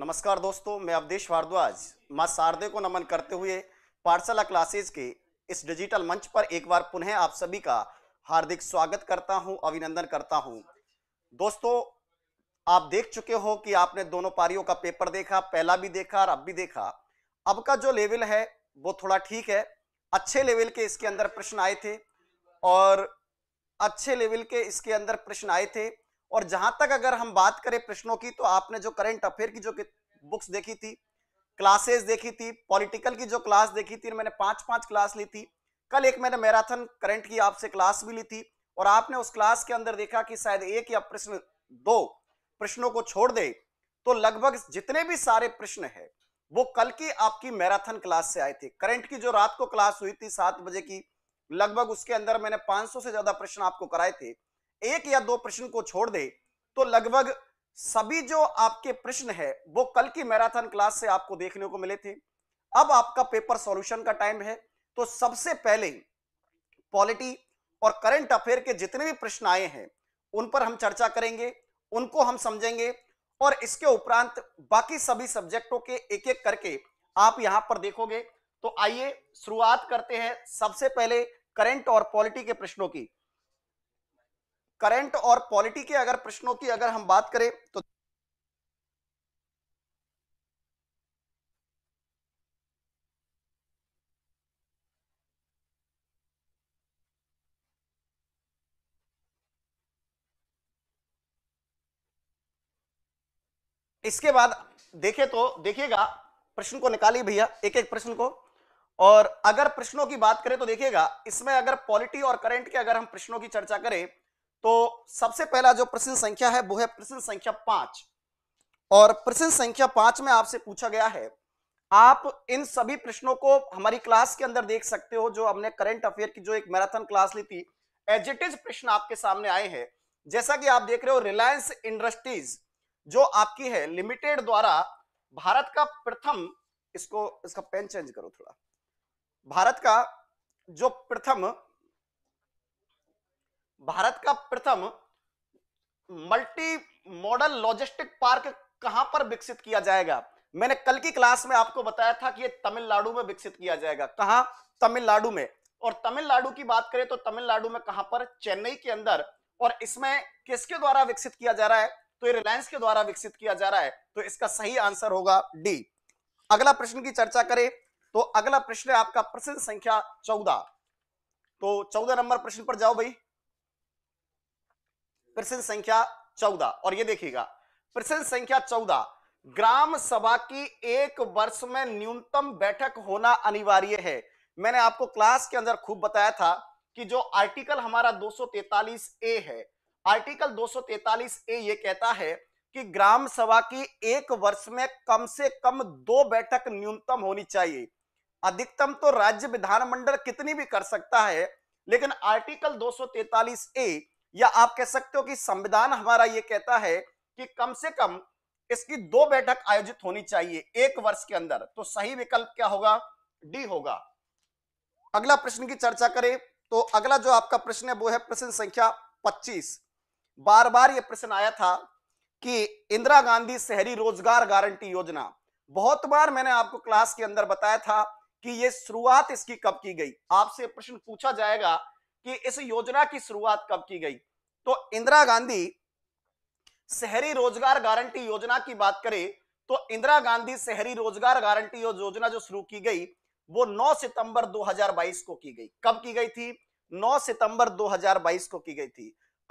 नमस्कार दोस्तों मैं अवधेश भारद्वाज मां शारदे को नमन करते हुए पाठशाला क्लासेज के इस डिजिटल मंच पर एक बार पुनः आप सभी का हार्दिक स्वागत करता हूं अभिनंदन करता हूं दोस्तों आप देख चुके हो कि आपने दोनों पारियों का पेपर देखा पहला भी देखा और अब भी देखा अब का जो लेवल है वो थोड़ा ठीक है अच्छे लेवल के इसके अंदर प्रश्न आए थे और अच्छे लेवल के इसके अंदर प्रश्न आए थे और जहां तक अगर हम बात करें प्रश्नों की तो आपने जो करंट अफेयर की जो बुक्स देखी थी क्लासेस देखी थी पॉलिटिकल की जो क्लास देखी थी मैंने पांच पांच क्लास ली थी कल एक मैंने मैराथन करंट की आपसे क्लास भी ली थी और आपने उस क्लास के अंदर देखा कि शायद एक या प्रश्न दो प्रश्नों को छोड़ दे तो लगभग जितने भी सारे प्रश्न है वो कल की आपकी मैराथन क्लास से आए थे करंट की जो रात को क्लास हुई थी सात बजे की लगभग उसके अंदर मैंने 500 से ज्यादा प्रश्न आपको कराए थे एक या दो प्रश्न को छोड़ दे तो लगभग सभी जो आपके प्रश्न है वो कल की मैराथन क्लास से आपको देखने को मिले थे अब आपका पेपर सॉल्यूशन का टाइम है तो सबसे पहले पॉलिटी और करंट अफेयर के जितने भी प्रश्न आए हैं उन पर हम चर्चा करेंगे उनको हम समझेंगे और इसके उपरांत बाकी सभी सब्जेक्टों के एक एक करके आप यहां पर देखोगे तो आइए शुरुआत करते हैं सबसे पहले करंट और पॉलिटी के प्रश्नों की करंट और पॉलिटी के अगर प्रश्नों की अगर हम बात करें तो इसके बाद देखे तो देखिएगा प्रश्न को निकालिए भैया एक एक प्रश्न को और अगर प्रश्नों की बात करें तो देखिएगा इसमें अगर पॉलिटी और करंट के अगर हम प्रश्नों की चर्चा करें तो सबसे पहला जो प्रश्न संख्या है वो है प्रश्न संख्या पांच और प्रश्न संख्या पांच में आपसे पूछा गया है आप इन सभी प्रश्नों को हमारी क्लास के अंदर देख सकते हो जो हमने करंट अफेयर की जो एक मैराथन क्लास ली थी एज प्रश्न आपके सामने आए हैं जैसा कि आप देख रहे हो रिलायंस इंडस्ट्रीज जो आपकी है लिमिटेड द्वारा भारत का प्रथम इसको इसका पेन चेंज करो थोड़ा भारत का जो प्रथम भारत का प्रथम मल्टी मॉडल लॉजिस्टिक पार्क कहां पर विकसित किया जाएगा मैंने कल की क्लास में आपको बताया था कि यह तमिलनाडु में विकसित किया जाएगा कहां तमिलनाडु में और तमिलनाडु की बात करें तो तमिलनाडु में कहां पर चेन्नई के अंदर और इसमें किसके द्वारा विकसित किया जा रहा है तो ये रिलायंस के द्वारा विकसित किया जा रहा है तो इसका सही आंसर होगा डी अगला प्रश्न की चर्चा करें तो अगला प्रश्न है आपका प्रश्न संख्या चौदह तो चौदह नंबर प्रश्न पर जाओ भाई प्रश्न संख्या चौदह और ये देखिएगा प्रश्न संख्या चौदह ग्राम सभा की एक वर्ष में न्यूनतम बैठक होना अनिवार्य है मैंने आपको क्लास के अंदर खूब बताया था कि जो आर्टिकल हमारा 243 ए है आर्टिकल 243 ए ये कहता है कि ग्राम सभा की एक वर्ष में कम से कम दो बैठक न्यूनतम होनी चाहिए अधिकतम तो राज्य विधानमंडल कितनी भी कर सकता है लेकिन आर्टिकल 243 ए या आप कह सकते हो कि संविधान हमारा ये कहता है कि कम से कम इसकी दो बैठक आयोजित होनी चाहिए एक वर्ष के अंदर तो सही विकल्प क्या होगा डी होगा अगला प्रश्न की चर्चा करें तो अगला जो आपका प्रश्न है वो है प्रश्न संख्या 25 बार बार ये प्रश्न आया था कि इंदिरा गांधी शहरी रोजगार गारंटी योजना बहुत बार मैंने आपको क्लास के अंदर बताया था कि ये शुरुआत इसकी कब की गई आपसे प्रश्न पूछा जाएगा कि इस योजना की शुरुआत कब की गई तो इंदिरा गांधी शहरी रोजगार गारंटी योजना की बात करें तो इंदिरा गांधी शहरी रोजगार गारंटी योजना जो शुरू की गई वो 9 सितंबर 2022 को की गई कब की गई थी 9 सितंबर 2022 को की गई थी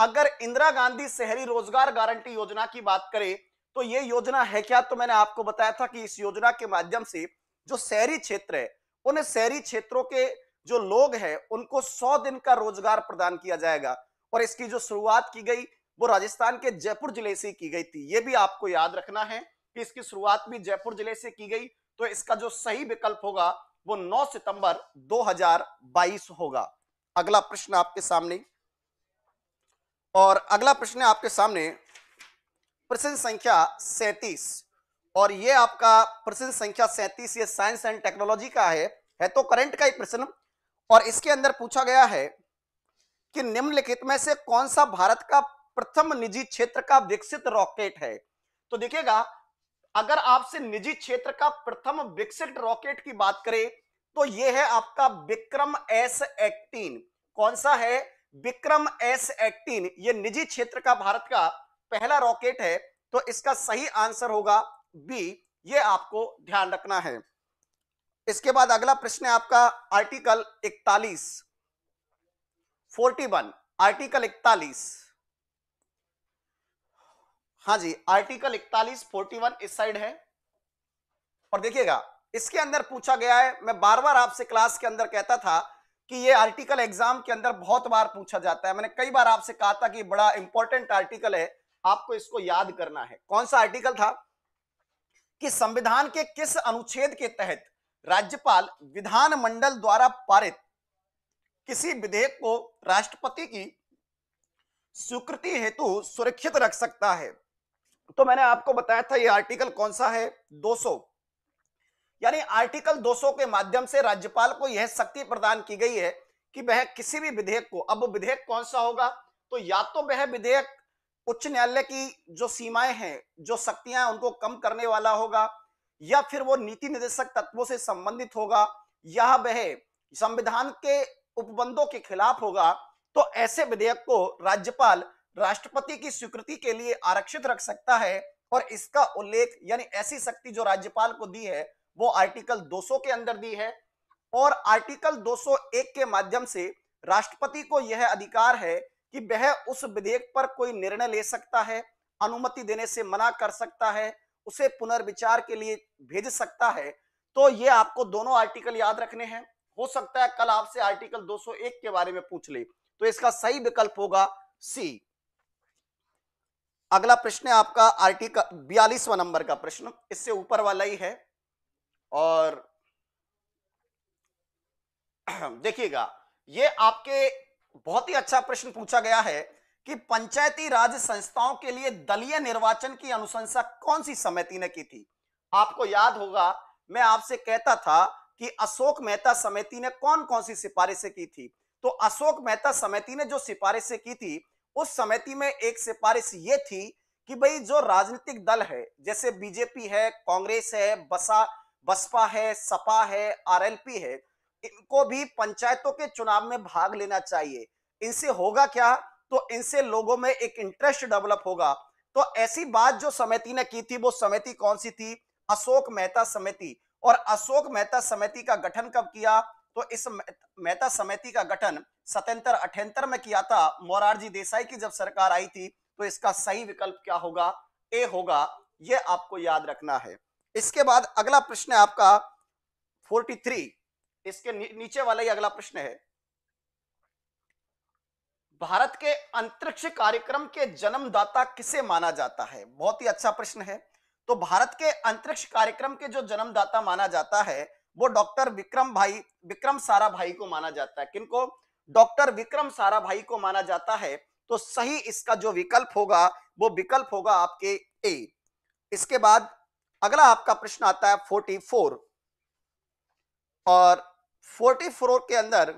अगर इंदिरा गांधी शहरी रोजगार गारंटी योजना की बात करें तो ये योजना है क्या तो मैंने आपको बताया था कि इस योजना के माध्यम से जो शहरी क्षेत्र है उन शहरी क्षेत्रों के जो लोग हैं उनको सौ दिन का रोजगार प्रदान किया जाएगा और इसकी जो शुरुआत की गई वो राजस्थान के जयपुर जिले से की गई थी ये भी आपको याद रखना है कि इसकी शुरुआत भी जयपुर जिले से की गई तो इसका जो सही विकल्प होगा वो 9 सितंबर 2022 होगा अगला प्रश्न आपके सामने और अगला प्रश्न है आपके सामने प्रश्न संख्या 37 और ये आपका प्रश्न संख्या 37 ये साइंस एंड टेक्नोलॉजी का है है तो करंट का ही प्रश्न और इसके अंदर पूछा गया है कि निम्नलिखित में से कौन सा भारत का प्रथम निजी क्षेत्र का विकसित रॉकेट है तो देखिएगा अगर आपसे निजी क्षेत्र का प्रथम विकसित रॉकेट की बात करें तो यह है आपका विक्रम एस एक्टीन कौन सा है विक्रम एस एक्टीन ये निजी क्षेत्र का भारत का पहला रॉकेट है तो इसका सही आंसर होगा बी ये आपको ध्यान रखना है इसके बाद अगला प्रश्न है आपका आर्टिकल 41 41 आर्टिकल 41 हाँ जी आर्टिकल 41 41 इस साइड है और देखिएगा इसके अंदर पूछा गया है मैं बार बार आपसे क्लास के अंदर कहता था कि ये आर्टिकल एग्जाम के अंदर बहुत बार पूछा जाता है मैंने कई बार आपसे कहा था कि बड़ा इंपॉर्टेंट आर्टिकल है आपको इसको याद करना है कौन सा आर्टिकल था कि संविधान के किस अनुच्छेद के तहत राज्यपाल विधानमंडल द्वारा पारित किसी विधेयक को राष्ट्रपति की स्वीकृति हेतु सुरक्षित रख सकता है तो मैंने आपको बताया था ये आर्टिकल कौन सा है 200 यानी आर्टिकल 200 के माध्यम से राज्यपाल को यह शक्ति प्रदान की गई है कि वह किसी भी विधेयक को अब विधेयक कौन सा होगा तो या तो वह विधेयक उच्च न्यायालय की जो सीमाएं हैं जो शक्तियां उनको कम करने वाला होगा या फिर वो नीति निर्देशक तत्वों से संबंधित होगा यह वह संविधान के उपबंधों के खिलाफ होगा तो ऐसे विधेयक को राज्यपाल राष्ट्रपति की स्वीकृति के लिए आरक्षित रख सकता है और इसका उल्लेख यानी ऐसी शक्ति जो राज्यपाल को दी है वो आर्टिकल 200 के अंदर दी है और आर्टिकल 201 के माध्यम से राष्ट्रपति को यह अधिकार है कि वह उस विधेयक पर कोई निर्णय ले सकता है अनुमति देने से मना कर सकता है उसे पुनर्विचार के लिए भेज सकता है तो ये आपको दोनों आर्टिकल याद रखने हैं हो सकता है कल आपसे आर्टिकल 201 के बारे में पूछ ले तो इसका सही विकल्प होगा सी अगला प्रश्न है आपका आर्टिकल बयालीसवा नंबर का प्रश्न इससे ऊपर वाला ही है और देखिएगा ये आपके बहुत ही अच्छा प्रश्न पूछा गया है कि पंचायती राज संस्थाओं के लिए दलीय निर्वाचन की अनुशंसा कौन सी समिति ने की थी आपको याद होगा मैं आपसे कहता था कि अशोक मेहता समिति ने कौन कौन सी सिफारिशें की थी तो अशोक मेहता समिति ने जो सिफारिशें की थी उस समिति में एक सिफारिश ये थी कि भाई जो राजनीतिक दल है जैसे बीजेपी है कांग्रेस है बसा बसपा है सपा है आरएलपी है इनको भी पंचायतों के चुनाव में भाग लेना चाहिए इनसे होगा क्या तो इनसे लोगों में एक इंटरेस्ट डेवलप होगा तो ऐसी बात जो समिति ने की थी वो समिति कौन सी थी अशोक मेहता समिति और अशोक मेहता समिति का गठन कब किया तो इस मेहता समिति का गठन सतहत्तर अठहत्तर में किया था मोरारजी देसाई की जब सरकार आई थी तो इसका सही विकल्प क्या होगा ए होगा ये आपको याद रखना है इसके बाद अगला प्रश्न है आपका 43 इसके नीचे वाला ही अगला प्रश्न है भारत के अंतरिक्ष कार्यक्रम के जन्मदाता किसे माना जाता है बहुत ही अच्छा प्रश्न है तो भारत के अंतरिक्ष कार्यक्रम के जो जन्मदाता माना जाता है वो डॉक्टर विक्रम भाई विक्रम सारा भाई को माना जाता है किनको डॉक्टर विक्रम सारा भाई को माना जाता है तो सही इसका जो विकल्प होगा वो विकल्प होगा आपके ए इसके बाद अगला आपका प्रश्न आता है फोर्टी फोर और फोर्टी फोर के अंदर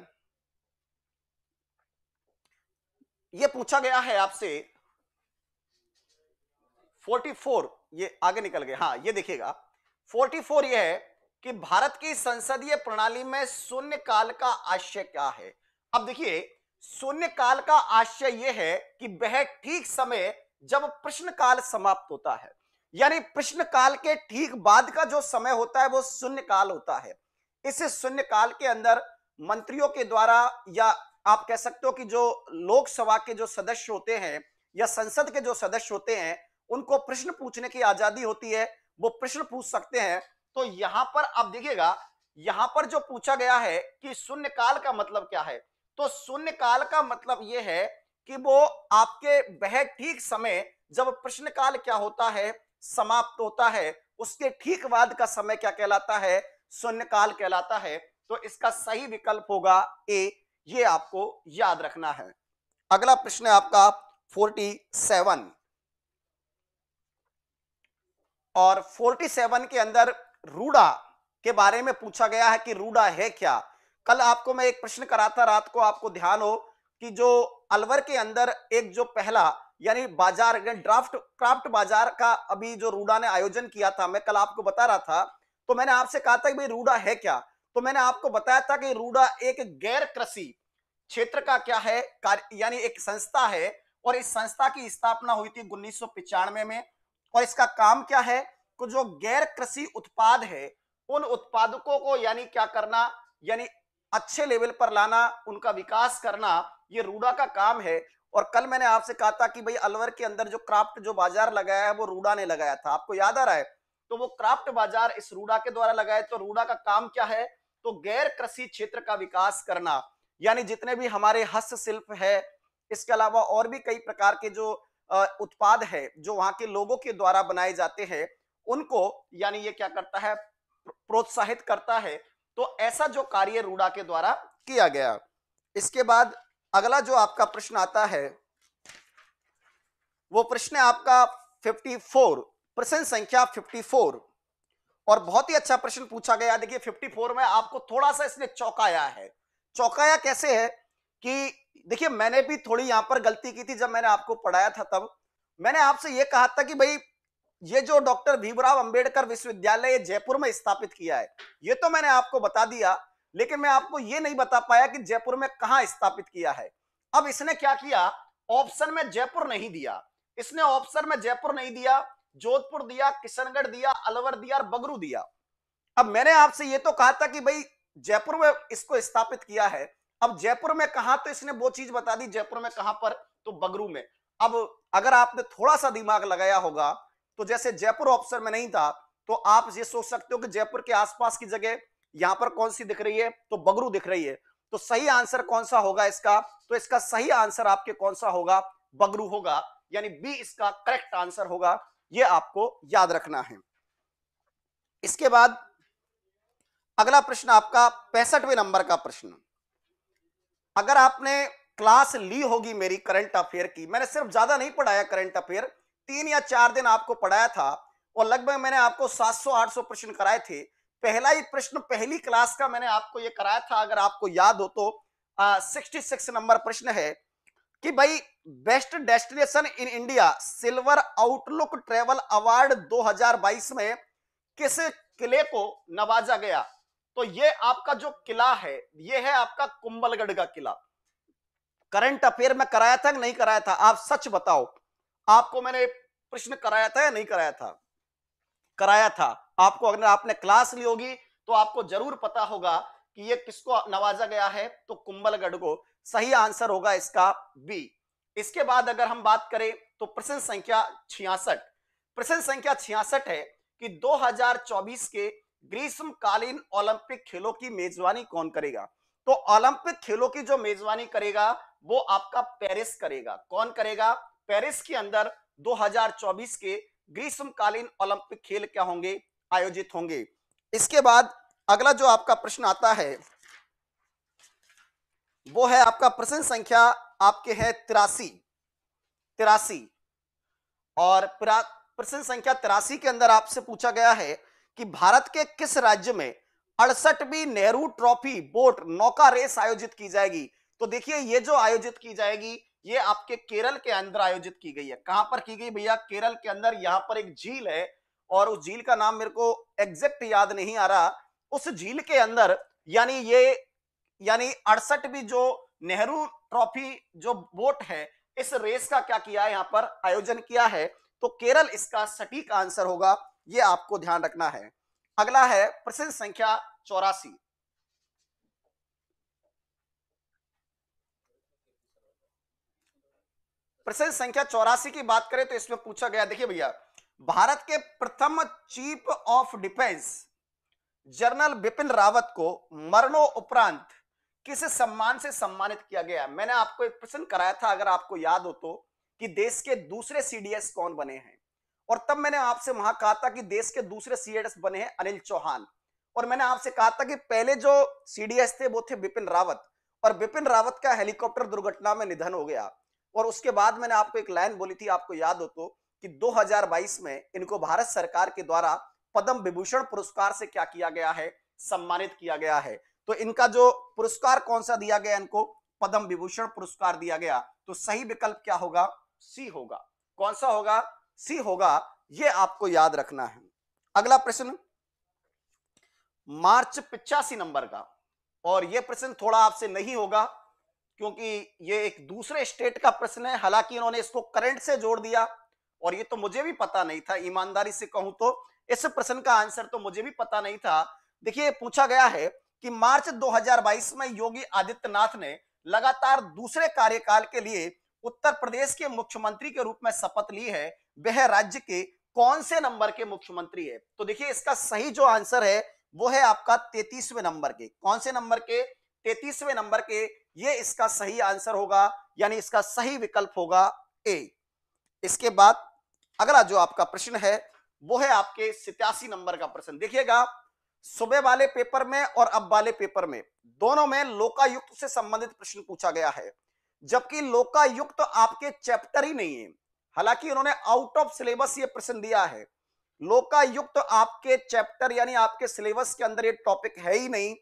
ये पूछा गया है आपसे 44 ये आगे निकल गए हाँ ये देखिएगा 44 ये है कि भारत की संसदीय प्रणाली में शून्य काल का आशय क्या है अब देखिए शून्य काल का आशय यह है कि वह ठीक समय जब प्रश्न काल समाप्त होता है यानी प्रश्न काल के ठीक बाद का जो समय होता है वो शून्य काल होता है इस शून्य काल के अंदर मंत्रियों के द्वारा या आप कह सकते हो कि जो लोकसभा के जो सदस्य होते हैं या संसद के जो सदस्य होते हैं उनको प्रश्न पूछने की आजादी होती है वो प्रश्न पूछ सकते हैं तो यहां पर आप देखिएगा यहां पर जो पूछा गया है कि शून्यकाल का मतलब क्या है तो शून्यकाल का मतलब यह है कि वो आपके वह ठीक समय जब प्रश्नकाल क्या होता है समाप्त होता है उसके ठीक बाद का समय क्या कहलाता है शून्यकाल कहलाता है तो इसका सही विकल्प होगा ए ये आपको याद रखना है अगला प्रश्न है आपका फोर्टी सेवन और 47 के अंदर रूडा के बारे में पूछा गया है कि रूडा है क्या कल आपको मैं एक प्रश्न करा था रात को आपको ध्यान हो कि जो अलवर के अंदर एक जो पहला यानी बाजार ड्राफ्ट क्राफ्ट बाजार का अभी जो रूडा ने आयोजन किया था मैं कल आपको बता रहा था तो मैंने आपसे कहा था कि भाई रूडा है क्या तो मैंने आपको बताया था कि रूडा एक गैर कृषि क्षेत्र का क्या है यानी एक संस्था है और इस संस्था की स्थापना हुई थी उन्नीस में और इसका काम क्या है कि जो गैर कृषि उत्पाद है उन उत्पादकों को यानी क्या करना यानी अच्छे लेवल पर लाना उनका विकास करना ये रूडा का काम है और कल मैंने आपसे कहा था कि भाई अलवर के अंदर जो क्राफ्ट जो बाजार लगाया है वो रूडा ने लगाया था आपको याद आ रहा है तो वो क्राफ्ट बाजार इस रूडा के द्वारा लगाए तो रूडा का काम क्या है तो गैर कृषि क्षेत्र का विकास करना यानी जितने भी हमारे हस्तशिल्प है इसके अलावा और भी कई प्रकार के जो उत्पाद है जो वहां के लोगों के द्वारा बनाए जाते हैं उनको यानी ये क्या करता है प्रोत्साहित करता है तो ऐसा जो कार्य रूडा के द्वारा किया गया इसके बाद अगला जो आपका प्रश्न आता है वो प्रश्न आपका 54 प्रश्न संख्या 54 और बहुत ही अच्छा प्रश्न पूछा गया देखिए 54 में आपको थोड़ा सा इसने चौंकाया है चौंकाया कैसे है कि देखिए मैंने भी थोड़ी यहां पर गलती की थी जब मैंने आपको पढ़ाया था तब मैंने आपसे यह कहा था कि भाई ये जो डॉक्टर भीमराव अंबेडकर विश्वविद्यालय जयपुर में स्थापित किया है ये तो मैंने आपको बता दिया लेकिन मैं आपको ये नहीं बता पाया कि जयपुर में कहा स्थापित किया है अब इसने क्या किया ऑप्शन में जयपुर नहीं दिया इसने ऑप्शन में जयपुर नहीं दिया जोधपुर दिया किशनगढ़ दिया अलवर दिया और बगरू दिया अब मैंने आपसे ये तो कहा था कि भाई जयपुर में इसको स्थापित किया है अब जयपुर में कहा तो इसने वो चीज बता दी जयपुर में कहा पर तो बगरू में अब अगर आपने थोड़ा सा दिमाग लगाया होगा तो जैसे जयपुर ऑप्शन में नहीं था तो आप ये सोच सकते हो कि जयपुर के आसपास की जगह यहां पर कौन सी दिख रही है तो बगरू दिख रही है तो सही आंसर कौन सा होगा इसका तो इसका सही आंसर आपके कौन सा होगा बगरू होगा यानी बी इसका करेक्ट आंसर होगा ये आपको याद रखना है इसके बाद अगला प्रश्न आपका पैंसठवें नंबर का प्रश्न अगर आपने क्लास ली होगी मेरी करंट अफेयर की मैंने सिर्फ ज्यादा नहीं पढ़ाया करंट अफेयर तीन या चार दिन आपको पढ़ाया था और लगभग मैंने आपको 700-800 प्रश्न कराए थे पहला ही प्रश्न पहली क्लास का मैंने आपको ये कराया था अगर आपको याद हो तो सिक्सटी सिक्स नंबर प्रश्न है कि भाई best destination in India silver Outlook travel award 2022 में किस किले को नवाजा गया तो ये आपका जो किला है ये है आपका कुंबलगढ़ का किला करंट अफेयर में कराया था नहीं कराया था आप सच बताओ आपको मैंने प्रश्न कराया था या नहीं कराया था कराया था आपको अगर आपने क्लास ली होगी तो आपको जरूर पता होगा कि ये किसको नवाजा गया है तो कुंभलगढ़ को सही आंसर होगा इसका बी इसके बाद अगर हम बात करें तो प्रश्न संख्या छियासठ प्रश्न संख्या छियासठ है कि 2024 के ग्रीष्मकालीन ओलंपिक खेलों की मेजबानी कौन करेगा तो ओलंपिक खेलों की जो मेजबानी करेगा वो आपका पेरिस करेगा कौन करेगा पेरिस के अंदर 2024 के ग्रीष्मकालीन ओलंपिक खेल क्या होंगे आयोजित होंगे इसके बाद अगला जो आपका प्रश्न आता है वो है आपका प्रश्न संख्या आपके है तिरासी तिरासी और प्रश्न संख्या तिरासी के अंदर आपसे पूछा गया है कि भारत के किस राज्य में अड़सठवीं नेहरू ट्रॉफी बोट नौका रेस आयोजित की जाएगी तो देखिए ये जो आयोजित की जाएगी ये आपके केरल के अंदर आयोजित की गई है कहां पर की गई भैया केरल के अंदर यहां पर एक झील है और उस झील का नाम मेरे को एग्जैक्ट याद नहीं आ रहा उस झील के अंदर यानी ये यानी अड़सठ भी जो नेहरू ट्रॉफी जो बोट है इस रेस का क्या किया है यहां पर आयोजन किया है तो केरल इसका सटीक आंसर होगा ये आपको ध्यान रखना है अगला है प्रश्न संख्या चौरासी प्रश्न संख्या चौरासी की बात करें तो इसमें पूछा गया देखिए भैया भारत के प्रथम chief of defence general Bipin Rawat को मरणो उपरांत किस सम्मान से सम्मानित किया गया मैंने आपको एक प्रश्न कराया था अगर आपको याद हो तो कि देश के दूसरे सीडीएस कौन बने हैं और तब मैंने आपसे वहां कहा था कि देश के दूसरे सीएडएस बने हैं अनिल चौहान और मैंने आपसे कहा था कि पहले जो सीडीएस थे वो थे बिपिन रावत और बिपिन रावत का हेलीकॉप्टर दुर्घटना में निधन हो गया और उसके बाद मैंने आपको एक लाइन बोली थी आपको याद हो तो कि 2022 में इनको भारत सरकार के द्वारा पद्म विभूषण पुरस्कार से क्या किया गया है सम्मानित किया गया है तो इनका जो पुरस्कार कौन सा दिया गया इनको पद्म विभूषण पुरस्कार दिया गया तो सही विकल्प क्या होगा सी होगा कौन सा होगा सी होगा ये आपको याद रखना है अगला प्रश्न मार्च पिचासी नंबर का और यह प्रश्न थोड़ा आपसे नहीं होगा क्योंकि ये एक दूसरे स्टेट का प्रश्न है हालांकि इन्होंने इसको करंट से जोड़ दिया और ये तो मुझे भी पता नहीं था ईमानदारी से कहूं तो इस प्रश्न का आंसर तो मुझे भी पता नहीं था देखिए पूछा गया है कि मार्च 2022 में योगी आदित्यनाथ ने लगातार दूसरे कार्यकाल के लिए उत्तर प्रदेश के मुख्यमंत्री के रूप में शपथ ली है वह राज्य के कौन से नंबर के मुख्यमंत्री है तो देखिए इसका सही जो आंसर है वो है आपका तैतीसवें नंबर के कौन से नंबर के तैतीसवें नंबर के ये इसका सही आंसर होगा यानी इसका सही विकल्प होगा ए इसके बाद अगला जो आपका प्रश्न है वो है आपके सितासी नंबर का प्रश्न देखिएगा सुबह वाले पेपर में और अब वाले पेपर में दोनों में लोकायुक्त से संबंधित प्रश्न पूछा गया है जबकि लोकायुक्त तो आपके चैप्टर ही नहीं है हालांकि उन्होंने आउट ऑफ सिलेबस ये प्रश्न दिया है लोकायुक्त तो आपके चैप्टर यानी आपके सिलेबस के अंदर ये टॉपिक है ही नहीं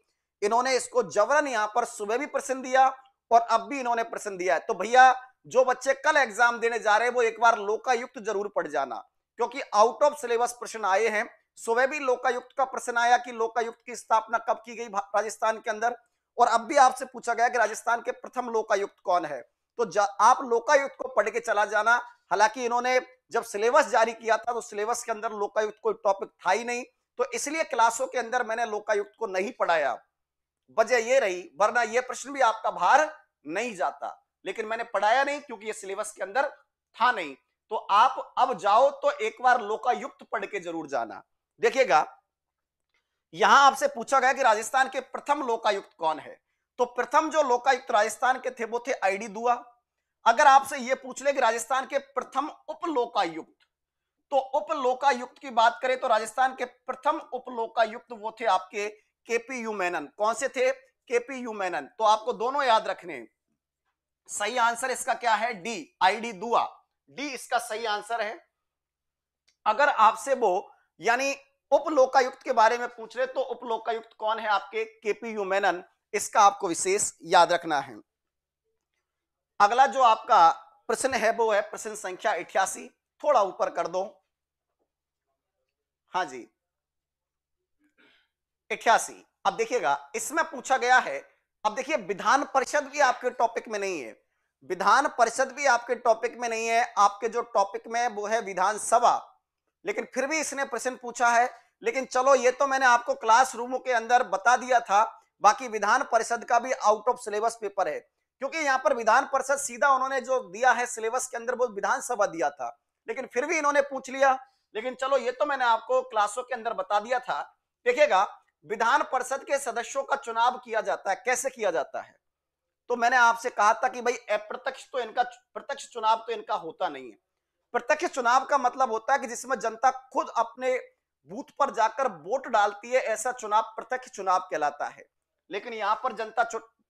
इन्होंने इसको जबरन यहां पर सुबह भी प्रश्न दिया और अब भी इन्होंने प्रश्न दिया है तो भैया जो बच्चे कल एग्जाम देने जा रहे हैं वो एक बार लोकायुक्त जरूर पढ़ जाना क्योंकि आउट ऑफ सिलेबस प्रश्न आए हैं सुबह भी लोकायुक्त का प्रश्न आया कि लोकायुक्त की स्थापना कब की गई राजस्थान के अंदर और अब भी आपसे पूछा गया कि राजस्थान के प्रथम लोकायुक्त कौन है तो आप लोकायुक्त को पढ़ के चला जाना हालांकि इन्होंने जब सिलेबस जारी किया था तो सिलेबस के अंदर लोकायुक्त कोई टॉपिक था ही नहीं तो इसलिए क्लासों के अंदर मैंने लोकायुक्त को नहीं पढ़ाया वजह यह रही वरना यह प्रश्न भी आपका भार नहीं जाता लेकिन मैंने पढ़ाया नहीं क्योंकि यह सिलेबस के अंदर था नहीं तो आप अब जाओ तो एक बार लोकायुक्त पढ़ के जरूर जाना देखिएगा यहां आपसे पूछा गया कि राजस्थान के प्रथम लोकायुक्त कौन है तो प्रथम जो लोकायुक्त राजस्थान के थे वो थे आईडी दुआ अगर आपसे ये पूछ ले कि राजस्थान के प्रथम उप लोकायुक्त तो उप लोकायुक्त की बात करें तो राजस्थान के प्रथम उप लोकायुक्त वो थे आपके केपी यू मेनन कौन से थे केपी यू मेनन तो आपको दोनों याद रखने सही आंसर इसका क्या है डी आईडी दुआ डी इसका सही आंसर है अगर आपसे वो यानी उपलोकायुक्त के बारे में पूछ रहे तो उपलोकायुक्त कौन है आपके केपी मेनन इसका आपको विशेष याद रखना है अगला जो आपका प्रश्न है वो है प्रश्न संख्या अठासी थोड़ा ऊपर कर दो हाँ जी अठासी अब देखिएगा इसमें पूछा गया है अब देखिए विधान परिषद भी आपके टॉपिक में नहीं है विधान परिषद भी आपके टॉपिक में नहीं है आपके जो टॉपिक में वो है विधानसभा लेकिन फिर भी इसने प्रश्न पूछा है लेकिन चलो ये तो मैंने आपको क्लास रूम के अंदर बता दिया था बाकी विधान परिषद का भी आउट ऑफ सिलेबस पेपर है क्योंकि यहाँ पर विधान परिषद सीधा उन्होंने जो दिया है सिलेबस के अंदर वो विधानसभा दिया था लेकिन फिर भी इन्होंने पूछ लिया लेकिन चलो ये तो मैंने आपको क्लासों के अंदर बता दिया था देखिएगा विधान परिषद के सदस्यों का चुनाव किया जाता है कैसे किया जाता है तो मैंने आपसे कहा था कि भाई अप्रत्यक्ष तो इनका प्रत्यक्ष चुनाव तो इनका होता नहीं है प्रत्यक्ष चुनाव का मतलब होता है कि जिसमें जनता खुद अपने बूथ पर जाकर वोट डालती है ऐसा चुनाव प्रत्यक्ष चुनाव कहलाता है लेकिन यहां पर जनता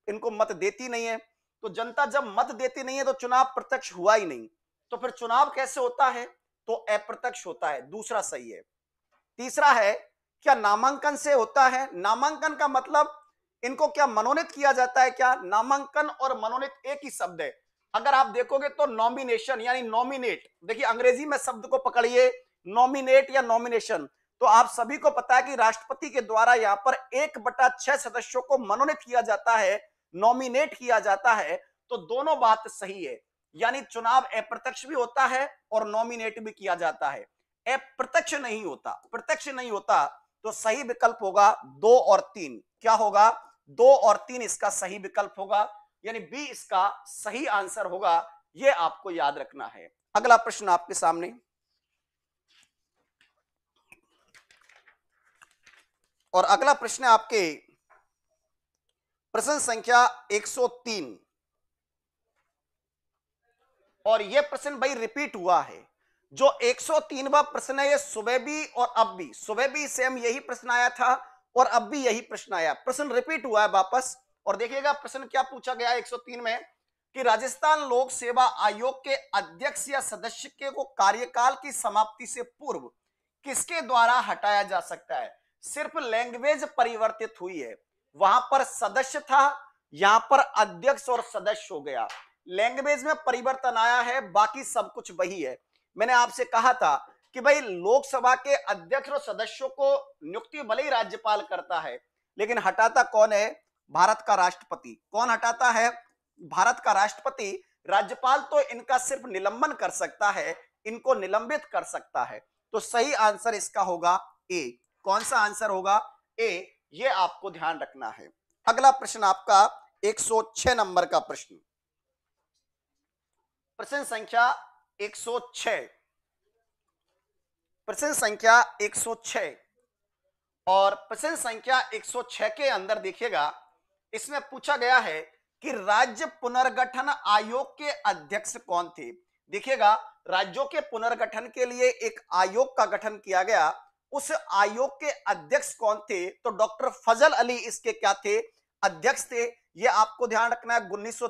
इनको मत देती नहीं है तो जनता जब मत देती नहीं है तो चुनाव प्रत्यक्ष हुआ ही नहीं तो फिर चुनाव कैसे होता है तो अप्रत्यक्ष होता है दूसरा सही है तीसरा है क्या नामांकन से होता है नामांकन का मतलब इनको क्या मनोनीत किया जाता है क्या नामांकन और मनोनीत एक ही शब्द है अगर आप देखोगे तो नॉमिनेशन यानी नॉमिनेट देखिए अंग्रेजी में शब्द को पकड़िए नॉमिनेट या नॉमिनेशन तो आप सभी को पता है कि राष्ट्रपति के द्वारा यहाँ पर एक बटा छह सदस्यों को मनोनीत किया जाता है नॉमिनेट किया जाता है तो दोनों बात सही है यानी चुनाव अप्रत्यक्ष भी होता है और नॉमिनेट भी किया जाता है अप्रत्यक्ष नहीं होता प्रत्यक्ष नहीं होता तो सही विकल्प होगा दो और तीन क्या होगा दो और तीन इसका सही विकल्प होगा यानी बी इसका सही आंसर होगा यह आपको याद रखना है अगला प्रश्न आपके सामने और अगला प्रश्न आपके प्रश्न संख्या 103 और यह प्रश्न भाई रिपीट हुआ है जो 103 तीनवा प्रश्न है यह सुबह भी और अब भी सुबह भी सेम यही प्रश्न आया था और अब भी यही प्रश्न आया प्रश्न रिपीट हुआ है वापस और देखिएगा प्रश्न क्या पूछा गया 103 में कि राजस्थान लोक सेवा आयोग के अध्यक्ष या सदस्य के को कार्यकाल की समाप्ति से पूर्व किसके द्वारा हटाया जा सकता है सिर्फ लैंग्वेज परिवर्तित हुई है वहां पर सदस्य था यहां पर अध्यक्ष और सदस्य हो गया लैंग्वेज में परिवर्तन आया है बाकी सब कुछ वही है मैंने आपसे कहा था कि भाई लोकसभा के अध्यक्ष और सदस्यों को नियुक्ति भले ही राज्यपाल करता है लेकिन हटाता कौन है भारत का राष्ट्रपति कौन हटाता है भारत का राष्ट्रपति राज्यपाल तो इनका सिर्फ निलंबन कर सकता है इनको निलंबित कर सकता है तो सही आंसर इसका होगा ए कौन सा आंसर होगा ए ये आपको ध्यान रखना है अगला प्रश्न आपका 106 नंबर का प्रश्न प्रश्न संख्या 106 प्रश्न संख्या 106 और प्रश्न संख्या 106 के अंदर देखिएगा इसमें पूछा गया है कि राज्य पुनर्गठन आयोग के अध्यक्ष कौन थे देखिएगा राज्यों के पुनर्गठन के लिए एक आयोग का गठन किया गया उस आयोग के अध्यक्ष कौन थे तो डॉक्टर फजल अली इसके क्या थे अध्यक्ष थे ये आपको ध्यान रखना है उन्नीस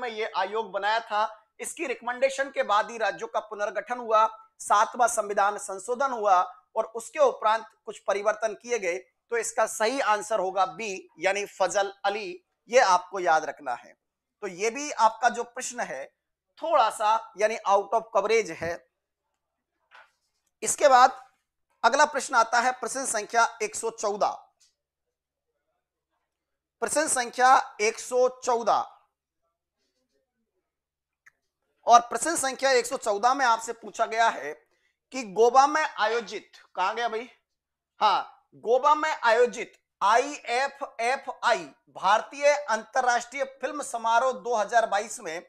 में ये आयोग बनाया था इसकी रिकमेंडेशन के बाद ही राज्यों का पुनर्गठन हुआ सातवां संविधान संशोधन हुआ और उसके उपरांत कुछ परिवर्तन किए गए तो इसका सही आंसर होगा बी यानी फजल अली ये आपको याद रखना है तो ये भी आपका जो प्रश्न है थोड़ा सा यानी आउट ऑफ कवरेज है इसके बाद अगला प्रश्न आता है प्रश्न संख्या 114 प्रश्न संख्या 114 और प्रश्न संख्या 114 में आपसे पूछा गया है कि गोवा में आयोजित कहा गया भाई हाँ गोवा में आयोजित आई एफ एफ आई भारतीय अंतर्राष्ट्रीय फिल्म समारोह 2022 में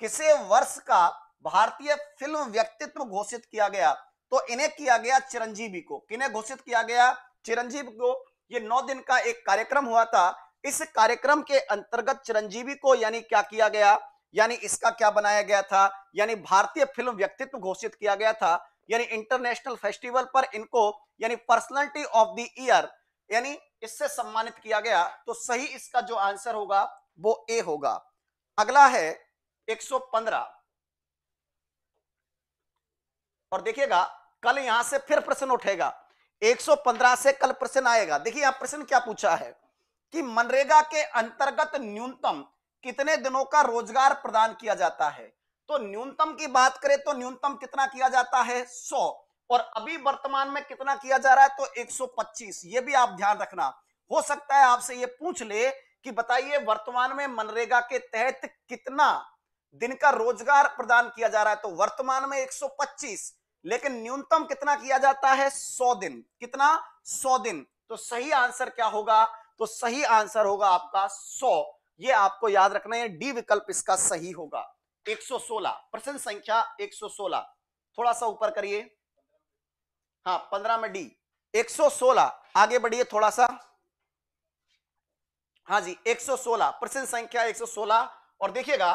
किसे वर्ष का भारतीय फिल्म व्यक्तित्व घोषित किया गया तो इन्हें किया गया चिरंजीवी को किन्हें घोषित किया गया चिरंजीवी को ये नौ दिन का एक कार्यक्रम हुआ था इस कार्यक्रम के अंतर्गत चिरंजीवी को यानी क्या किया गया यानी इसका क्या बनाया गया था यानी भारतीय फिल्म व्यक्तित्व घोषित किया गया था यानी इंटरनेशनल फेस्टिवल पर इनको यानी पर्सनैलिटी ऑफ द ईयर यानी इससे सम्मानित किया गया तो सही इसका जो आंसर होगा वो ए होगा अगला है 115 और देखिएगा कल यहां से फिर प्रश्न उठेगा 115 से कल प्रश्न आएगा देखिए यहां प्रश्न क्या पूछा है कि मनरेगा के अंतर्गत न्यूनतम कितने दिनों का रोजगार प्रदान किया जाता है तो न्यूनतम की बात करें तो न्यूनतम कितना किया जाता है सौ और अभी वर्तमान में कितना किया जा रहा है तो 125 ये भी आप ध्यान रखना हो सकता है आपसे ये पूछ ले कि बताइए वर्तमान में मनरेगा के तहत कितना दिन का रोजगार प्रदान किया जा रहा है तो वर्तमान में 125 लेकिन न्यूनतम कितना किया जाता है सौ दिन कितना सौ दिन तो सही आंसर क्या होगा तो सही आंसर होगा आपका सौ ये आपको याद रखना है डी विकल्प इसका सही होगा 116 प्रश्न संख्या 116 थोड़ा सा ऊपर करिए हाँ पंद्रह में डी 116 आगे बढ़िए थोड़ा सा हाँ जी 116 प्रश्न संख्या 116 और देखिएगा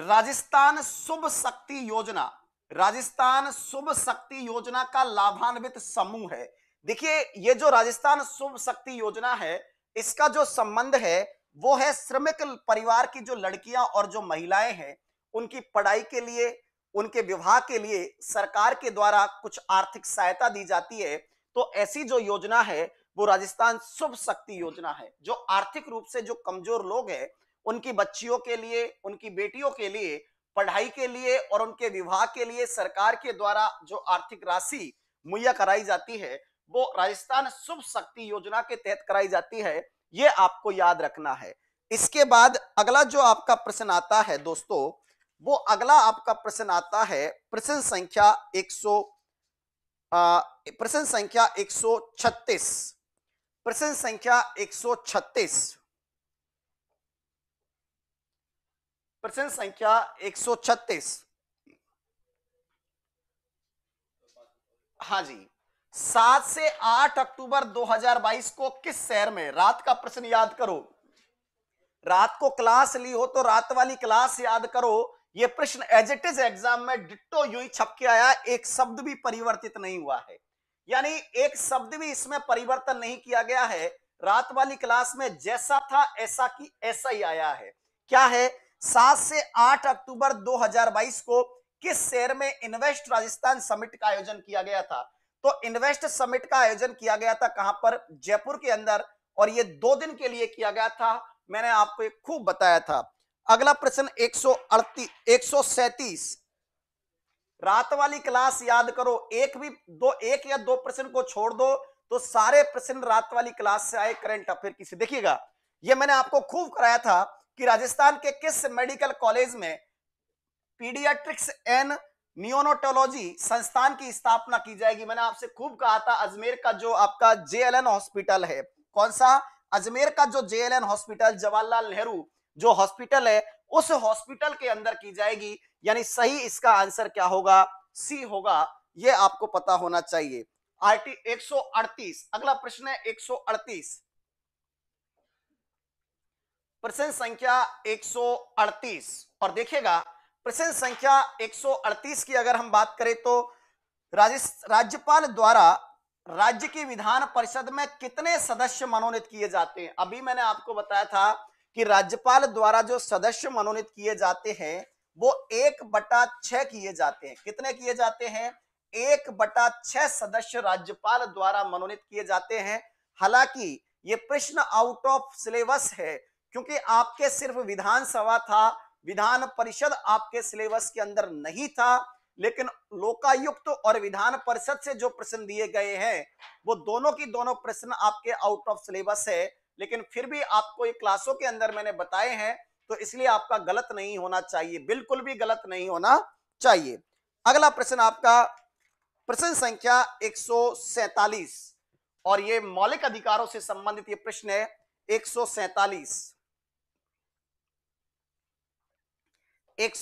राजस्थान शुभ शक्ति योजना राजस्थान शुभ शक्ति योजना का लाभान्वित समूह है देखिए ये जो राजस्थान शुभ शक्ति योजना है इसका जो संबंध है वो है श्रमिक परिवार की जो लड़कियां और जो महिलाएं हैं उनकी पढ़ाई के लिए उनके विवाह के लिए सरकार के द्वारा कुछ आर्थिक सहायता दी जाती है तो ऐसी जो योजना है वो राजस्थान शुभ शक्ति योजना है जो आर्थिक रूप से जो कमजोर लोग हैं उनकी बच्चियों के लिए उनकी बेटियों के लिए पढ़ाई के लिए और उनके विवाह के लिए सरकार के द्वारा जो आर्थिक राशि मुहैया कराई जाती है वो राजस्थान शुभ शक्ति योजना के तहत कराई जाती है ये आपको याद रखना है इसके बाद अगला जो आपका प्रश्न आता है दोस्तों वो अगला आपका प्रश्न आता है प्रश्न संख्या 100 प्रश्न संख्या 136 प्रश्न संख्या 136 प्रश्न संख्या 136 हाँ जी सात से आठ अक्टूबर 2022 को किस शहर में रात का प्रश्न याद करो रात को क्लास ली हो तो रात वाली क्लास याद करो ये प्रश्न एज इट इज एग्जाम में डिट्टो यू ही छप के आया एक शब्द भी परिवर्तित नहीं हुआ है यानी एक शब्द भी इसमें परिवर्तन नहीं किया गया है रात वाली क्लास में जैसा था ऐसा की ऐसा ही आया है क्या है सात से आठ अक्टूबर 2022 को किस शहर में इन्वेस्ट राजस्थान समिट का आयोजन किया गया था तो इन्वेस्ट समिट का आयोजन किया गया था कहां पर जयपुर के अंदर और ये दो दिन के लिए किया गया था मैंने आपको खूब बताया था अगला प्रश्न एक सौ रात वाली क्लास याद करो एक भी दो एक या दो प्रश्न को छोड़ दो तो सारे प्रश्न रात वाली क्लास से आए करंट अफेयर किसी देखिएगा ये मैंने आपको खूब कराया था कि राजस्थान के किस मेडिकल कॉलेज में पीडियाट्रिक्स एंड नियोनोटोलॉजी संस्थान की स्थापना की जाएगी मैंने आपसे खूब कहा था अजमेर का जो आपका जेएलएन हॉस्पिटल है कौन सा अजमेर का जो जेएलएन हॉस्पिटल जवाहरलाल नेहरू जो हॉस्पिटल है उस हॉस्पिटल के अंदर की जाएगी यानी सही इसका आंसर क्या होगा सी होगा ये आपको पता होना चाहिए आरटी 138 अगला प्रश्न है 138 प्रश्न संख्या 138 और देखिएगा प्रश्न संख्या 138 की अगर हम बात करें तो राज्यपाल द्वारा राज्य की विधान परिषद में कितने सदस्य मनोनीत किए जाते हैं अभी मैंने आपको बताया था कि राज्यपाल द्वारा जो सदस्य मनोनीत किए जाते हैं वो एक बटा छह किए जाते हैं कितने किए जाते हैं एक बटा छह सदस्य राज्यपाल द्वारा मनोनीत किए जाते हैं हालांकि ये प्रश्न आउट ऑफ सिलेबस है क्योंकि आपके सिर्फ विधानसभा था विधान परिषद आपके सिलेबस के अंदर नहीं था लेकिन लोकायुक्त और विधान परिषद से जो प्रश्न दिए गए हैं वो दोनों की दोनों प्रश्न आपके आउट ऑफ सिलेबस है लेकिन फिर भी आपको ये क्लासों के अंदर मैंने बताए हैं तो इसलिए आपका गलत नहीं होना चाहिए बिल्कुल भी गलत नहीं होना चाहिए अगला प्रश्न आपका प्रश्न संख्या एक और ये मौलिक अधिकारों से संबंधित ये प्रश्न है एक एक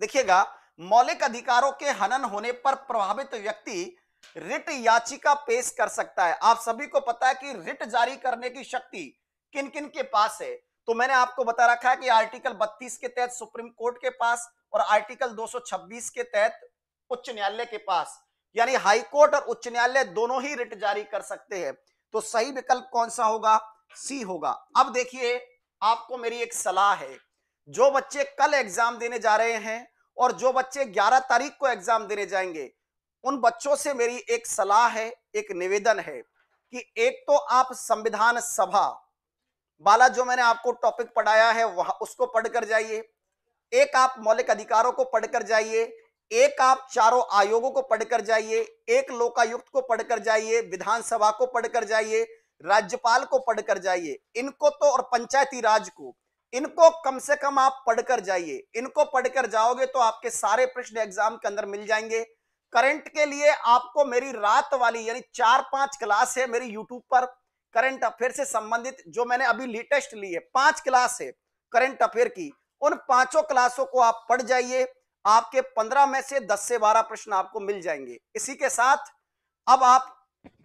देखिएगा मौलिक अधिकारों के हनन होने पर प्रभावित व्यक्ति रिट याचिका पेश कर सकता है आप सभी को पता है कि रिट जारी करने की शक्ति किन किन के पास है तो मैंने आपको बता रखा है कि आर्टिकल 32 के तहत सुप्रीम कोर्ट के पास और आर्टिकल 226 के तहत उच्च न्यायालय के पास यानी हाई कोर्ट और उच्च न्यायालय दोनों ही रिट जारी कर सकते हैं तो सही विकल्प कौन सा होगा सी होगा अब देखिए आपको मेरी एक सलाह है जो बच्चे कल एग्जाम देने जा रहे हैं और जो बच्चे 11 तारीख को एग्जाम देने जाएंगे उन बच्चों से मेरी एक सलाह है एक निवेदन है कि एक तो आप संविधान सभा वाला जो मैंने आपको टॉपिक पढ़ाया है वह उसको पढ़कर जाइए एक आप मौलिक अधिकारों को पढ़कर जाइए एक आप चारों आयोगों को पढ़कर जाइए एक लोकायुक्त को पढ़कर जाइए विधानसभा को पढ़कर जाइए राज्यपाल को पढ़कर जाइए इनको तो और पंचायती राज को इनको कम से कम आप पढ़कर जाइए इनको पढ़कर जाओगे तो आपके सारे प्रश्न एग्जाम के अंदर मिल जाएंगे करंट के लिए आपको मेरी रात वाली यानी चार पांच क्लास है मेरी यूट्यूब पर करंट अफेयर से संबंधित जो मैंने अभी लेटेस्ट ली है पांच क्लास है करंट अफेयर की उन पांचों क्लासों को आप पढ़ जाइए आपके पंद्रह में से दस से बारह प्रश्न आपको मिल जाएंगे इसी के साथ अब आप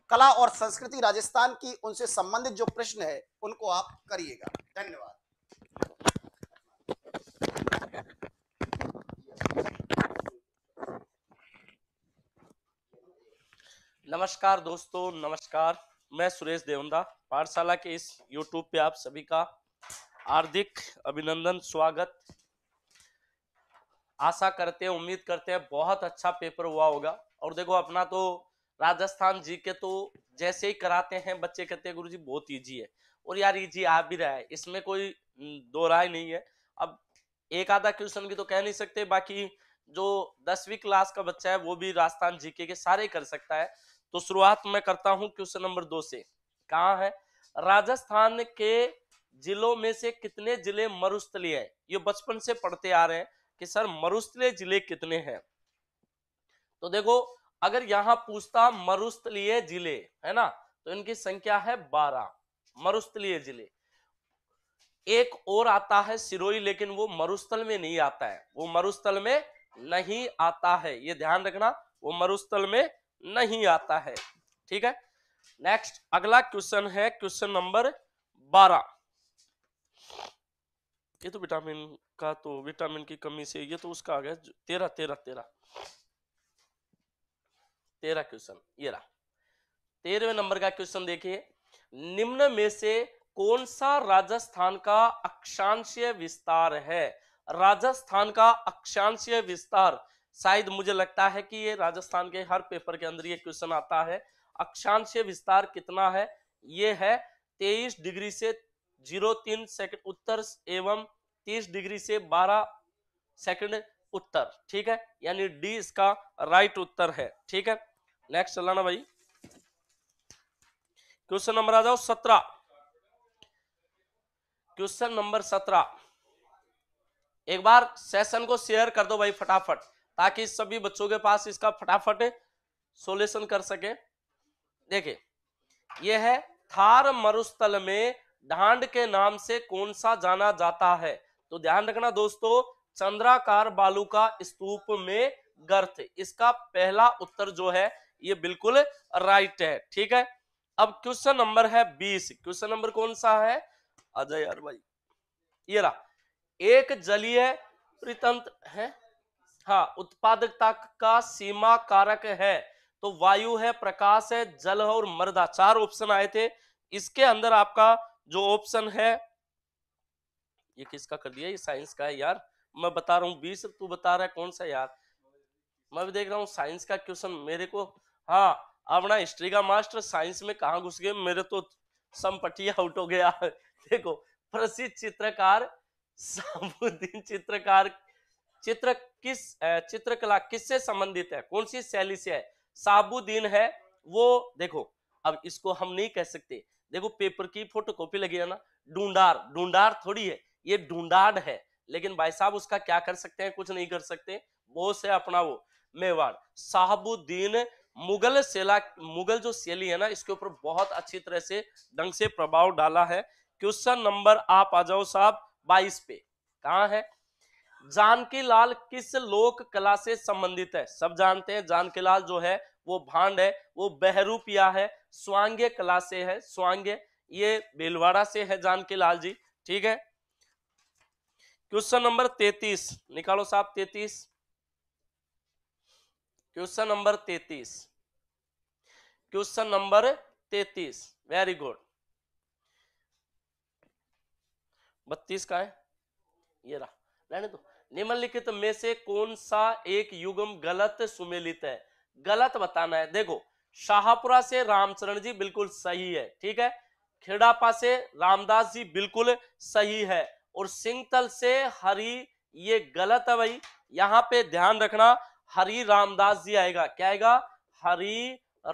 कला और संस्कृति राजस्थान की उनसे संबंधित जो प्रश्न है उनको आप करिएगा धन्यवाद नमस्कार दोस्तों नमस्कार मैं सुरेश देवंदा पाठशाला के इस यूट्यूब पे आप सभी का हार्दिक अभिनंदन स्वागत आशा करते हैं उम्मीद करते हैं बहुत अच्छा पेपर हुआ होगा और देखो अपना तो राजस्थान जी के तो जैसे ही कराते हैं बच्चे कहते हैं गुरु जी बहुत ईजी है और यार इजी आ भी रहा है इसमें कोई दो राय नहीं है अब एक आधा क्वेश्चन भी तो कह नहीं सकते बाकी जो दसवीं क्लास का बच्चा है वो भी राजस्थान जीके के सारे कर सकता है तो शुरुआत मैं करता हूँ क्वेश्चन नंबर दो से कहा है राजस्थान के जिलों में से कितने जिले मरुस्थलीय है ये बचपन से पढ़ते आ रहे हैं कि सर मरुस्थलीय जिले कितने हैं तो देखो अगर यहां पूछता मरुस्थलीय जिले है ना तो इनकी संख्या है बारह मरुस्थलीय जिले एक और आता है सिरोई लेकिन वो मरुस्थल में नहीं आता है वो मरुस्थल में नहीं आता है ये ध्यान रखना वो मरुस्थल में नहीं आता है ठीक है नेक्स्ट अगला क्वेश्चन है क्वेश्चन नंबर बारह ये तो विटामिन का तो विटामिन की कमी से ये तो उसका आ गया तेरह तेरह तेरह तेरह क्वेश्चन ये रहा तेरहवें नंबर का क्वेश्चन देखिए निम्न में से कौन सा राजस्थान का अक्षांशीय विस्तार है राजस्थान का अक्षांशीय विस्तार शायद मुझे लगता है कि ये राजस्थान के हर पेपर के अंदर ये क्वेश्चन आता है अक्षांशीय विस्तार कितना है ये है तेईस डिग्री से जीरो तीन सेकेंड उत्तर एवं तीस डिग्री से बारह सेकंड उत्तर ठीक है यानी डी इसका राइट उत्तर है ठीक है नेक्स्ट चलाना भाई क्वेश्चन नंबर आ जाओ सत्रह क्वेश्चन नंबर सत्रह एक बार सेशन को शेयर कर दो भाई फटाफट ताकि सभी बच्चों के पास इसका फटाफट सोल्यूशन कर सके देखे ये है थार मरुस्थल में ढांड के नाम से कौन सा जाना जाता है तो ध्यान रखना दोस्तों चंद्राकार बालू का स्तूप में गर्थ इसका पहला उत्तर जो है ये बिल्कुल राइट है ठीक है अब क्वेश्चन नंबर है बीस क्वेश्चन नंबर कौन सा है अजय यार भाई ये रहा एक जलीय प्रतंत्र है हाँ उत्पादकता का सीमा कारक है तो वायु है प्रकाश है जल है और मर्दा चार ऑप्शन आए थे इसके अंदर आपका जो ऑप्शन है ये किसका कर दिया ये साइंस का है यार मैं बता रहा हूं बीस तू बता रहा है कौन सा यार मैं भी देख रहा हूं साइंस का क्वेश्चन मेरे को हाँ अपना हिस्ट्री का मास्टर साइंस में कहा घुस गए मेरे तो संपटिया आउट हो गया देखो प्रसिद्ध चित्रकार सामुद्दीन चित्रकार चित्र किस चित्रकला किससे संबंधित है कौन सी शैली से है साबुद्दीन है वो देखो अब इसको हम नहीं कह सकते देखो पेपर की फोटोकॉपी लगी है ना ढूंढार ढूंढार थोड़ी है ये ढूंढाड है लेकिन भाई साहब उसका क्या कर सकते हैं कुछ नहीं कर सकते वो से अपना वो मेवाड़ साहबुद्दीन मुगल सेला मुगल जो शैली है ना इसके ऊपर बहुत अच्छी तरह से ढंग से प्रभाव डाला है क्वेश्चन नंबर आप आ जाओ साहब बाईस पे कहा है जानकी लाल किस लोक कला से संबंधित है सब जानते हैं जानकी लाल जो है वो भांड है वो बहरूपिया है स्वांग्य कला से है स्वांग्य ये बेलवाड़ा से है जानकी लाल जी ठीक है क्वेश्चन नंबर तेतीस निकालो साहब तेतीस क्वेश्चन नंबर तैतीस क्वेश्चन नंबर तैतीस वेरी गुड बत्तीस का है ये रहा रहने दो निम्नलिखित में से कौन सा एक युगम गलत सुमेलित है गलत बताना है देखो शाहपुरा से रामचरण जी बिल्कुल सही है ठीक है खेड़ापा से रामदास जी बिल्कुल सही है और सिंगतल से हरी ये गलत है भाई यहाँ पे ध्यान रखना हरी रामदास जी आएगा क्या आएगा हरी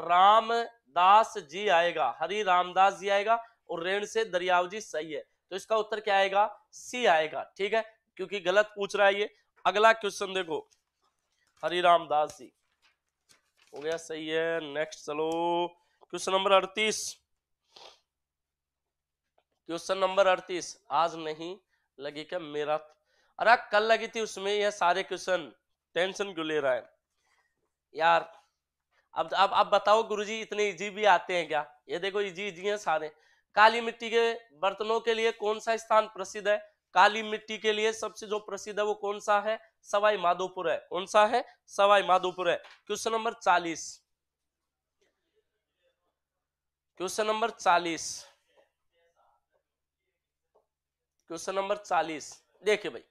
रामदास जी आएगा हरी रामदास जी आएगा और रेण से दरियाव जी सही है तो इसका उत्तर क्या आएगा सी आएगा ठीक है क्योंकि गलत पूछ रहा है ये अगला क्वेश्चन देखो हरी रामदास जी हो गया सही है नेक्स्ट चलो क्वेश्चन नंबर अड़तीस क्वेश्चन नंबर अड़तीस आज नहीं लगी क्या मेरा अरे कल लगी थी उसमें यह सारे क्वेश्चन टेंशन क्यों ले रहा है यार अब अब अब बताओ गुरुजी इतने इजी भी आते हैं क्या ये देखो इजी इजी हैं सारे काली मिट्टी के बर्तनों के लिए कौन सा स्थान प्रसिद्ध है काली मिट्टी के लिए सबसे जो प्रसिद्ध है वो कौन सा है सवाई माधोपुर है कौन सा है सवाई माधोपुर है क्वेश्चन नंबर चालीस क्वेश्चन नंबर चालीस क्वेश्चन नंबर चालीस देखिए भाई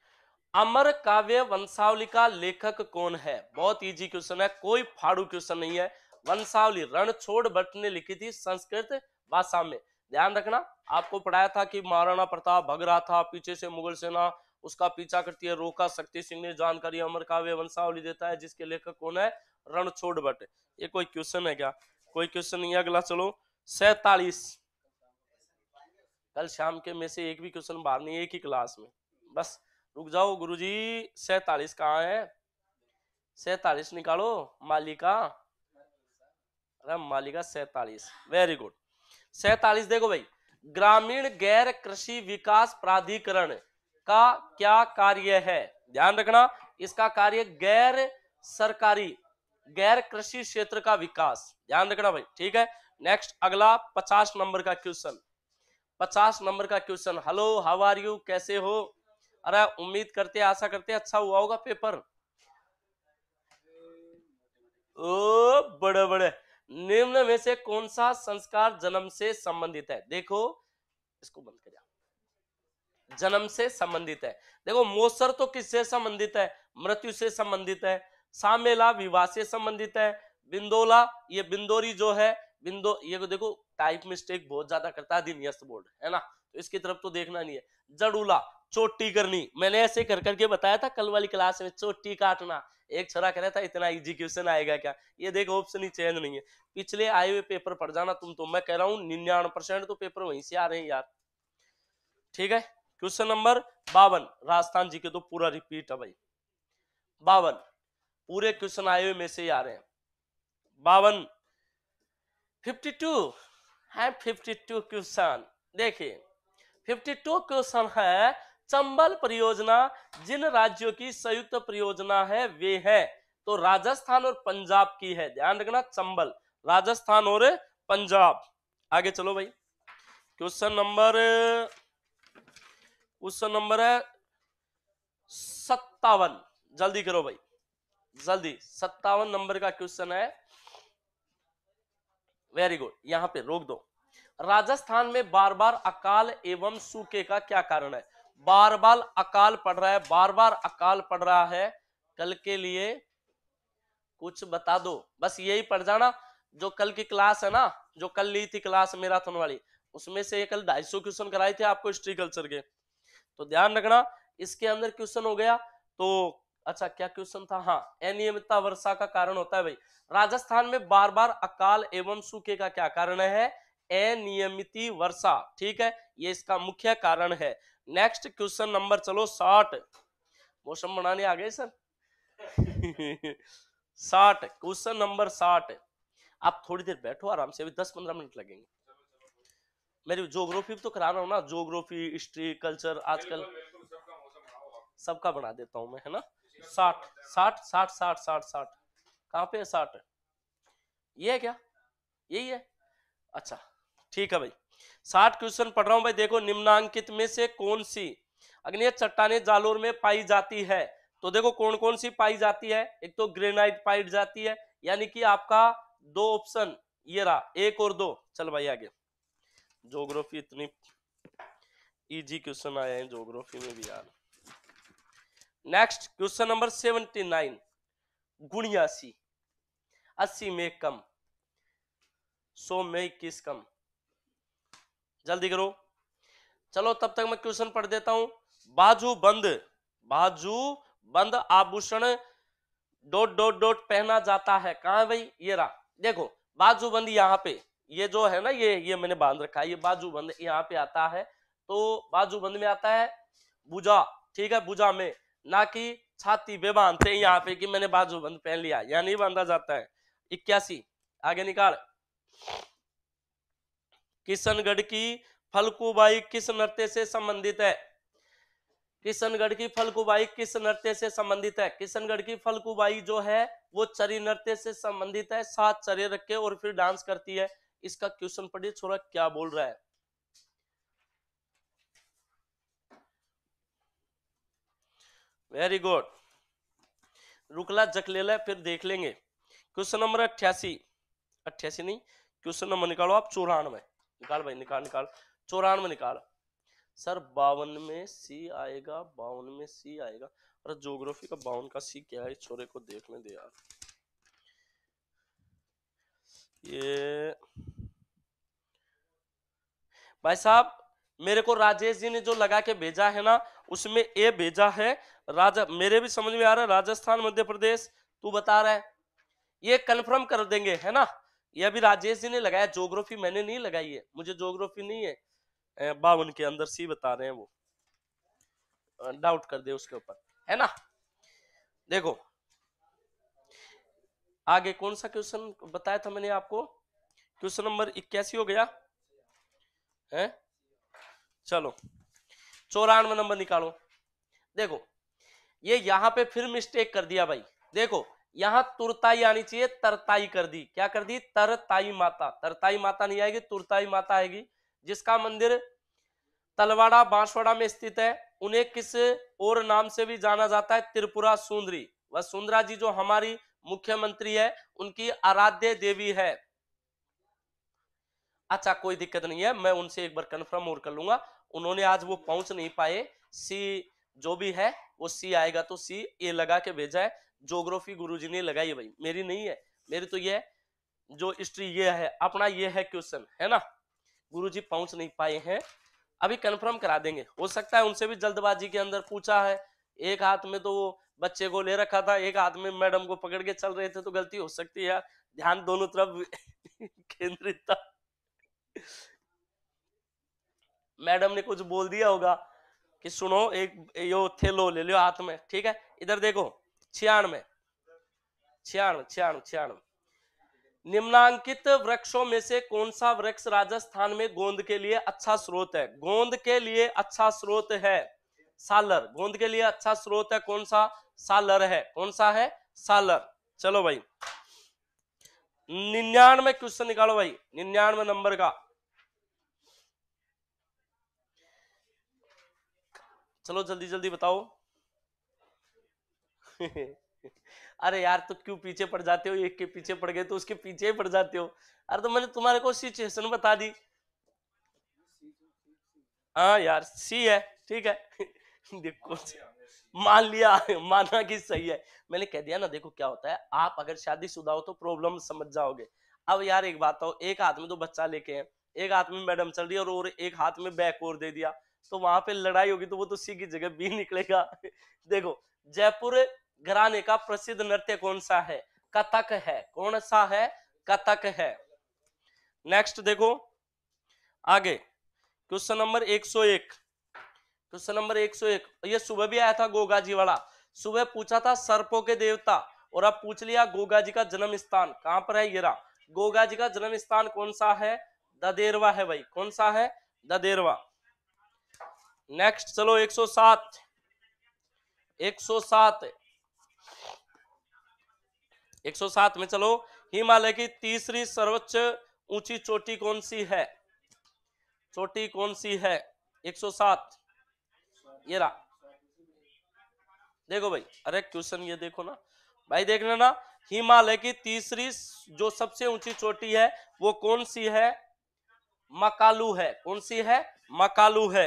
अमर काव्य वंशावली का लेखक कौन है बहुत इजी क्वेश्चन है कोई फाड़ू क्वेश्चन नहीं है वंशावली रणछोड़ भट्ट ने लिखी थी संस्कृत भाषा में ध्यान रखना आपको पढ़ाया था कि महाराणा प्रताप भग रहा था पीछे से मुगल सेना उसका पीछा करती है रोका शक्ति सिंह ने जानकारी अमर काव्य वंशावली देता है जिसके लेखक कौन है रणछोड़ भट्ट ये कोई क्वेश्चन है क्या कोई क्वेश्चन नहीं अगला चलो सैतालीस कल शाम के में से एक भी क्वेश्चन बाहर नहीं एक ही क्लास में बस रुक जाओ गुरुजी सैतालीस कहाँ है सैतालीस निकालो मालिका अरे मालिका सैतालीस वेरी गुड सैतालीस देखो भाई ग्रामीण गैर कृषि विकास प्राधिकरण का क्या कार्य है ध्यान रखना इसका कार्य गैर सरकारी गैर कृषि क्षेत्र का विकास ध्यान रखना भाई ठीक है नेक्स्ट अगला पचास नंबर का क्वेश्चन पचास नंबर का question hello how are you कैसे हो अरे उम्मीद करते आशा करते अच्छा हुआ होगा पेपर ओ बड़े बड़े निम्न में से कौन सा संस्कार जन्म से संबंधित है देखो इसको बंद कर जन्म से संबंधित है देखो मोसर तो किससे संबंधित है मृत्यु से संबंधित है सामेला विवाह से संबंधित है बिंदोला ये बिंदोरी जो है बिंदो ये को तो देखो टाइप मिस्टेक बहुत ज्यादा करता है बोर्ड है ना तो इसकी तरफ तो देखना नहीं है जड़ूला चोटी करनी मैंने ऐसे कर करके बताया था कल वाली क्लास में चोटी काटना एक छोरा कह रहा था इतना इजी क्वेश्चन आएगा क्या ये देखो ऑप्शन ही चेंज नहीं है पिछले आए हुए पेपर पढ़ जाना तुम तो मैं कह रहा हूँ निन्यानवे परसेंट तो पेपर वहीं से आ रहे हैं यार ठीक है क्वेश्चन नंबर बावन राजस्थान जी के तो पूरा रिपीट है भाई बावन पूरे क्वेश्चन आए हुए में से आ रहे हैं बावन फिफ्टी टू है फिफ्टी टू क्वेश्चन देखिए फिफ्टी टू क्वेश्चन है चंबल परियोजना जिन राज्यों की संयुक्त परियोजना है वे है तो राजस्थान और पंजाब की है ध्यान रखना चंबल राजस्थान और पंजाब आगे चलो भाई क्वेश्चन नंबर क्वेश्चन नंबर है सत्तावन जल्दी करो भाई जल्दी सत्तावन नंबर का क्वेश्चन है वेरी गुड यहां पे रोक दो राजस्थान में बार बार अकाल एवं सूखे का क्या कारण है बार बार अकाल पड़ रहा है बार बार अकाल पड़ रहा है कल के लिए कुछ बता दो बस यही पढ़ जाना जो कल की क्लास है ना जो कल ली थी क्लास मैराथन वाली उसमें से ये कल ढाई सौ क्वेश्चन कराए थे आपको हिस्ट्री कल्चर के तो ध्यान रखना इसके अंदर क्वेश्चन हो गया तो अच्छा क्या क्वेश्चन था हाँ अनियमितता वर्षा का कारण होता है भाई राजस्थान में बार बार अकाल एवं सूखे का क्या कारण है अनियमित वर्षा ठीक है ये इसका मुख्य कारण है नेक्स्ट क्वेश्चन नंबर चलो साठ मौसम बनाने आ गए सर साठ क्वेश्चन नंबर साठ आप थोड़ी देर बैठो आराम से अभी दस पंद्रह मिनट लगेंगे मेरी जोग्राफी तो करा रहा हूँ ना जोग्राफी हिस्ट्री कल्चर आजकल सबका बना देता हूँ मैं है ना साठ साठ साठ साठ साठ साठ कहाँ पे है साठ ये है क्या यही है अच्छा ठीक है भाई साठ क्वेश्चन पढ़ रहा हूं भाई देखो निम्नांकित में से कौन सी अग्नि चट्टाने जालोर में पाई जाती है तो देखो कौन कौन सी पाई जाती है एक तो ग्रेनाइट पाई जाती है यानी कि आपका दो ऑप्शन ये रहा एक और दो चल भाई आगे जोग्राफी इतनी इजी क्वेश्चन आया है जोग्राफी में भी यार next question number seventy nine गुणियासी अस्सी में कम सौ में इक्कीस कम जल्दी करो चलो तब तक मैं क्वेश्चन पढ़ देता हूं बाजू बंद बाजू बंद आभूषण डोट डोट डोट पहना जाता है कहा भाई ये रहा देखो बाजू बंद यहाँ पे ये जो है ना ये ये मैंने बांध रखा है ये बाजू बंद यहाँ पे आता है तो बाजू बंद में आता है बुजा ठीक है बुजा में ना कि छाती पे बांधते हैं यहाँ पे कि मैंने बाजू बंद पहन लिया यहाँ नहीं बांधा जाता है इक्यासी आगे निकाल किशनगढ़ की फलकुबाई किस नृत्य से संबंधित है किशनगढ़ की फलकुबाई किस नृत्य से संबंधित है किशनगढ़ की फलकुबाई जो है वो चरी नृत्य से संबंधित है सात चरे रखे और फिर डांस करती है इसका क्वेश्चन पढ़िए छोरा क्या बोल रहा है वेरी गुड रुकला जख ले फिर देख लेंगे क्वेश्चन नंबर अट्ठासी अट्ठासी नहीं क्वेश्चन नंबर निकालो आप चौरानवे निकाल भाई निकाल निकाल चौरानवे निकाल सर बावन में सी आएगा बावन में सी आएगा अरे जोग्राफी का बावन का सी क्या है छोरे को देखने दे यार ये भाई साहब मेरे को राजेश जी ने जो लगा के भेजा है ना उसमें ए भेजा है राजा मेरे भी समझ में आ रहा है राजस्थान मध्य प्रदेश तू बता रहा है ये कंफर्म कर देंगे है ना ये अभी राजेश जी ने लगाया जोग्राफी मैंने नहीं लगाई है मुझे जोग्राफी नहीं है बावन के अंदर सी बता रहे हैं वो डाउट कर दे उसके ऊपर है ना देखो आगे कौन सा क्वेश्चन बताया था मैंने आपको क्वेश्चन नंबर इक्यासी हो गया है चलो चौरानवे नंबर निकालो देखो ये यहां पे फिर मिस्टेक कर दिया भाई देखो यहां तुरताई आनी चाहिए तरताई कर दी क्या कर दी तरताई माता तरताई माता नहीं आएगी तुरताई माता आएगी जिसका मंदिर तलवाड़ा बांसवाड़ा में स्थित है उन्हें किस और नाम से भी जाना जाता है त्रिपुरा सुंदरी वह सुंदरा जी जो हमारी मुख्यमंत्री है उनकी आराध्य देवी है अच्छा कोई दिक्कत नहीं है मैं उनसे एक बार कंफर्म और कर लूंगा उन्होंने आज वो पहुंच नहीं पाए सी जो भी है वो सी आएगा तो सी ए लगा के भेजा है जोग्राफी गुरुजी ने लगाई भाई मेरी नहीं है मेरी तो ये जो हिस्ट्री ये है अपना ये है क्वेश्चन है ना गुरुजी पहुंच नहीं पाए हैं अभी कंफर्म करा देंगे हो सकता है उनसे भी जल्दबाजी के अंदर पूछा है एक हाथ में तो वो बच्चे को ले रखा था एक हाथ में मैडम को पकड़ के चल रहे थे तो गलती हो सकती है ध्यान दोनों तरफ केंद्रित था मैडम ने कुछ बोल दिया होगा कि सुनो एक यो थे लो ले लो हाथ में ठीक है इधर देखो छियानवे छियानवे छियानवे छियानवे निम्नांकित वृक्षों में से कौन सा वृक्ष राजस्थान में गोंद के लिए अच्छा स्रोत है गोंद के लिए अच्छा स्रोत है सालर गोंद के लिए अच्छा स्रोत है कौन सा सालर है कौन सा है सालर चलो भाई निन्यानवे क्वेश्चन निकालो भाई निन्यानवे नंबर का चलो जल्दी जल्दी बताओ अरे यार तो क्यों पीछे पड़ जाते हो एक के पीछे पड़ गए तो उसके पीछे ही पड़ जाते हो अरे तो मैंने तुम्हारे को सिचुएशन बता दी हाँ यार सी है ठीक है देखो मान लिया माना कि सही है मैंने कह दिया ना देखो क्या होता है आप अगर शादीशुदा हो तो प्रॉब्लम समझ जाओगे अब यार एक बात हो एक हाथ में तो बच्चा लेके हैं एक हाथ में मैडम चल रही है और, और एक हाथ में बैक और दे दिया तो वहां पे लड़ाई होगी तो वो तो सी की जगह बी निकलेगा देखो जयपुर घराने का प्रसिद्ध नृत्य कौन सा है कथक है कौन सा है कथक है नेक्स्ट देखो आगे क्वेश्चन नंबर 101 क्वेश्चन नंबर 101 ये सुबह भी आया था गोगा जी वाला सुबह पूछा था सर्पों के देवता और अब पूछ लिया गोगा जी का जन्म स्थान कहां पर है येरा गोगा जी का जन्म स्थान कौन सा है ददेरवा है भाई कौन सा है ददेरवा नेक्स्ट चलो 107 107 107 में चलो हिमालय की तीसरी सर्वोच्च ऊंची चोटी कौन सी है चोटी कौन सी है 107 ये रहा देखो भाई अरे क्वेश्चन ये देखो ना भाई देख लेना हिमालय की तीसरी जो सबसे ऊंची चोटी है वो कौन सी है मकालू है कौन सी है मकालू है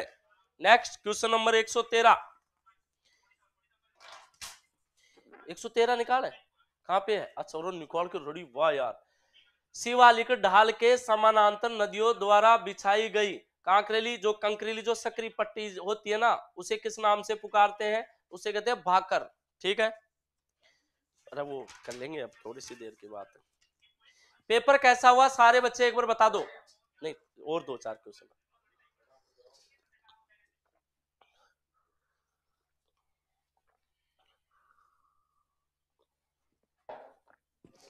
नेक्स्ट क्वेश्चन नंबर 113 113 निकाल है कहाँ पे है अच्छा उन्होंने निकोल के रोड़ी वाह यार शिवालिक ढाल के समानांतर नदियों द्वारा बिछाई गई कांकरेली जो कंकरेली जो सक्री पट्टी होती है ना उसे किस नाम से पुकारते हैं उसे कहते हैं भाकर ठीक है अरे वो कर लेंगे अब थोड़ी सी देर की बात है पेपर कैसा हुआ सारे बच्चे एक बार बता दो नहीं और दो चार क्वेश्चन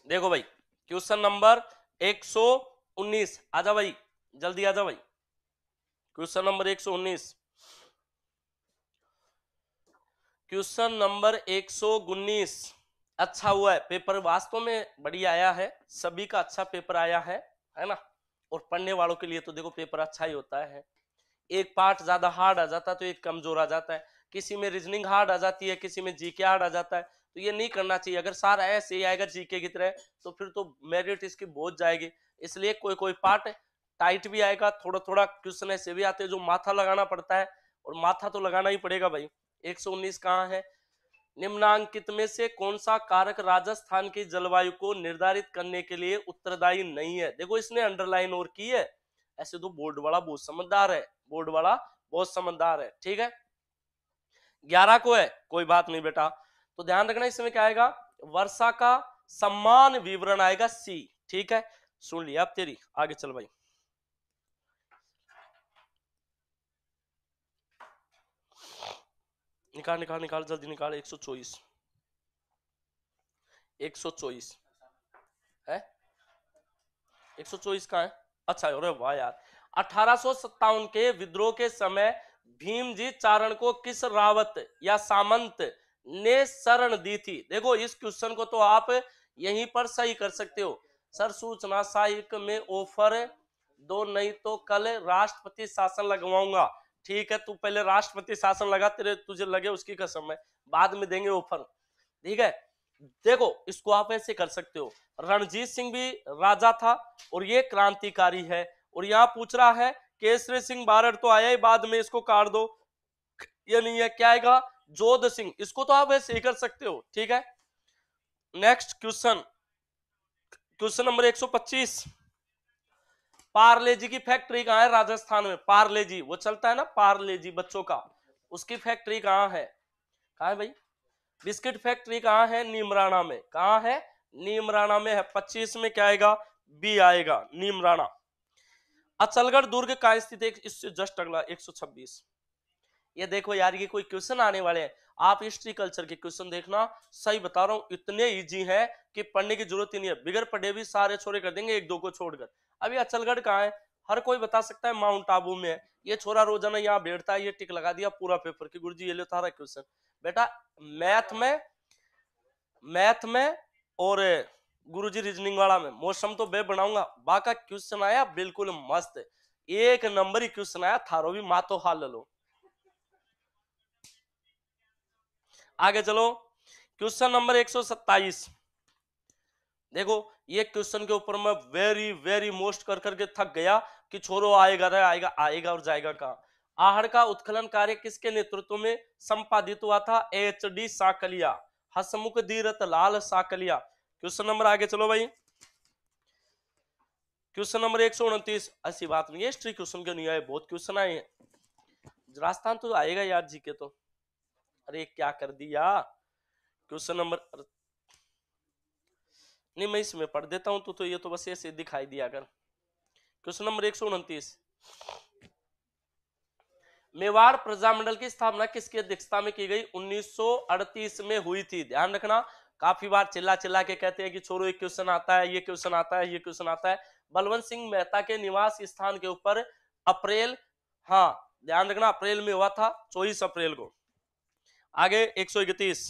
देखो भाई क्वेश्चन नंबर 119 आजा भाई जल्दी आजा भाई क्वेश्चन नंबर 119 क्वेश्चन नंबर एक अच्छा हुआ है पेपर वास्तव में बढ़िया आया है सभी का अच्छा पेपर आया है है ना और पढ़ने वालों के लिए तो देखो पेपर अच्छा ही होता है एक पार्ट ज्यादा हार्ड आ जाता है तो एक कमजोर आ जाता है किसी में रीजनिंग हार्ड आ जाती है किसी में जीके हार्ड आ जाता है तो ये नहीं करना चाहिए अगर सार ऐसे ही आएगा जीके की तरह तो फिर तो मेरिट इसकी बहुत जाएगी इसलिए कोई कोई पार्ट टाइट भी आएगा थोड़ा थोड़ा क्वेश्चन ऐसे भी आते हैं जो माथा लगाना पड़ता है और माथा तो लगाना ही पड़ेगा भाई 119 सौ उन्नीस कहाँ है निम्नांकित में से कौन सा कारक राजस्थान की जलवायु को निर्धारित करने के लिए उत्तरदायी नहीं है देखो इसने अंडरलाइन और की है ऐसे तो बोर्ड वाला बहुत समझदार है बोर्ड वाला बहुत समझदार है ठीक है ग्यारह को है कोई बात नहीं बेटा तो ध्यान रखना इसमें क्या आएगा वर्षा का सम्मान विवरण आएगा सी ठीक है सुन लिया आप तेरी आगे चल भाई निकाल निकाल निकाल जल्दी निकाल एक सौ चौबीस एक सौ चौबीस है एक सौ चौबीस का है अच्छा अरे वाह यार अठारह के विद्रोह के समय भीमजी चारण को किस रावत या सामंत ने शरण दी थी देखो इस क्वेश्चन को तो आप यहीं पर सही कर सकते हो सर सूचना सहायक में ऑफर दो नहीं तो कल राष्ट्रपति शासन लगवाऊंगा ठीक है तू पहले राष्ट्रपति शासन लगा तेरे तुझे लगे उसकी कसम है बाद में देंगे ऑफर ठीक है देखो इसको आप ऐसे कर सकते हो रणजीत सिंह भी राजा था और ये क्रांतिकारी है और यहाँ पूछ रहा है केसरी सिंह बारड़ तो आया ही बाद में इसको काट दो ये नहीं है क्या आएगा जोध सिंह इसको तो आप वैसे ही कर सकते हो ठीक है next question question number 125 Parle G की फैक्ट्री कहा है राजस्थान में पार्ले जी वो चलता है ना पार्ले जी बच्चों का उसकी फैक्ट्री कहाँ है कहा है भाई बिस्किट फैक्ट्री कहाँ है नीमराणा में कहा है नीमराणा में है पच्चीस में क्या आएगा बी आएगा नीमराणा अचलगढ़ दुर्ग का स्थित है इससे जस्ट अगला ये देखो यार ये कोई क्वेश्चन आने वाले हैं आप हिस्ट्री कल्चर के क्वेश्चन देखना सही बता रहा हूँ इतने इजी हैं कि पढ़ने की जरूरत ही नहीं है बिगर पढ़े भी सारे छोरे कर देंगे एक दो को छोड़कर अभी अचलगढ़ कहाँ है हर कोई बता सकता है माउंट आबू में ये छोरा रोजाना यहाँ बैठता है ये टिक लगा दिया पूरा पेपर की जी ये लो था क्वेश्चन बेटा मैथ में मैथ में और गुरुजी रीजनिंग वाला में मौसम तो बे बनाऊंगा बाका क्वेश्चन आया बिल्कुल मस्त एक नंबर ही क्वेश्चन आया थारो भी मातो हाल लो आगे चलो क्वेश्चन नंबर एक देखो ये क्वेश्चन के ऊपर मैं वेरी वेरी मोस्ट कर करके थक गया कि छोरो आएगा रहे तो आएगा आएगा और जाएगा कहा आहड़ का उत्खनन कार्य किसके नेतृत्व में संपादित हुआ था H D Sankalia Hasmukh Dhirajlal Sankalia question number आगे चलो भाई क्वेश्चन नंबर एक सौ उनतीस ऐसी बात नहीं है हिस्ट्री क्वेश्चन के नहीं आए बहुत क्वेश्चन आए हैं राजस्थान तो आएगा यार जी के तो अरे क्या कर दिया क्वेश्चन नंबर नहीं मैं इसमें पढ़ देता हूं तो, तो ये तो बस ऐसे दिखाई दिया कर क्वेश्चन नंबर एक सौ उनतीस मेवाड़ प्रजामंडल की स्थापना किसकी अध्यक्षता में की गई 1938 में हुई थी ध्यान रखना काफी बार चिल्ला चिल्ला के कहते हैं कि छोरो एक क्वेश्चन आता है ये क्वेश्चन आता है ये क्वेश्चन आता है बलवंत सिंह मेहता के निवास स्थान के ऊपर अप्रैल हाँ ध्यान रखना अप्रैल में हुआ था चौबीस अप्रैल को आगे एक सौ इकतीस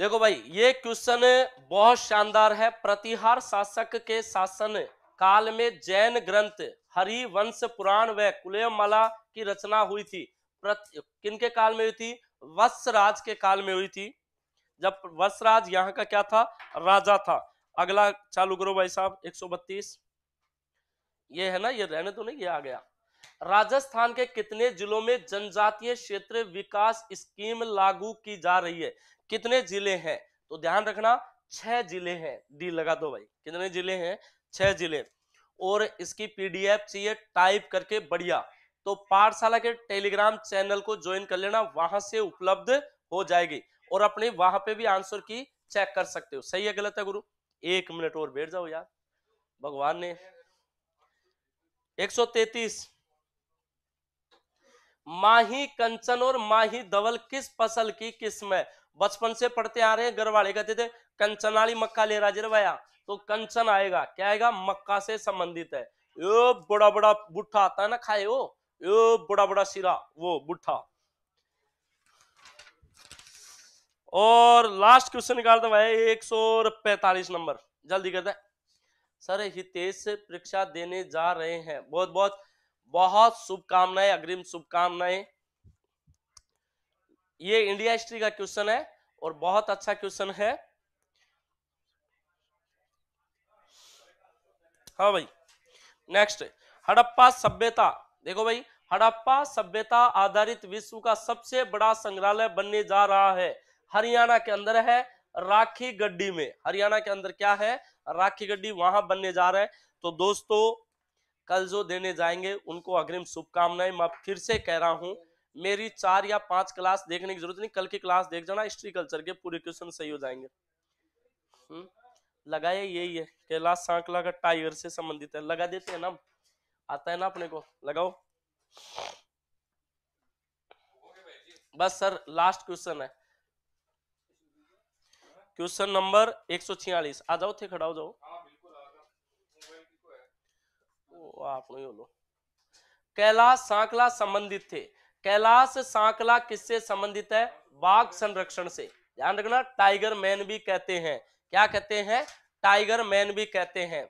देखो भाई ये क्वेश्चन बहुत शानदार है प्रतिहार शासक के शासन काल में जैन ग्रंथ हरि वंश पुराण व कुलयमाला की रचना हुई थी किनके काल में हुई थी वत्सराज के काल में हुई थी जब वत्सराज यहाँ का क्या था राजा था अगला चालू करो भाई साहब 132 ये है ना ये रहने तो नहीं ये आ गया राजस्थान के कितने जिलों में जनजातीय क्षेत्र विकास स्कीम लागू की जा रही है कितने जिले हैं तो ध्यान रखना छह जिले हैं डी लगा दो भाई कितने जिले हैं छह जिले और इसकी पीडीएफ चाहिए टाइप करके बढ़िया तो पाठशाला के टेलीग्राम चैनल को ज्वाइन कर लेना वहां से उपलब्ध हो जाएगी और अपने वहां पे भी आंसर की चेक कर सकते हो सही है गलत है गुरु एक मिनट और बैठ जाओ यार भगवान ने 133 माही कंचन और माही धवल किस फसल की किस्म है बचपन से पढ़ते आ रहे हैं घर वाले कहते थे कंचनाली मक्का ले राजे भाया तो कंचन आएगा क्या आएगा मक्का से संबंधित है यो बड़ा बड़ा बुट्ठा आता है ना खाए वो यो बड़ा बड़ा सिरा वो बुट्ठा और लास्ट क्वेश्चन निकाल दो भाई एक सौ पैतालीस नंबर जल्दी करते सर हितेश परीक्षा देने जा रहे हैं बहुत बहुत बहुत शुभकामनाएं अग्रिम शुभकामनाएं ये इंडिया हिस्ट्री का क्वेश्चन है और बहुत अच्छा क्वेश्चन है हाँ भाई नेक्स्ट हड़प्पा सभ्यता देखो भाई हड़प्पा सभ्यता आधारित विश्व का सबसे बड़ा संग्रहालय बनने जा रहा है हरियाणा के अंदर है राखी गड्डी में हरियाणा के अंदर क्या है राखी गड्डी वहां बनने जा रहा है तो दोस्तों कल जो देने जाएंगे उनको अग्रिम शुभकामनाएं मैं फिर से कह रहा हूँ मेरी चार या पांच क्लास देखने की जरूरत नहीं कल की क्लास देख जाना हिस्ट्री कल्चर के पूरे क्वेश्चन सही हो जाएंगे हम्म, लगाए यही है कैलाश सांकला का टाइगर से संबंधित है लगा देते हैं ना आता है ना अपने को लगाओ बस सर लास्ट क्वेश्चन है क्वेश्चन नंबर एक सौ छियालीस आ जाओ थे खड़ा हो जाओ आप कैलाश सांकला संबंधित थे कैलाश सांकला किससे संबंधित है बाघ संरक्षण से ध्यान रखना टाइगर मैन भी कहते हैं क्या कहते हैं टाइगर मैन भी कहते हैं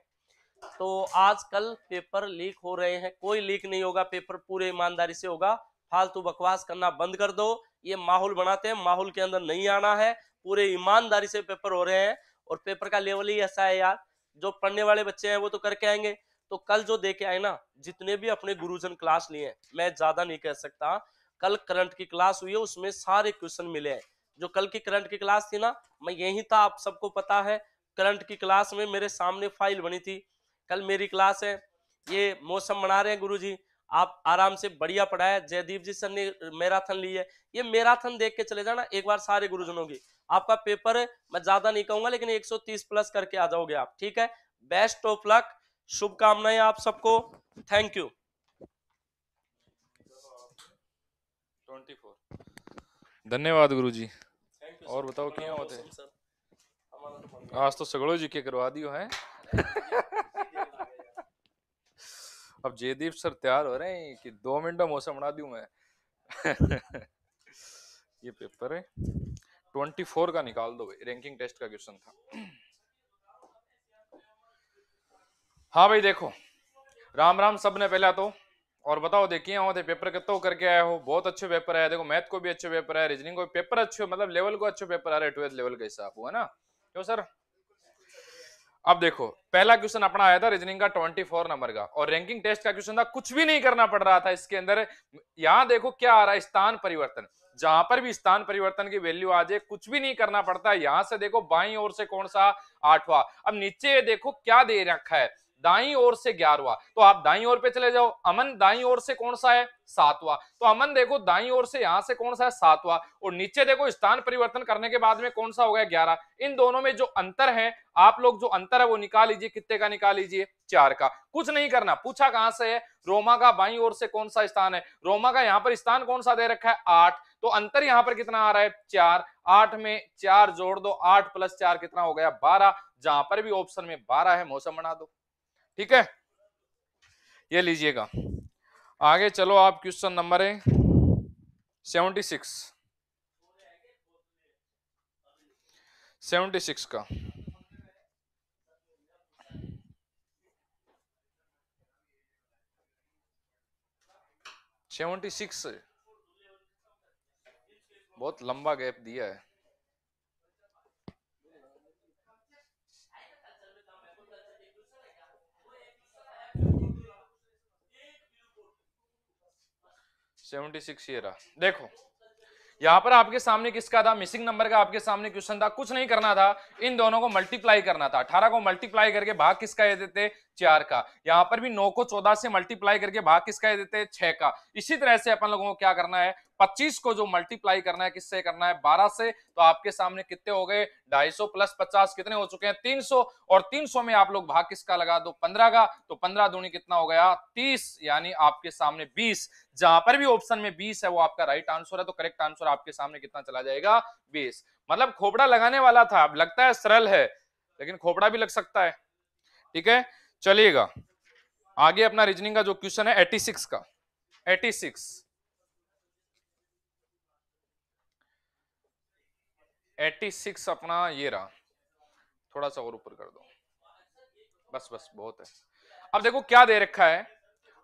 तो आजकल पेपर लीक हो रहे हैं कोई लीक नहीं होगा पेपर पूरे ईमानदारी से होगा फालतू बकवास करना बंद कर दो ये माहौल बनाते हैं माहौल के अंदर नहीं आना है पूरे ईमानदारी से पेपर हो रहे हैं और पेपर का लेवल ही ऐसा है यार जो पढ़ने वाले बच्चे हैं वो तो करके आएंगे तो कल जो देखे आए ना जितने भी अपने गुरुजन क्लास लिए मैं ज्यादा नहीं कह सकता कल करंट की क्लास हुई है उसमें सारे क्वेश्चन मिले हैं जो कल की करंट की क्लास थी ना मैं यही था आप सबको पता है करंट की क्लास में मेरे सामने फाइल बनी थी कल मेरी क्लास है ये मौसम बना रहे हैं गुरुजी आप आराम से बढ़िया पढ़ाया जयदीप जी सर ने मैराथन ली है ये मैराथन देख के चले जाना एक बार सारे गुरुजनों की आपका पेपर मैं ज्यादा नहीं कहूंगा लेकिन 130 प्लस करके आ जाओगे आप ठीक है बेस्ट ऑफ लक शुभकामनाएं आप सबको थैंक यू धन्यवाद गुरु जी और बताओ क्या होते तो आज तो सगड़ो जी के करवा दियो है अब जयदीप सर तैयार हो रहे हैं कि दो मिनट में मौसम बना दू मैं ये पेपर है ट्वेंटी फोर का निकाल दो भाई रैंकिंग टेस्ट का क्वेश्चन था हाँ भाई देखो राम राम सब ने पहला तो और बताओ देखिए हाँ पेपर कितो करके आए हो बहुत अच्छे पेपर आया देखो मैथ को भी अच्छे पेपर आया रीजनिंग को भी पेपर अच्छे मतलब लेवल को अच्छे पेपर आ रहे ट्वेल्थ लेवल के हिसाब हुआ ना क्यों सर अब देखो पहला क्वेश्चन अपना आया था रीजनिंग का 24 नंबर का और रैंकिंग टेस्ट का क्वेश्चन था कुछ भी नहीं करना पड़ रहा था इसके अंदर यहां देखो क्या आ रहा है स्थान परिवर्तन जहां पर भी स्थान परिवर्तन की वैल्यू आ जाए कुछ भी नहीं करना पड़ता है यहां से देखो बाई और से कौन सा आठवा अब नीचे देखो क्या दे रखा है दाई ओर से ग्यारहवा तो आप दाई ओर पे चले जाओ अमन दाई ओर से कौन सा है सातवा तो अमन देखो दाई ओर से यहां से कौन सा है सातवा और नीचे देखो स्थान परिवर्तन करने के बाद में कौन सा हो गया ग्यारह इन दोनों में जो अंतर है आप लोग जो अंतर है वो निकाल लीजिए कितने का निकाल लीजिए चार का कुछ नहीं करना पूछा कहां से है रोमा का बाई ओर से कौन सा स्थान है रोमा का यहाँ पर स्थान कौन सा दे रखा है आठ तो अंतर यहाँ पर कितना आ रहा है चार आठ में चार जोड़ दो आठ प्लस चार कितना हो गया बारह जहां पर भी ऑप्शन में बारह है मौसम बना दो ठीक है ये लीजिएगा आगे चलो आप क्वेश्चन नंबर है सेवेंटी सिक्स सेवेंटी सिक्स का सेवेंटी सिक्स बहुत लंबा गैप दिया है सेवेंटी सिक्स ये रहा देखो यहां पर आपके सामने किसका था मिसिंग नंबर का आपके सामने क्वेश्चन था कुछ नहीं करना था इन दोनों को मल्टीप्लाई करना था अठारह को मल्टीप्लाई करके भाग किसका ये देते चार का यहां पर भी नौ को चौदह से मल्टीप्लाई करके भाग किसका ये देते छह का इसी तरह से अपन लोगों को क्या करना है 25 को जो मल्टीप्लाई करना है किससे करना है 12 से तो आपके सामने कितने हो गए 250 प्लस 50 कितने हो चुके हैं 300 और 300 में आप लोग भाग किसका लगा दो 15 का तो 15 दूनी कितना हो गया 30 यानी आपके सामने 20 जहां पर भी ऑप्शन में 20 है वो आपका राइट आंसर है तो करेक्ट आंसर आपके सामने कितना चला जाएगा बीस मतलब खोपड़ा लगाने वाला था अब लगता है सरल है लेकिन खोपड़ा भी लग सकता है ठीक है चलिएगा आगे अपना रीजनिंग का जो क्वेश्चन है 86 का 86 एट्टी सिक्स अपना ये रहा थोड़ा सा और ऊपर कर दो बस बस बहुत है अब देखो क्या दे रखा है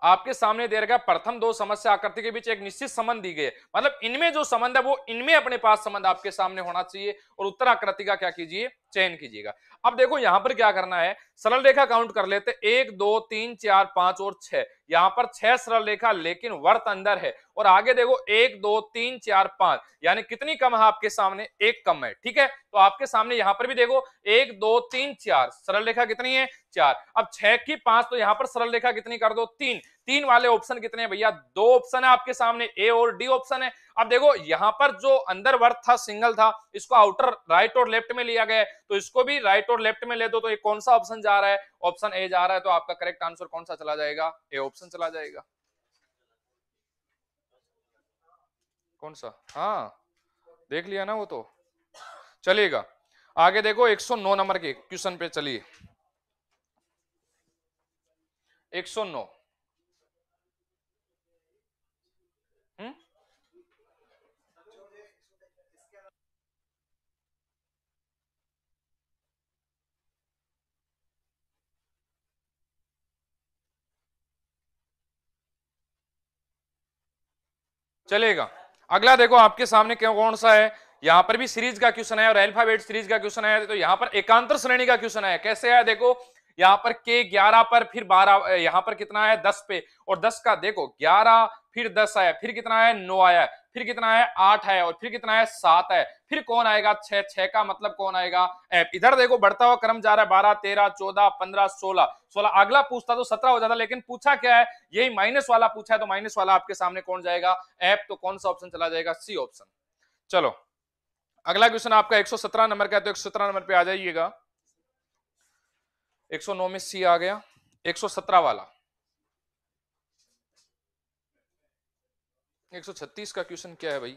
आपके सामने दे रखा है प्रथम दो समस्या आकृति के बीच एक निश्चित संबंध दी गई है मतलब इनमें जो संबंध है वो इनमें अपने पास संबंध आपके सामने होना चाहिए और उत्तर आकृति का क्या कीजिए चयन कीजिएगा अब देखो यहां पर क्या करना है सरल रेखा काउंट कर लेते एक दो तीन चार पांच और छह यहाँ पर छह सरल रेखा लेकिन वर्त अंदर है और आगे देखो एक दो तीन चार पांच यानी कितनी कम है आपके सामने एक कम है ठीक है तो आपके सामने यहाँ पर भी देखो एक दो तीन चार सरल रेखा कितनी है चार अब छह की पांच तो यहाँ पर सरल रेखा कितनी कर दो तीन तीन वाले ऑप्शन कितने भैया दो ऑप्शन है आपके सामने ए और डी ऑप्शन है अब देखो यहां पर जो अंदर वर्थ था सिंगल था इसको आउटर राइट और लेफ्ट में लिया गया है तो इसको भी राइट और लेफ्ट में ले दो तो ये कौन सा ऑप्शन जा रहा है ऑप्शन ए जा रहा है तो आपका करेक्ट आंसर कौन सा चला जाएगा ए ऑप्शन चला जाएगा कौन सा हाँ देख लिया ना वो तो चलिएगा आगे देखो 109 नंबर के क्वेश्चन पे चलिए 109 चलेगा अगला देखो आपके सामने क्यों कौन सा है यहां पर भी सीरीज का क्वेश्चन है और एल्फाबेट सीरीज का क्वेश्चन आया तो यहां पर एकांतर श्रेणी का क्वेश्चन आया कैसे आया देखो यहां पर के ग्यारह पर फिर बारह यहां पर कितना है दस पे और दस का देखो ग्यारह फिर दस आया फिर कितना आया नौ आया फिर कितना आया आठ आया और फिर कितना आया सात आया फिर कौन आएगा छह छह का मतलब कौन आएगा ऐप इधर देखो बढ़ता हुआ क्रम जा रहा है बारह तेरह चौदह पंद्रह सोलह सोलह अगला पूछता तो सत्रह हो जाता लेकिन पूछा क्या है यही माइनस वाला पूछा है तो माइनस वाला आपके सामने कौन जाएगा ऐप तो कौन सा ऑप्शन चला जाएगा सी ऑप्शन चलो अगला क्वेश्चन आपका एक नंबर का है तो एक नंबर पे आ जाइएगा एक में सी आ गया एक वाला 136 का क्वेश्चन क्या है भाई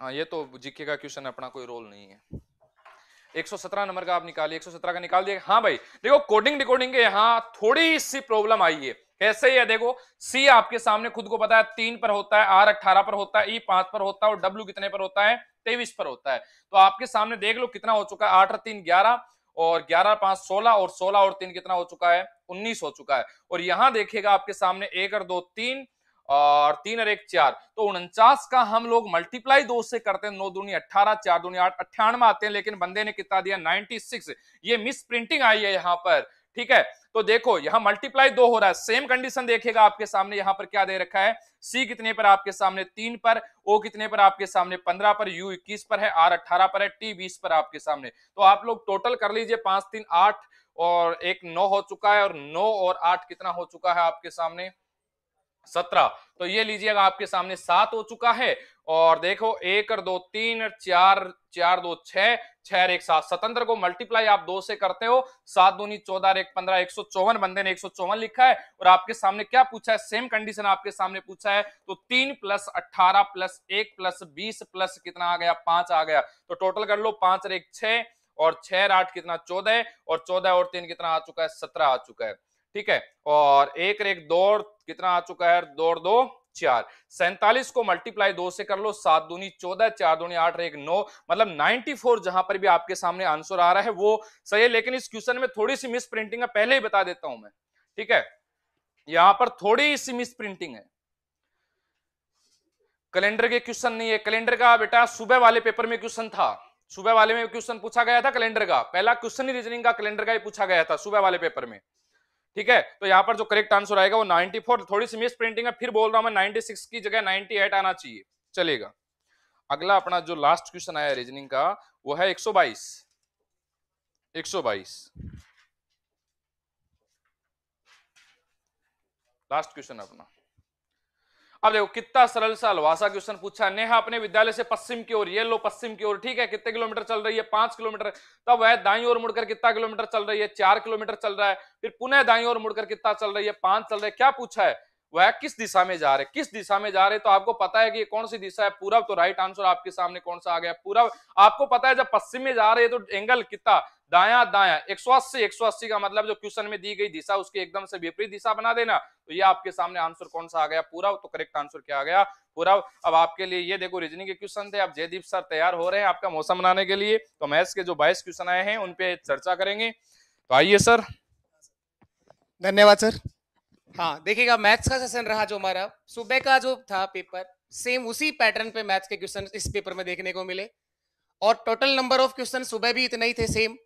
हाँ ये तो जीके का क्वेश्चन अपना कोई रोल नहीं है 117 नंबर का आप निकालिए 117 का निकाल दिया हाँ भाई देखो कोडिंग डिकोडिंग के यहाँ थोड़ी सी प्रॉब्लम आई है कैसे ही है देखो सी आपके सामने खुद को पता है तीन पर होता है आर अट्ठारह पर होता है ई e पांच पर होता है और डब्ल्यू कितने पर होता है तेईस पर होता है तो आपके सामने देख लो कितना हो चुका है आठ और तीन ग्यारह और ग्यारह पांच सोलह और सोलह और तीन कितना हो चुका है उन्नीस हो चुका है और यहां देखिएगा आपके सामने एक और दो तीन और तीन और एक चार तो उनचास का हम लोग मल्टीप्लाई दो से करते हैं नौ दूनी अठारह चार दूनी आठ अट्ठानवे आते हैं लेकिन बंदे ने कितना दिया नाइनटी सिक्स ये मिस प्रिंटिंग आई है यहाँ पर ठीक है तो देखो यहाँ मल्टीप्लाई दो हो रहा है सेम कंडीशन देखेगा आपके सामने यहाँ पर क्या दे रखा है सी कितने पर आपके सामने तीन पर ओ कितने पर आपके सामने पंद्रह पर यू इक्कीस पर है आर अट्ठारह पर है टी बीस पर आपके सामने तो आप लोग टोटल कर लीजिए पांच तीन आठ और एक नौ हो चुका है और नौ और आठ कितना हो चुका है आपके सामने सत्रह तो ये लीजिएगा आपके सामने सात हो चुका है और देखो एक और दो तीन और चार चार दो छह छह एक सात स्वतंत्र को मल्टीप्लाई आप दो से करते हो सात दूनी चौदह एक पंद्रह एक सौ चौवन बंदे ने एक सौ चौवन लिखा है और आपके सामने क्या पूछा है सेम कंडीशन आपके सामने पूछा है तो तीन प्लस अठारह प्लस एक प्लस बीस प्लस कितना आ गया पांच आ गया तो टोटल कर लो पांच और एक छह और छह आठ कितना चौदह और चौदह और तीन कितना आ चुका है सत्रह आ चुका है ठीक है और एक रेख दो कितना आ चुका है दो दो चार सैंतालीस को मल्टीप्लाई दो से कर लो सात दूनी चौदह चार दूनी आठ एक नौ मतलब फोर जहां पर भी आपके सामने आंसर आ रहा है वो सही है लेकिन इस क्वेश्चन में थोड़ी सी मिस प्रिंटिंग है पहले ही बता देता हूं मैं ठीक है यहां पर थोड़ी सी मिस प्रिंटिंग है कैलेंडर के क्वेश्चन नहीं है कैलेंडर का बेटा सुबह वाले पेपर में क्वेश्चन था सुबह वाले में क्वेश्चन पूछा गया था कैलेंडर का पहला क्वेश्चन ही रीजनिंग का कैलेंडर का ही पूछा गया था सुबह वाले पेपर में ठीक है तो यहाँ पर जो करेक्ट आंसर आएगा वो 94 तो थोड़ी सी मिस प्रिंटिंग है फिर बोल रहा हूं मैं 96 की जगह 98 आना चाहिए चलेगा अगला अपना जो लास्ट क्वेश्चन आया रीजनिंग का वो है 122 122 लास्ट क्वेश्चन अपना अब देखो कितना सरल सा अलवासा क्वेश्चन पूछा नेहा अपने विद्यालय से पश्चिम की ओर ये लो पश्चिम की ओर ठीक है कितने किलोमीटर चल रही है पांच किलोमीटर तब वह दाई ओर मुड़कर कितना किलोमीटर चल रही है चार किलोमीटर चल रहा है फिर पुनः दाई ओर मुड़कर कितना चल रही है पांच चल रहा है क्या पूछा है वह किस दिशा में जा रहे किस दिशा में जा रहे तो आपको पता है कि कौन सी दिशा है पूरब तो राइट आंसर आपके सामने कौन सा आ गया पूरब आपको पता है जब पश्चिम में जा रहे तो एंगल कितना दाया दाया एक एक सौ अस्सी सौ अस्सी का मतलब जो क्वेश्चन में दी गई दिशा उसके एकदम से विपरीत दिशा बना देना तो ये आपके सामने आंसर कौन सा आ गया पूरा तो करेक्ट आंसर क्या आ गया पूरा अब आपके लिए ये देखो रीजनिंग के क्वेश्चन थे अब जयदीप सर तैयार हो रहे हैं आपका मौसम बनाने के लिए तो मैथ्स के जो बाईस क्वेश्चन आए हैं उनपे चर्चा करेंगे तो आइए सर धन्यवाद सर हाँ देखिएगा मैथ्स का सेशन रहा जो हमारा सुबह का जो था पेपर सेम उसी पैटर्न पे मैथ्स के क्वेश्चन इस पेपर में देखने को मिले और टोटल नंबर ऑफ क्वेश्चन सुबह भी इतने ही थे सेम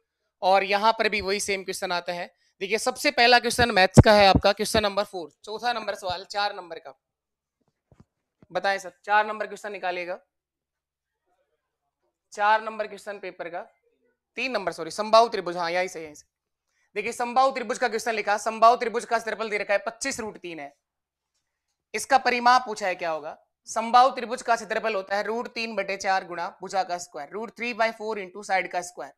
और यहाँ पर भी वही सेम क्वेश्चन आता है देखिए सबसे पहला क्वेश्चन मैथ्स का है आपका क्वेश्चन नंबर फोर चौथा नंबर सवाल चार नंबर का बताएं सर चार नंबर क्वेश्चन निकालिएगा चार नंबर क्वेश्चन पेपर का तीन नंबर सॉरी संभाव त्रिभुज हाँ यहीं से यहीं से देखिए संभाव त्रिभुज का क्वेश्चन लिखा संभाव त्रिभुज का क्षेत्रफल दे रखा है पच्चीस रूट तीन है इसका परिमाप पूछा है क्या होगा संभाव त्रिभुज का क्षेत्रफल होता है रूट तीन बटे चार गुणा भुजा का square root three by four into side का स्क्वायर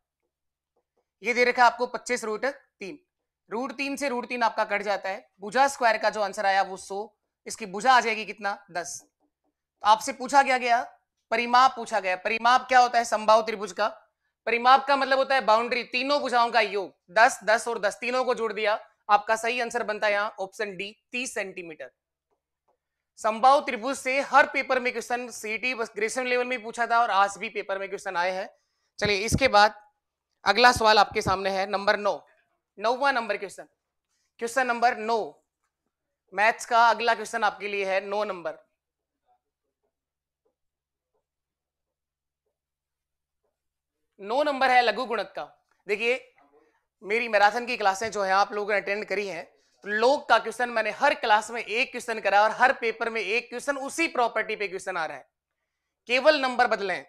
ये दे रखा है आपको पच्चीस रूट तीन रूट तीन से रूट तीन आपका कट जाता है भुजा स्क्वायर का जो आंसर आया वो सो इसकी भुजा आ जाएगी कितना दस तो आपसे पूछा क्या गया परिमाप पूछा गया परिमाप क्या होता है संभाव त्रिभुज का परिमाप का मतलब होता है बाउंड्री तीनों भुजाओं का योग दस दस और दस तीनों को जोड़ दिया आपका सही आंसर बनता है यहां ऑप्शन डी तीस सेंटीमीटर संभाव त्रिभुज से हर पेपर में क्वेश्चन सीटी e बस ग्रेजुएशन लेवल में पूछा था और आज भी पेपर में क्वेश्चन आए हैं चलिए इसके बाद अगला सवाल आपके सामने है नंबर नौ नौवा नंबर क्वेश्चन क्वेश्चन नंबर नौ मैथ्स का अगला क्वेश्चन आपके लिए है नौ नंबर नौ नंबर है लघु गुणक का देखिए मेरी मैराथन की क्लासें जो है आप लोगों ने अटेंड करी हैं तो लोग का क्वेश्चन मैंने हर क्लास में एक क्वेश्चन करा और हर पेपर में एक क्वेश्चन उसी प्रॉपर्टी पे क्वेश्चन आ रहा है केवल नंबर बदले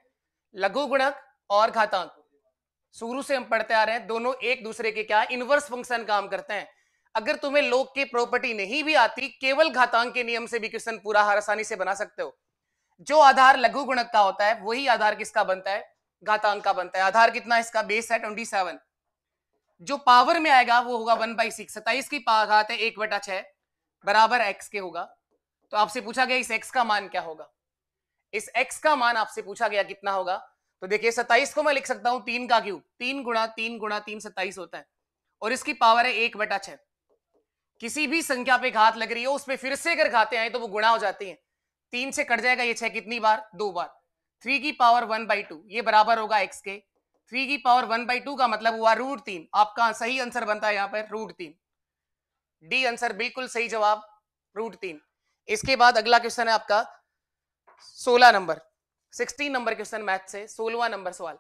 लघु गुणक और घातांक शुरू से हम पढ़ते आ रहे हैं दोनों एक दूसरे के क्या इनवर्स फंक्शन काम करते हैं अगर तुम्हें लोग की प्रॉपर्टी नहीं भी आती केवल घातांक के नियम से भी क्वेश्चन पूरा हर आसानी से बना सकते हो जो आधार लघु गुणक का होता है वही आधार किसका बनता है घातांक का बनता है आधार कितना है इसका बेस है ट्वेंटी सेवन जो पावर में आएगा वो होगा वन बाई सिक्स सताइस की घात है एक बटा छह बराबर एक्स के होगा तो आपसे पूछा गया इस एक्स का मान क्या होगा इस एक्स का मान आपसे पूछा गया कितना होगा तो देखिए सताइस को मैं लिख सकता हूं तीन का क्यूब तीन गुणा तीन गुणा तीन सताइस होता है और इसकी पावर है एक बटा छह किसी भी संख्या पे घात लग रही है उस पर फिर से अगर घाते आए तो वो गुणा हो जाती है तीन से कट जाएगा ये छह कितनी बार दो बार थ्री की पावर वन बाई टू ये बराबर होगा एक्स के थ्री की पावर वन बाई टू का मतलब हुआ रूट तीन आपका सही आंसर बनता है यहाँ पर रूट तीन डी आंसर बिल्कुल सही जवाब रूट तीन इसके बाद अगला क्वेश्चन है आपका सोलह number sixteen number question math से सोलवा नंबर सवाल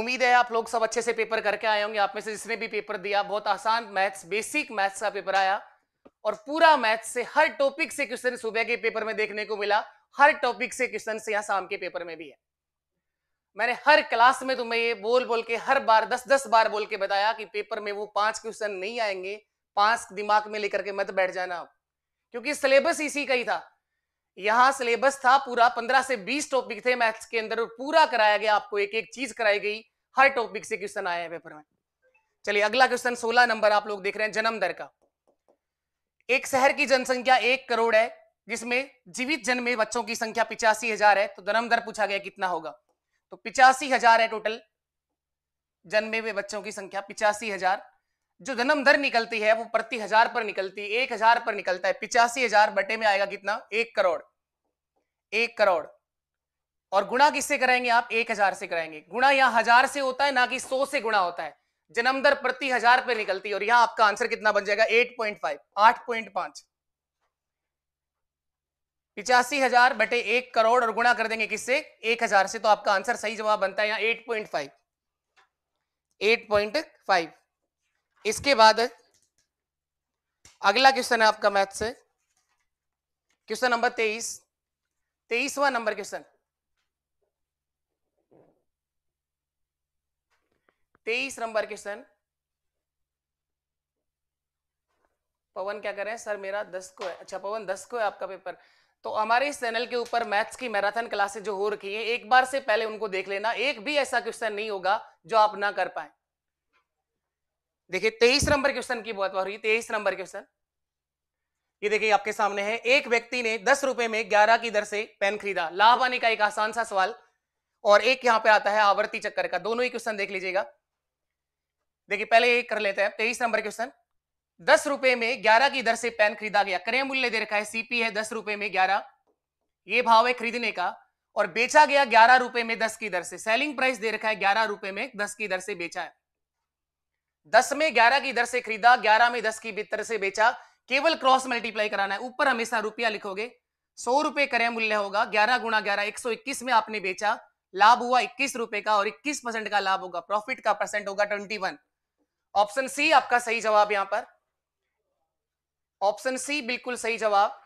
उम्मीद है आप लोग सब अच्छे से पेपर करके आए होंगे आप में से जिसने भी पेपर दिया बहुत आसान मैथ्स बेसिक मैथ्स का पेपर आया और पूरा मैथ्स से हर टॉपिक से क्वेश्चन सुबह के पेपर में देखने को मिला हर टॉपिक से क्वेश्चन यहाँ शाम के पेपर में भी है मैंने हर क्लास में तुम्हें ये बोल बोल के हर बार दस दस बार बोल के बताया कि पेपर में वो पांच क्वेश्चन नहीं आएंगे पांच दिमाग में लेकर के मत बैठ जाना आप क्योंकि सिलेबस इसी का ही था यहाँ सिलेबस था पूरा पंद्रह से बीस टॉपिक थे मैथ्स के अंदर पूरा कराया गया आपको एक एक चीज कराई गई हर टॉपिक से क्वेश्चन आया है पेपर में चलिए अगला क्वेश्चन सोलह नंबर आप लोग देख रहे हैं जन्म दर का एक शहर की जनसंख्या एक करोड़ है जिसमें जीवित जन्मे बच्चों की संख्या पिचासी हजार है तो जन्म दर पूछा गया कितना होगा तो पिचासी हजार है टोटल जन्मे हुए बच्चों की संख्या पिचासी हजार जो जन्म दर निकलती है वो प्रति हजार पर निकलती है एक हजार पर निकलता है पिचासी हजार बटे में आएगा कितना एक करोड़ एक करोड़ और गुणा किससे कराएंगे आप एक हजार से कराएंगे गुणा यहाँ हजार से होता है ना कि सौ से गुणा होता है जन्म दर प्रति हजार पर निकलती है और यहाँ आपका आंसर कितना बन जाएगा एट पॉइंट फाइव आठ पॉइंट पांच पिचासी हजार बटे एक करोड़ और गुणा कर देंगे किससे एक हजार से तो आपका आंसर सही जवाब बनता है यहां eight point five eight point five इसके बाद अगला क्वेश्चन है आपका मैथ से क्वेश्चन नंबर तेईस तेईसवा नंबर क्वेश्चन तेईस नंबर क्वेश्चन पवन क्या कर रहे हैं सर मेरा दस को है अच्छा पवन दस को है आपका पेपर तो हमारे इस चैनल के ऊपर मैथ्स की मैराथन क्लासेज जो हो रखी है एक बार से पहले उनको देख लेना एक भी ऐसा क्वेश्चन नहीं होगा जो आप ना कर पाए देखिए तेईस नंबर क्वेश्चन की बात हो रही है तेईस नंबर क्वेश्चन ये देखिए आपके सामने है एक व्यक्ति ने दस रुपए में ग्यारह की दर से पेन खरीदा लाभ आने का एक आसान सा सवाल और एक यहां पे आता है आवर्ती चक्कर का दोनों ही क्वेश्चन देख लीजिएगा देखिए पहले एक कर लेते हैं तेईस नंबर क्वेश्चन दस रुपए में ग्यारह की दर से पेन खरीदा गया क्रय मूल्य दे रखा है सीपी है दस रुपए में ग्यारह ये भाव है खरीदने का और बेचा गया ग्यारह रुपए में दस की दर से सेलिंग प्राइस दे रखा है ग्यारह रुपए में दस की दर से बेचा है दस में ग्यारह की दर से खरीदा ग्यारह में दस की दर से बेचा केवल क्रॉस मल्टीप्लाई कराना है ऊपर हमेशा रुपया लिखोगे सौ रुपए क्रय मूल्य होगा ग्यारह गुणा ग्यारह एक सौ इक्कीस में आपने बेचा लाभ हुआ इक्कीस रुपए का और इक्कीस परसेंट का लाभ होगा प्रॉफिट का परसेंट होगा ट्वेंटी वन ऑप्शन सी आपका सही जवाब यहां पर ऑप्शन सी बिल्कुल सही जवाब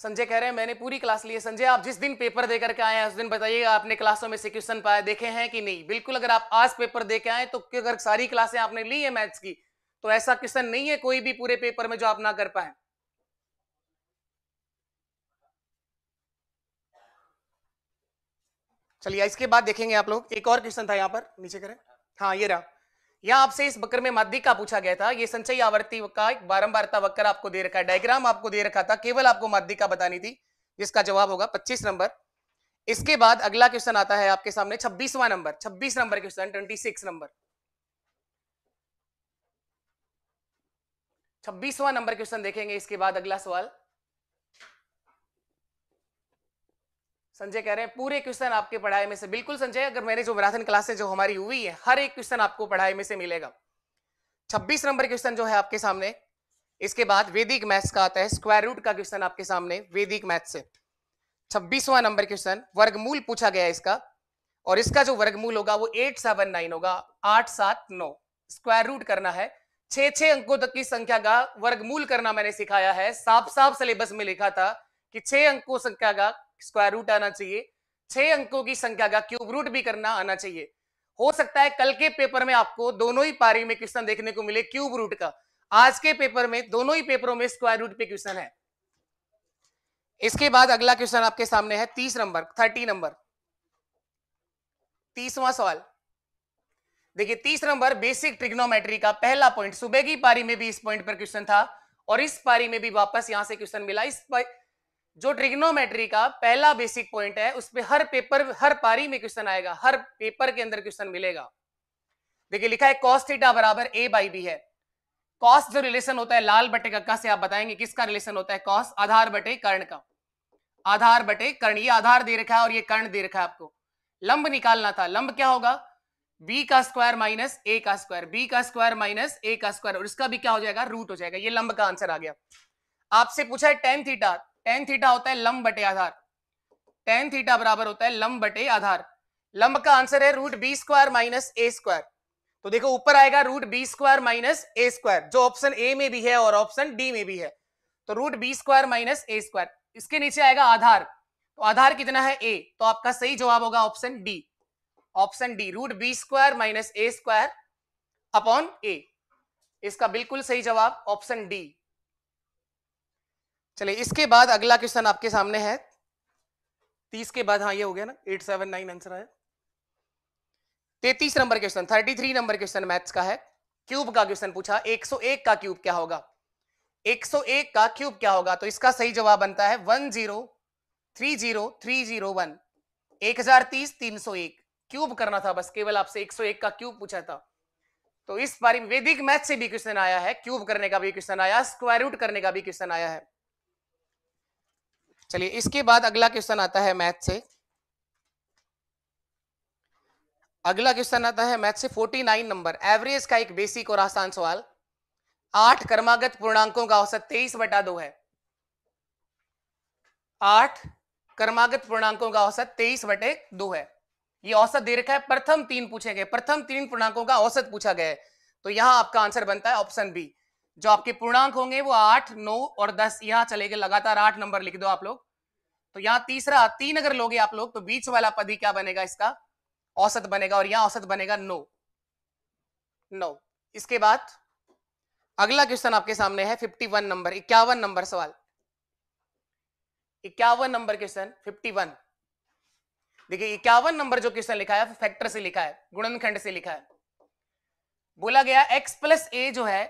संजय कह रहे हैं मैंने पूरी क्लास ली है संजय आप जिस दिन पेपर देकर के आए हैं उस दिन बताइएगा आपने क्लासों में से क्वेश्चन पाए देखे हैं कि नहीं बिल्कुल अगर आप आज पेपर दे के आए तो अगर सारी क्लासें आपने ली है मैथ्स की तो ऐसा क्वेश्चन नहीं है कोई भी पूरे पेपर में जो आप ना कर पाए चलिए इसके बाद देखेंगे आप लोग एक और क्वेश्चन था यहाँ पर नीचे करें हाँ ये रहा यहां आपसे इस वक्र में माध्यिक का पूछा गया था यह संचयी आवर्ती का एक बारंबारता वक्र आपको दे रखा है डायग्राम आपको दे रखा था केवल आपको माध्यिका बतानी थी जिसका जवाब होगा पच्चीस नंबर इसके बाद अगला क्वेश्चन आता है आपके सामने छब्बीसवा नंबर छब्बीस number question twenty six number छब्बीसवा नंबर क्वेश्चन देखेंगे इसके बाद अगला सवाल संजय कह रहे हैं पूरे क्वेश्चन आपके पढ़ाई में से बिल्कुल संजय अगर मैंने जो मैराथन क्लास है जो हमारी हुई है हर एक क्वेश्चन आपको पढ़ाई में से मिलेगा 26 नंबर क्वेश्चन जो है आपके सामने इसके बाद वैदिक मैथ्स का आता है स्क्वायर रूट का क्वेश्चन आपके सामने वैदिक मैथ से छब्बीसवा नंबर क्वेश्चन वर्गमूल पूछा गया इसका और इसका जो वर्गमूल होगा वो एट सेवन नाइन होगा आठ सात नौ स्क्वायर रूट करना है छे छे अंकों तक की संख्या का वर्गमूल करना मैंने सिखाया है साफ साफ सिलेबस में लिखा था कि छह अंकों संख्या का स्क्वायर रूट आना चाहिए छह अंकों की संख्या का क्यूब रूट भी करना आना चाहिए हो सकता है कल के पेपर में आपको दोनों ही पारी में क्वेश्चन देखने को मिले क्यूब रूट का आज के पेपर में दोनों ही पेपरों में स्क्वायर रूट पे क्वेश्चन है इसके बाद अगला क्वेश्चन आपके सामने है तीस नंबर थर्टी नंबर तीसवा सवाल देखिए तीस नंबर बेसिक ट्रिग्नोमेट्री का पहला पॉइंट सुबह की पारी में भी इस पॉइंट पर क्वेश्चन था और इस पारी में भी वापस यहां से क्वेश्चन मिला इस जो ट्रिग्नोमेट्री का पहला बेसिक पॉइंट है उस पर हर पेपर हर पारी में क्वेश्चन आएगा हर पेपर के अंदर क्वेश्चन मिलेगा देखिए लिखा है कॉस थीटा बराबर ए बाई बी है कॉस जो रिलेशन होता है लाल बटे कक्का से आप बताएंगे किसका रिलेशन होता है कॉस आधार बटे कर्ण का आधार बटे कर्ण ये आधार दे रखा है और ये कर्ण दे रखा है आपको लंब निकालना था लंब क्या होगा बी का स्क्वायर माइनस ए का स्क्वायर बी का स्क्वायर माइनस ए का स्क्वायर और इसका भी क्या हो जाएगा रूट हो जाएगा ये लंब का आंसर आ गया आपसे पूछा है टेन थीटा टेन थीटा होता है लंब बटे आधार टेन थीटा बराबर होता है लंब बटे आधार लंब का आंसर है root B square minus A square तो देखो ऊपर आएगा root B square minus A square जो ऑप्शन ए में भी है और ऑप्शन डी में भी है तो root B square minus A square इसके नीचे आएगा आधार तो आधार कितना है ए तो आपका सही जवाब होगा option D option D root B square minus A square upon A इसका बिल्कुल सही जवाब ऑप्शन डी चलिए इसके बाद अगला क्वेश्चन आपके सामने है तीस के बाद हाँ ये हो गया ना एट सेवन नाइन आंसर आया तैतीस number question thirty three number question maths का है क्यूब का क्वेश्चन पूछा एक सौ एक का क्यूब क्या होगा एक सौ एक का क्यूब क्या होगा तो इसका सही जवाब बनता है one zero three zero three zero one एक हजार तीस तीन सौ एक क्यूब करना था बस केवल आपसे एक सौ एक का क्यूब पूछा था तो इस बार वैदिक मैथ से भी क्वेश्चन आया है क्यूब करने का भी क्वेश्चन आया स्क्वायर रूट करने का भी क्वेश्चन आया है चलिए इसके बाद अगला क्वेश्चन आता है मैथ से अगला क्वेश्चन आता है मैथ से 49 नंबर एवरेज का एक बेसिक और आसान सवाल आठ कर्मागत पूर्णांकों का औसत तेईस बटा दो है आठ कर्मागत पूर्णांकों का औसत तेईस बटे दो है ये औसत दे रखा है प्रथम तीन पूछे गए प्रथम तीन पूर्णांकों का औसत पूछा गया है तो यहां आपका आंसर बनता है ऑप्शन बी जो आपके पूर्णांक होंगे वो आठ नौ और दस यहाँ चले गए लगातार आठ नंबर लिख दो आप लोग तो यहाँ तीसरा तीन अगर लोगे आप लोग तो बीच वाला पद ही क्या बनेगा इसका औसत बनेगा और यहाँ औसत बनेगा नौ नौ इसके बाद अगला क्वेश्चन आपके सामने है फिफ्टी वन नंबर इक्यावन नंबर सवाल इक्यावन नंबर क्वेश्चन फिफ्टी वन देखिए इक्यावन नंबर जो क्वेश्चन लिखा है फैक्टर से लिखा है गुणनखंड से लिखा है बोला गया एक्स प्लस ए जो है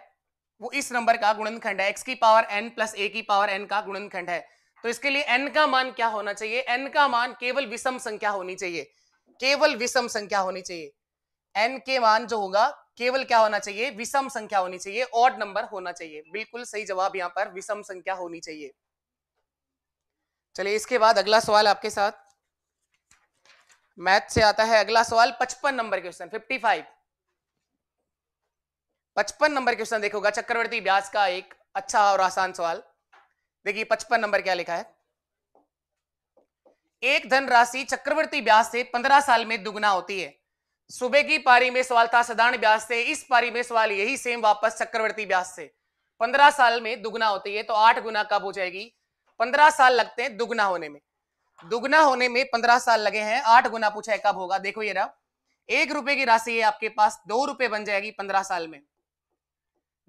वो इस नंबर का गुणनखंड है एक्स की पावर एन प्लस ए की पावर एन का गुणनखंड है तो इसके लिए एन का मान क्या होना चाहिए एन का मान केवल विषम संख्या होनी चाहिए केवल विषम संख्या होनी चाहिए एन के मान जो होगा केवल क्या होना चाहिए विषम संख्या होनी चाहिए ऑड नंबर होना चाहिए बिल्कुल सही जवाब यहाँ पर विषम संख्या होनी चाहिए चलिए इसके बाद अगला सवाल आपके साथ मैथ से आता है अगला सवाल पचपन नंबर क्वेश्चन फिफ्टी फाइव पचपन नंबर क्वेश्चन देखोगा अच्छा, चक्रवर्ती ब्यास का एक अच्छा और आसान सवाल देखिए पचपन नंबर क्या लिखा है एक धन राशि चक्रवर्ती ब्यास से पंद्रह साल में दुगना होती है सुबह की पारी में सवाल था साधारण ब्यास से इस पारी में सवाल यही सेम वापस चक्रवर्ती ब्यास से पंद्रह साल में दुगना होती है तो आठ गुना कब हो जाएगी पंद्रह साल लगते हैं दुगना होने में दुगना होने में पंद्रह साल लगे हैं आठ गुना पूछा है कब होगा देखो ये रहा एक रुपए की राशि है आपके पास दो रुपए बन जाएगी पंद्रह साल में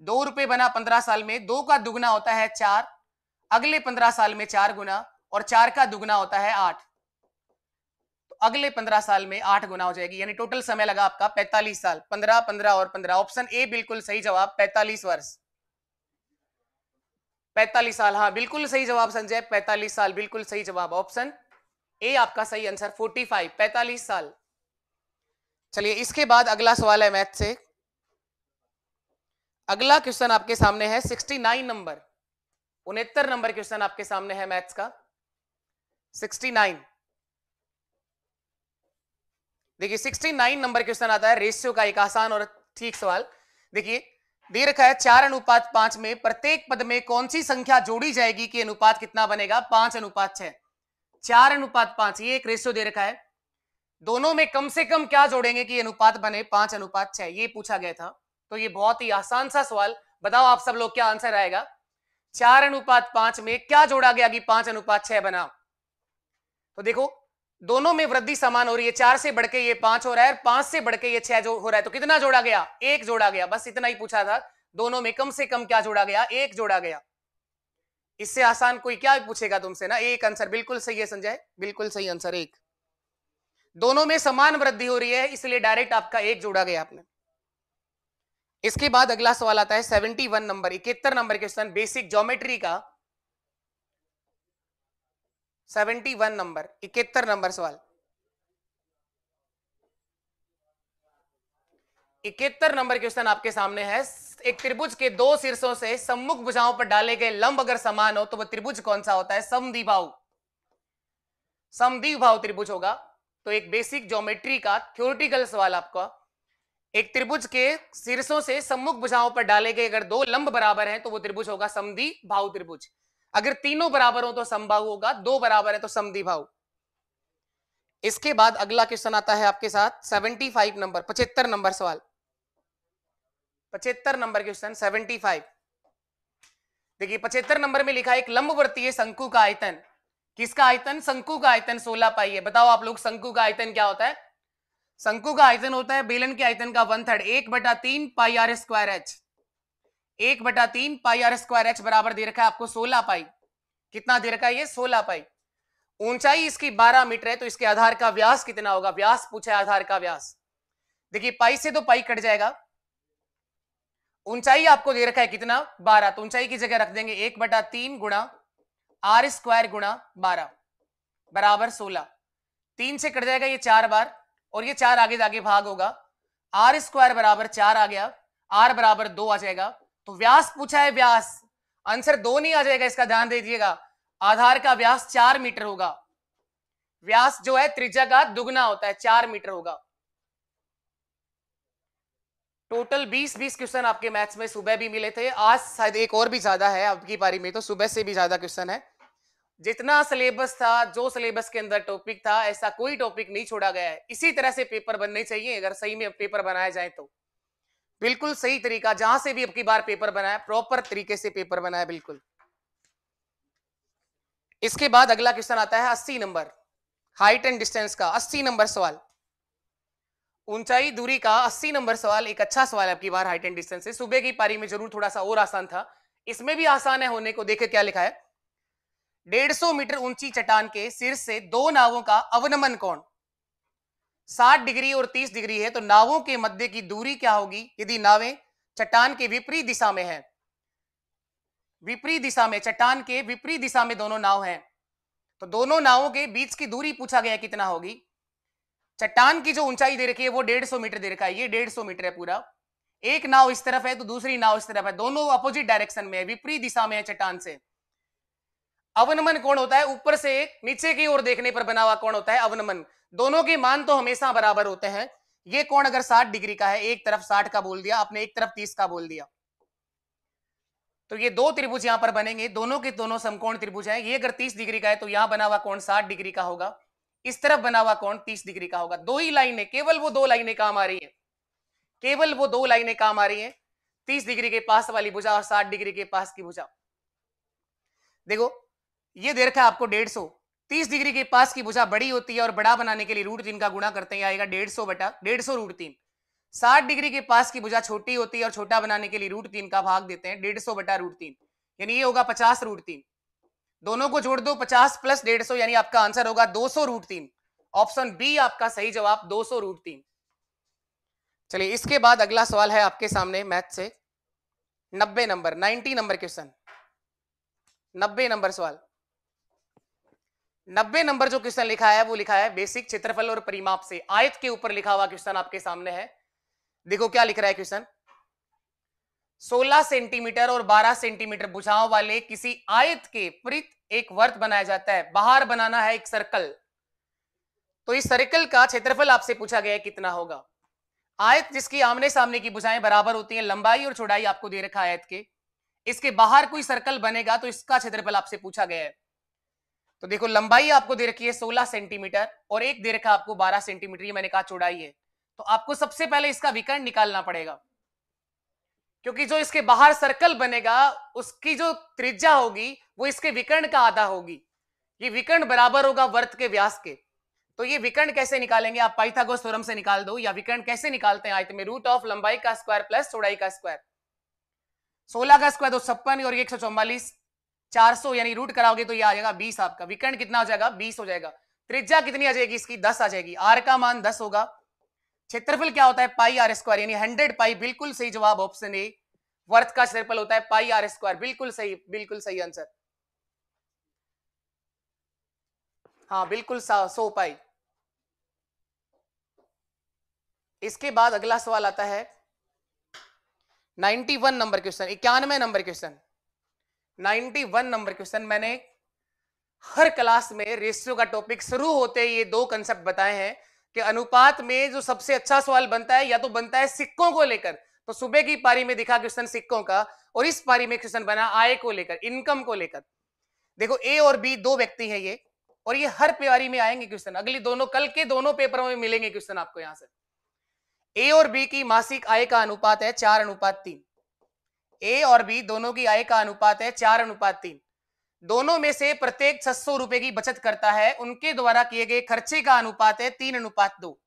दो रुपए बना पंद्रह साल में दो का दुगना होता है चार अगले पंद्रह साल में चार गुना और चार का दुगना होता है आठ तो अगले पंद्रह साल में आठ गुना हो जाएगी यानी टोटल समय लगा आपका पैंतालीस साल पंद्रह पंद्रह और पंद्रह ऑप्शन ए बिल्कुल सही जवाब पैंतालीस वर्ष पैंतालीस साल हाँ बिल्कुल सही जवाब संजय पैंतालीस साल बिल्कुल सही जवाब ऑप्शन ए आपका सही आंसर फोर्टी फाइव पैतालीस साल चलिए इसके बाद अगला सवाल है मैथ से अगला क्वेश्चन आपके सामने है 69 नंबर उनहत्तर नंबर क्वेश्चन आपके सामने है मैथ्स का 69 देखिए 69 नंबर क्वेश्चन आता है रेशियो का एक आसान और ठीक सवाल देखिए दे रखा है चार अनुपात पांच में प्रत्येक पद में कौन सी संख्या जोड़ी जाएगी कि अनुपात कितना बनेगा पांच अनुपात छह चार अनुपात पांच ये एक रेशियो दे रखा है दोनों में कम से कम क्या जोड़ेंगे कि अनुपात बने पांच अनुपात छह ये पूछा गया था तो ये बहुत ही आसान सा सवाल बताओ आप सब लोग क्या आंसर आएगा चार अनुपात पांच में क्या जोड़ा गया कि पांच अनुपात छह बना तो देखो दोनों में वृद्धि समान हो रही है चार से बढ़ के ये पांच हो रहा है और पांच से बढ़ के ये छह जो हो रहा है तो कितना जोड़ा गया एक जोड़ा गया बस इतना ही पूछा था दोनों में कम से कम क्या जोड़ा गया एक जोड़ा गया इससे आसान कोई क्या पूछेगा तुमसे ना एक आंसर बिल्कुल सही है संजय बिल्कुल सही आंसर एक दोनों में समान वृद्धि हो रही है इसलिए डायरेक्ट आपका एक जोड़ा गया आपने इसके बाद अगला सवाल आता है 71 नंबर इकहत्तर नंबर क्वेश्चन बेसिक ज्योमेट्री का 71 नंबर इकहत्तर नंबर सवाल इकहत्तर नंबर क्वेश्चन आपके सामने है एक त्रिभुज के दो शीर्षों से सम्मुख भुजाओं पर डाले गए लंब अगर समान हो तो वह त्रिभुज कौन सा होता है समद्विभाव समद्विभाव त्रिभुज होगा तो एक बेसिक ज्योमेट्री का थ्योरिटिकल सवाल आपका एक त्रिभुज के शीर्षों से सम्मुख भुजाओं पर डाले गए अगर दो लंब बराबर हैं तो वो त्रिभुज होगा समधि भाव त्रिभुज अगर तीनों बराबर हो तो संभाव होगा दो बराबर है तो समधि भाव इसके बाद अगला क्वेश्चन आता है आपके साथ 75 नंबर पचहत्तर नंबर सवाल पचहत्तर नंबर क्वेश्चन 75 देखिए पचहत्तर नंबर में लिखा एक लंब है शंकु का आयतन किसका आयतन शंकु का आयतन सोलह पाई है बताओ आप लोग शंकु का आयतन क्या होता है शंकु का आयतन होता है बेलन के आयतन का वन थर्ड एक बटा तीन पाई आर स्क्वायर एच एक बटा तीन पाई आर स्क्वायर एच बराबर दे रखा है आपको सोलह पाई कितना दे रखा है ये सोलह पाई ऊंचाई इसकी बारह मीटर है तो इसके आधार का व्यास कितना होगा व्यास पूछा आधार का व्यास देखिए पाई से तो पाई कट जाएगा ऊंचाई आपको दे रखा है कितना बारह तो ऊंचाई की जगह रख देंगे एक बटा तीन गुणा आर स्क्वायर गुणा बारह बराबर सोलह तीन से कट जाएगा ये चार बार और ये चार आगे जाके भाग होगा आर स्क्वायर बराबर चार आ गया आर बराबर दो आ जाएगा तो व्यास पूछा है व्यास आंसर दो नहीं आ जाएगा इसका ध्यान दे दीजिएगा आधार का व्यास चार मीटर होगा व्यास जो है त्रिज्या का दुगना होता है चार मीटर होगा टोटल 20 20 क्वेश्चन आपके मैथ्स में सुबह भी मिले थे आज शायद एक और भी ज्यादा है आपकी बारी में तो सुबह से भी ज्यादा क्वेश्चन है जितना सिलेबस था जो सिलेबस के अंदर टॉपिक था ऐसा कोई टॉपिक नहीं छोड़ा गया है इसी तरह से पेपर बनने चाहिए अगर सही में पेपर बनाया जाए तो बिल्कुल सही तरीका जहां से भी अब की बार पेपर बनाया प्रॉपर तरीके से पेपर बनाया बिल्कुल इसके बाद अगला क्वेश्चन आता है अस्सी नंबर हाइट एंड डिस्टेंस का अस्सी नंबर सवाल ऊंचाई दूरी का अस्सी नंबर सवाल एक अच्छा सवाल है आपकी बार हाइट एंड डिस्टेंस से सुबह की पारी में जरूर थोड़ा सा और आसान था इसमें भी आसान है होने को देखे क्या लिखा है 150 मीटर ऊंची चट्टान के सिर से दो नावों का अवनमन कोण 60 डिग्री और 30 डिग्री है तो नावों के मध्य की दूरी क्या होगी यदि नावें चट्टान के विपरीत दिशा में है विपरीत दिशा में चट्टान के विपरीत दिशा में दोनों नाव हैं तो दोनों नावों के बीच की दूरी पूछा गया कितना होगी चट्टान की जो ऊंचाई दे रखी है वो सौ मीटर दे रखा है ये सौ मीटर है पूरा एक नाव इस तरफ है तो दूसरी नाव इस तरफ है दोनों अपोजिट डायरेक्शन में है विपरीत दिशा में है चट्टान से अवनमन कोण होता है ऊपर से नीचे की ओर देखने पर बना हुआ कोण होता है अवनमन दोनों के मान तो हमेशा बराबर होते हैं ये कोण अगर 60 डिग्री का है एक तरफ 60 का बोल दिया आपने एक तरफ 30 का बोल दिया तो ये दो त्रिभुज यहां पर बनेंगे दोनों के दोनों समकोण त्रिभुज हैं ये अगर 30 डिग्री का है तो यहां बना हुआ कोण 60 डिग्री का होगा इस तरफ बना हुआ कोण 30 डिग्री का होगा दो ही लाइनें केवल वो दो लाइनें काम आ रही है केवल वो दो लाइनें काम आ रही है तीस डिग्री के पास वाली भुजा और साठ डिग्री के पास की भुजा देखो ये दे रखा है आपको डेढ़ सौ तीस डिग्री के पास की भुजा बड़ी होती है और बड़ा बनाने के लिए रूट तीन का गुणा करते हैं आएगा डेढ़ सौ बटा डेढ़ सौ रूट तीन साठ डिग्री के पास की भुजा छोटी होती है और छोटा बनाने के लिए रूट तीन का भाग देते हैं डेढ़ सौ बटा रूट तीन यानी ये होगा पचास रूट तीन दोनों को जोड़ दो पचास प्लस डेढ़ सौ यानी आपका आंसर होगा दो सौ रूट तीन ऑप्शन बी आपका सही जवाब दो सौ रूट तीन चलिए इसके बाद अगला सवाल है आपके सामने मैथ से नब्बे नंबर नाइनटी नंबर क्वेश्चन नब्बे नंबर सवाल नब्बे नंबर जो क्वेश्चन लिखा है वो लिखा है बेसिक क्षेत्रफल और परिमाप से आयत के ऊपर लिखा हुआ क्वेश्चन आपके सामने है देखो क्या लिख रहा है क्वेश्चन 16 सेंटीमीटर और 12 सेंटीमीटर बुझाव वाले किसी आयत के प्रित एक वर्त बनाया जाता है बाहर बनाना है एक सर्कल तो इस सर्कल का क्षेत्रफल आपसे पूछा गया है कितना होगा आयत जिसकी आमने सामने की बुझाएं बराबर होती है लंबाई और चौड़ाई आपको दे रखा है आयत के इसके बाहर कोई सर्कल बनेगा तो इसका क्षेत्रफल आपसे पूछा गया है तो देखो लंबाई आपको दे रखी है 16 सेंटीमीटर और एक दे रखा आपको 12 सेंटीमीटर ये मैंने कहा चौड़ाई है तो आपको सबसे पहले इसका विकर्ण निकालना पड़ेगा क्योंकि जो इसके बाहर सर्कल बनेगा उसकी जो त्रिज्या होगी वो इसके विकर्ण का आधा होगी ये विकर्ण बराबर होगा वर्त के व्यास के तो ये विकर्ण कैसे निकालेंगे आप पाइथागोरस थ्योरम से निकाल दो या विकर्ण कैसे निकालते हैं आयत में रूट ऑफ लंबाई का स्क्वायर प्लस चौड़ाई का स्क्वायर सोलह का स्क्वायर दो छप्पन और एक सौ चौवालीस 400 यानी रूट कराओगे तो ये आ जाएगा 20 आपका विकर्ण कितना हो जाएगा 20 हो जाएगा त्रिज्या कितनी आ जाएगी इसकी 10 आ जाएगी आर का मान 10 होगा क्षेत्रफल क्या होता है पाई आर स्क्वायर यानी 100 पाई बिल्कुल सही जवाब ऑप्शन ए वर्थ का क्षेत्रफल होता है पाई आर स्क्वायर बिल्कुल सही बिल्कुल सही आंसर हाँ बिल्कुल सो पाई इसके बाद अगला सवाल आता है वन नंबर क्वेश्चन इक्यानवे नंबर क्वेश्चन 91 नंबर क्वेश्चन मैंने हर क्लास में रेशियो का टॉपिक शुरू होते ये दो कंसेप्ट बताए हैं कि अनुपात में जो सबसे अच्छा सवाल बनता है या तो बनता है सिक्कों को लेकर तो सुबह की पारी में दिखा क्वेश्चन सिक्कों का और इस पारी में क्वेश्चन बना आय को लेकर इनकम को लेकर देखो ए और बी दो व्यक्ति हैं ये और ये हर पेवारी में आएंगे क्वेश्चन अगली दोनों कल के दोनों पेपरों में मिलेंगे क्वेश्चन आपको यहां से ए और बी की मासिक आय का अनुपात है चार अनुपात तीन ए और बी दोनों की आय का अनुपात है चार अनुपात तीन दोनों में से प्रत्येक छह सौ रुपए की बचत करता है उनके द्वारा किए गए खर्चे का अनुपात है तीन अनुपात दो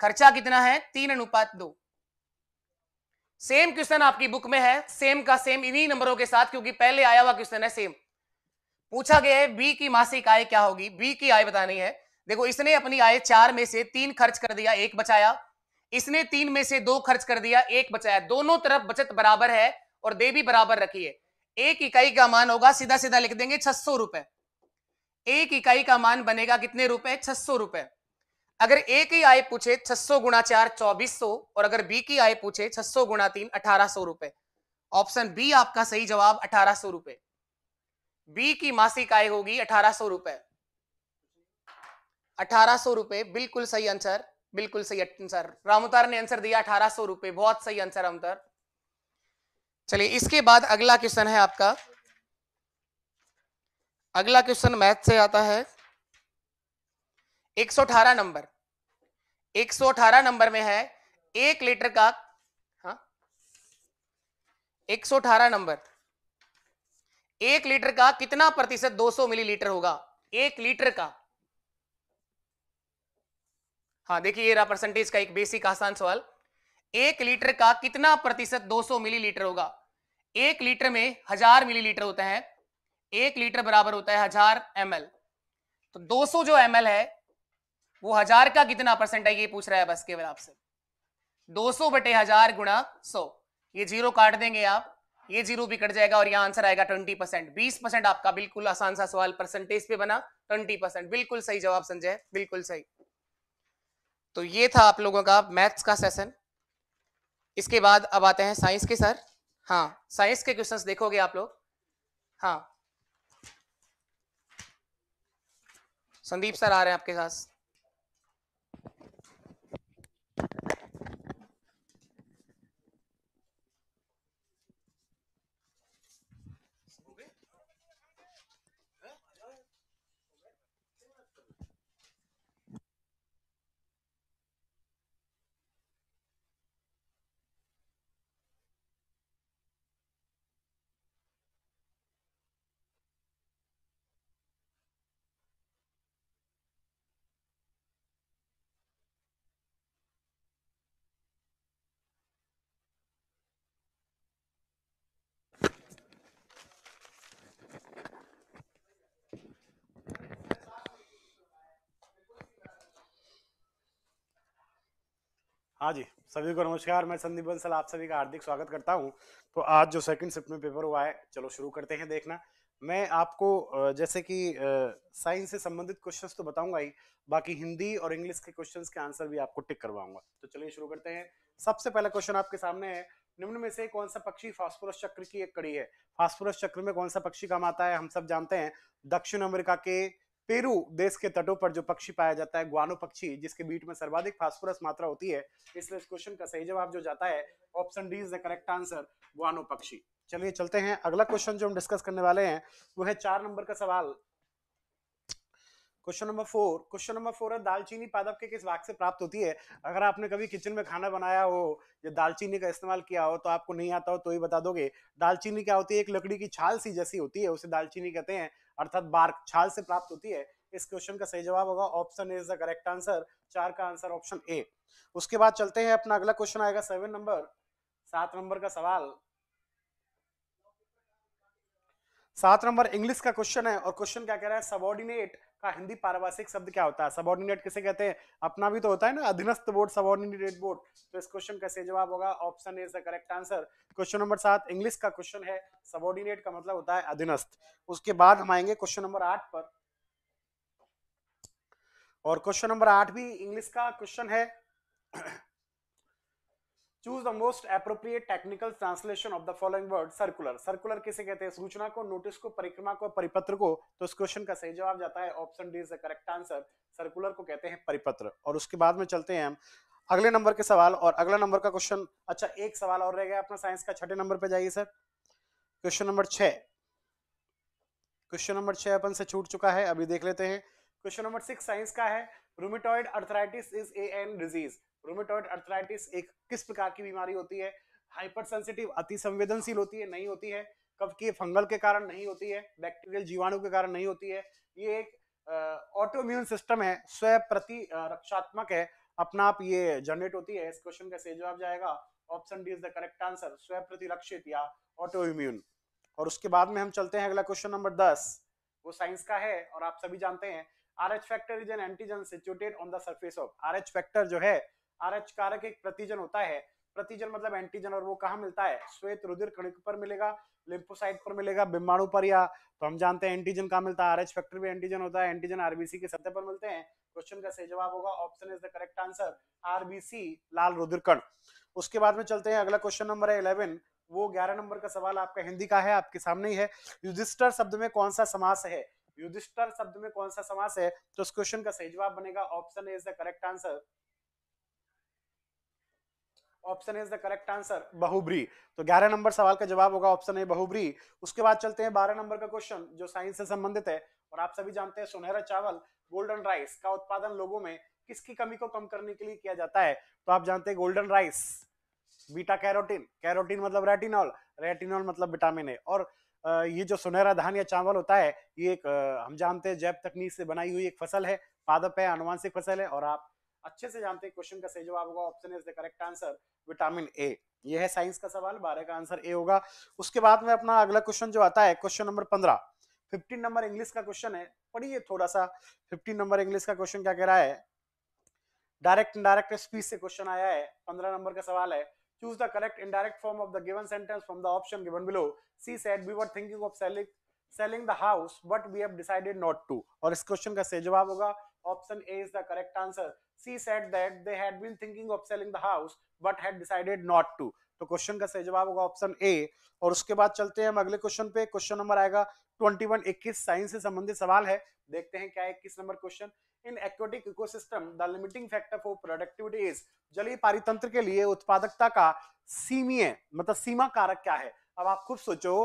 खर्चा कितना है तीन अनुपात दो सेम क्वेश्चन आपकी बुक में है सेम का सेम इन्हीं नंबरों के साथ क्योंकि पहले आया हुआ क्वेश्चन है सेम पूछा गया है बी की मासिक आय क्या होगी बी की आय बतानी है देखो इसने अपनी आय चार में से तीन खर्च कर दिया एक बचाया इसने तीन में से दो खर्च कर दिया एक बचाया दोनों तरफ बचत बराबर है और दे भी बराबर रखी है एक इकाई का मान होगा सीधा सीधा लिख देंगे छह सौ रुपए एक इकाई का मान बनेगा कितने रुपए छह सौ रुपए अगर ए की आय पूछे छह सौ गुणा चार चौबीस सौ और अगर बी की आय पूछे छह सौ गुणा तीन अठारह सौ रुपए ऑप्शन बी आपका सही जवाब अठारह सौ रुपए बी की मासिक आय होगी अठारह सौ रुपए अठारह सौ रुपए बिल्कुल सही आंसर बिल्कुल सही आंसर रामोतार ने आंसर दिया अठारह सौ रुपए बहुत सही आंसर रामोतार चलिए इसके बाद अगला क्वेश्चन है आपका अगला क्वेश्चन मैथ से आता है 118 नंबर 118 नंबर में है एक लीटर का हाँ? सौ 118 नंबर एक लीटर का कितना प्रतिशत 200 मिलीलीटर होगा एक लीटर का हाँ देखिए ये रहा परसेंटेज का एक बेसिक आसान सवाल एक लीटर का कितना प्रतिशत 200 मिलीलीटर होगा एक लीटर में हजार मिलीलीटर होता है एक लीटर बराबर होता है हजार एम तो 200 जो एम है वो हजार का कितना परसेंट है ये पूछ रहा है बस केवल आपसे 200 बटे हजार गुणा सौ ये जीरो काट देंगे आप ये जीरो भी कट जाएगा और यह आंसर आएगा ट्वेंटी परसेंट बीस परसेंट आपका बिल्कुल आसान सा सवाल परसेंटेज पे बना ट्वेंटी परसेंट बिल्कुल सही जवाब संजय बिल्कुल सही तो ये था आप लोगों का मैथ्स का सेशन इसके बाद अब आते हैं साइंस के सर हाँ साइंस के क्वेश्चंस देखोगे आप लोग हाँ संदीप सर आ रहे हैं आपके साथ हाँ जी सभी को नमस्कार मैं संदीप बंसल आप सभी का हार्दिक स्वागत करता हूँ तो आज जो सेकंड शिफ्ट में पेपर हुआ है चलो शुरू करते हैं देखना मैं आपको जैसे कि साइंस से संबंधित क्वेश्चंस तो बताऊंगा ही बाकी हिंदी और इंग्लिश के क्वेश्चंस के आंसर भी आपको टिक करवाऊंगा तो चलिए शुरू करते हैं सबसे पहला क्वेश्चन आपके सामने है निम्न में से कौन सा पक्षी फास्फोरस चक्र की एक कड़ी है फास्फोरस चक्र में कौन सा पक्षी काम आता है हम सब जानते हैं दक्षिण अमेरिका के पेरू देश के तटों पर जो पक्षी पाया जाता है ग्वानो पक्षी जिसके बीट में सर्वाधिक फास्फोरस मात्रा होती है इसलिए इस क्वेश्चन का सही जवाब जो जाता है option D is the correct answer guano पक्षी चलिए चलते हैं अगला क्वेश्चन जो हम डिस्कस करने वाले हैं वो है चार नंबर का सवाल question number four question number four है दालचीनी पादप के किस भाग से प्राप्त होती है अगर आपने कभी किचन में खाना बनाया हो या दालचीनी का इस्तेमाल किया हो तो आपको नहीं आता हो तो ही बता दोगे दालचीनी क्या होती है एक लकड़ी की छाल सी जैसी होती है उसे दालचीनी कहते हैं अर्थात बार्क छाल से प्राप्त होती है इस क्वेश्चन का सही जवाब होगा option is the correct answer चार का आंसर ऑप्शन ए उसके बाद चलते हैं अपना अगला क्वेश्चन आएगा सेवन नंबर सात नंबर का सवाल सात नंबर इंग्लिश का क्वेश्चन है और क्वेश्चन क्या कह रहा है सबॉर्डिनेट का हिंदी पारिभाषिक शब्द क्या होता है सबॉर्डिनेट किसे कहते हैं अपना भी तो होता है ना अधीनस्थ बोर्ड सबॉर्डिनेटेड बोर्ड तो इस क्वेश्चन का सही जवाब होगा option is the correct answer question number सात इंग्लिश का क्वेश्चन है सबॉर्डिनेट का मतलब होता है अधीनस्थ उसके बाद हम आएंगे क्वेश्चन नंबर आठ पर और क्वेश्चन नंबर आठ भी इंग्लिश का क्वेश्चन है choose the most appropriate technical translation of the following word circular circular किसे कहते हैं सूचना को नोटिस को परिक्रमा को परिपत्र को तो इस क्वेश्चन का सही जवाब जाता है option D is the correct answer circular को कहते हैं परिपत्र और उसके बाद में चलते हैं हम अगले नंबर के सवाल और अगला नंबर का क्वेश्चन अच्छा एक सवाल और रह गया अपना साइंस का छठे नंबर पे जाइए सर क्वेश्चन नंबर छः क्वेश्चन नंबर छह अपन से छूट चुका है अभी देख लेते हैं क्वेश्चन नंबर सिक्स साइंस का है rheumatoid arthritis is a an disease rheumatoid arthritis एक किस प्रकार की बीमारी होती है हाइपर सेंसिटिव अति संवेदनशील होती है नहीं होती है कब की फंगल के कारण नहीं होती है बैक्टीरियल जीवाणु के कारण नहीं होती है ये एक ऑटोम्यून सिस्टम है स्वयं प्रति रक्षात्मक है अपना आप ये जनरेट होती है इस क्वेश्चन का सही जवाब जाएगा option D is the correct answer स्वयं प्रतिरक्षित या ऑटोइम्यून और उसके बाद में हम चलते हैं अगला क्वेश्चन नंबर दस वो साइंस का है और आप सभी जानते हैं R H factor is an antigen situated on the surface of R H factor जो है आरएच कारक एक प्रतिजन होता है प्रतिजन मतलब एंटीजन और वो कहा मिलता है श्वेत रुधिर कणिक पर मिलेगा लिम्फोसाइट पर मिलेगा बिम्बाणु पर या तो हम जानते हैं एंटीजन कहा मिलता है आरएच फैक्टर भी एंटीजन होता है एंटीजन आरबीसी के सतह पर मिलते हैं क्वेश्चन का सही जवाब होगा option is the correct answer RBC लाल रुधिर कण उसके बाद में चलते हैं अगला क्वेश्चन नंबर है इलेवन वो ग्यारह नंबर का सवाल आपका हिंदी का है आपके सामने ही है युधिष्ठर शब्द में कौन सा समास है युधिष्ठर शब्द में कौन सा समास है तो इस क्वेश्चन का सही जवाब बनेगा option is the correct answer option is the correct answer बहुब्री तो ग्यारह नंबर सवाल का जवाब होगा ऑप्शन ए बहुब्री उसके बाद चलते हैं बारह नंबर का क्वेश्चन जो साइंस से संबंधित है और आप सभी जानते हैं सुनहरा चावल गोल्डन राइस का उत्पादन लोगों में किसकी कमी को कम करने के लिए किया जाता है तो आप जानते हैं golden rice beta carotene carotene मतलब रेटिनॉल रेटिनॉल मतलब विटामिन ए और ये जो सुनहरा धान या चावल होता है ये एक हम जानते हैं जैव तकनीक से बनाई हुई एक फसल है पादप है अनुवांशिक फसल है और आप अच्छे से जानते हैं क्वेश्चन का सही जवाब होगा option is the correct answer vitamin A यह है साइंस का सवाल बारह का आंसर ए होगा उसके बाद में अपना अगला क्वेश्चन जो आता है क्वेश्चन नंबर पंद्रह फिफ्टीन नंबर इंग्लिश का क्वेश्चन है पढ़िए थोड़ा सा फिफ्टीन नंबर इंग्लिश का क्वेश्चन क्या कह रहा है डायरेक्ट इनडायरेक्ट स्पीच से क्वेश्चन आया है पंद्रह नंबर का सवाल है choose the correct indirect form of the given sentence from the option given below she said we were thinking of selling selling the house but we have decided not to और इस question का सही जवाब होगा Option A is the correct answer. She said that they had been thinking of selling the house but had decided not to. तो question का सही जवाब होगा ऑप्शन ए और उसके बाद चलते हैं हम अगले क्वेश्चन पे क्वेश्चन नंबर आएगा 21 21 साइंस से संबंधित सवाल है देखते हैं क्या 21 number question in aquatic ecosystem the limiting factor for productivity is जलीय पारितंत्र के लिए उत्पादकता का सीमीय मतलब सीमा कारक क्या है अब आप खुद सोचो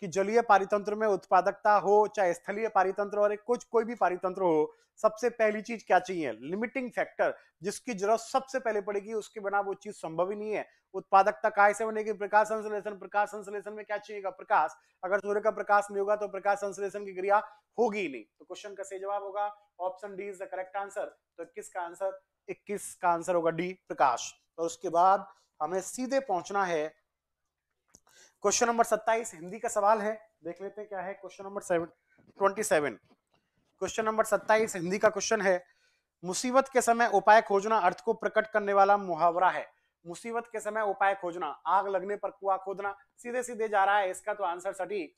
कि जलीय पारितंत्र में उत्पादकता हो चाहे स्थलीय पारितंत्र और कुछ कोई भी पारितंत्र हो सबसे पहली चीज क्या चाहिए लिमिटिंग फैक्टर जिसकी जरूरत सबसे पहले पड़ेगी उसके बिना वो चीज संभव ही नहीं है उत्पादकता काय से बनेगी प्रकाश संश्लेषण प्रकाश संश्लेषण में क्या चाहिएगा प्रकाश अगर सूर्य का प्रकाश नहीं होगा तो प्रकाश संश्लेषण की क्रिया होगी ही नहीं तो क्वेश्चन का सही जवाब होगा option D is the correct answer तो इक्कीस का आंसर इक्कीस का आंसर होगा डी प्रकाश और उसके बाद हमें सीधे पहुंचना है क्वेश्चन नंबर सत्ताईस हिंदी का सवाल है देख लेते हैं क्या है question number seven twenty seven question number सत्ताईस हिंदी का क्वेश्चन है मुसीबत के समय उपाय खोजना अर्थ को प्रकट करने वाला मुहावरा है मुसीबत के समय उपाय खोजना आग लगने पर कुआ खोदना सीधे सीधे जा रहा है इसका तो आंसर सटीक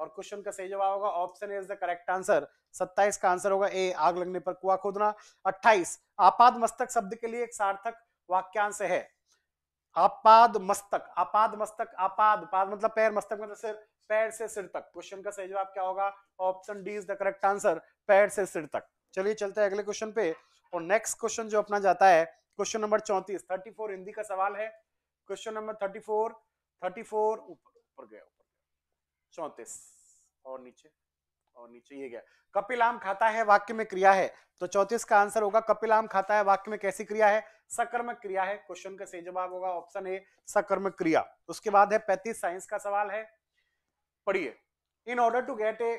और क्वेश्चन का सही जवाब होगा option is the correct answer 27 का आंसर होगा ए आग लगने पर कुआ खोदना 28 आपात मस्तक शब्द के लिए एक सार्थक वाक्यांश है आपाद मस्तक आपाद मस्तक आपाद पाद मतलब पैर मस्तक मतलब सिर पैर से सिर तक क्वेश्चन का सही जवाब क्या होगा option D is the correct answer पैर से सिर तक चलिए चलते हैं अगले क्वेश्चन पे और नेक्स्ट क्वेश्चन जो अपना जाता है क्वेश्चन नंबर चौंतीस थर्टी फोर हिंदी का सवाल है question number thirty four thirty four ऊपर ऊपर गया ऊपर गया चौंतीस और नीचे और नीचे ये गया कपिलाम खाता है वाक्य में क्रिया है तो चौतीस का आंसर होगा कपिलाम खाता है वाक्य में कैसी क्रिया है सकर्मक क्रिया है क्वेश्चन का सही जवाब होगा ऑप्शन ए सकर्मक क्रिया उसके बाद है पैंतीस साइंस का सवाल है पढ़िए in order to get a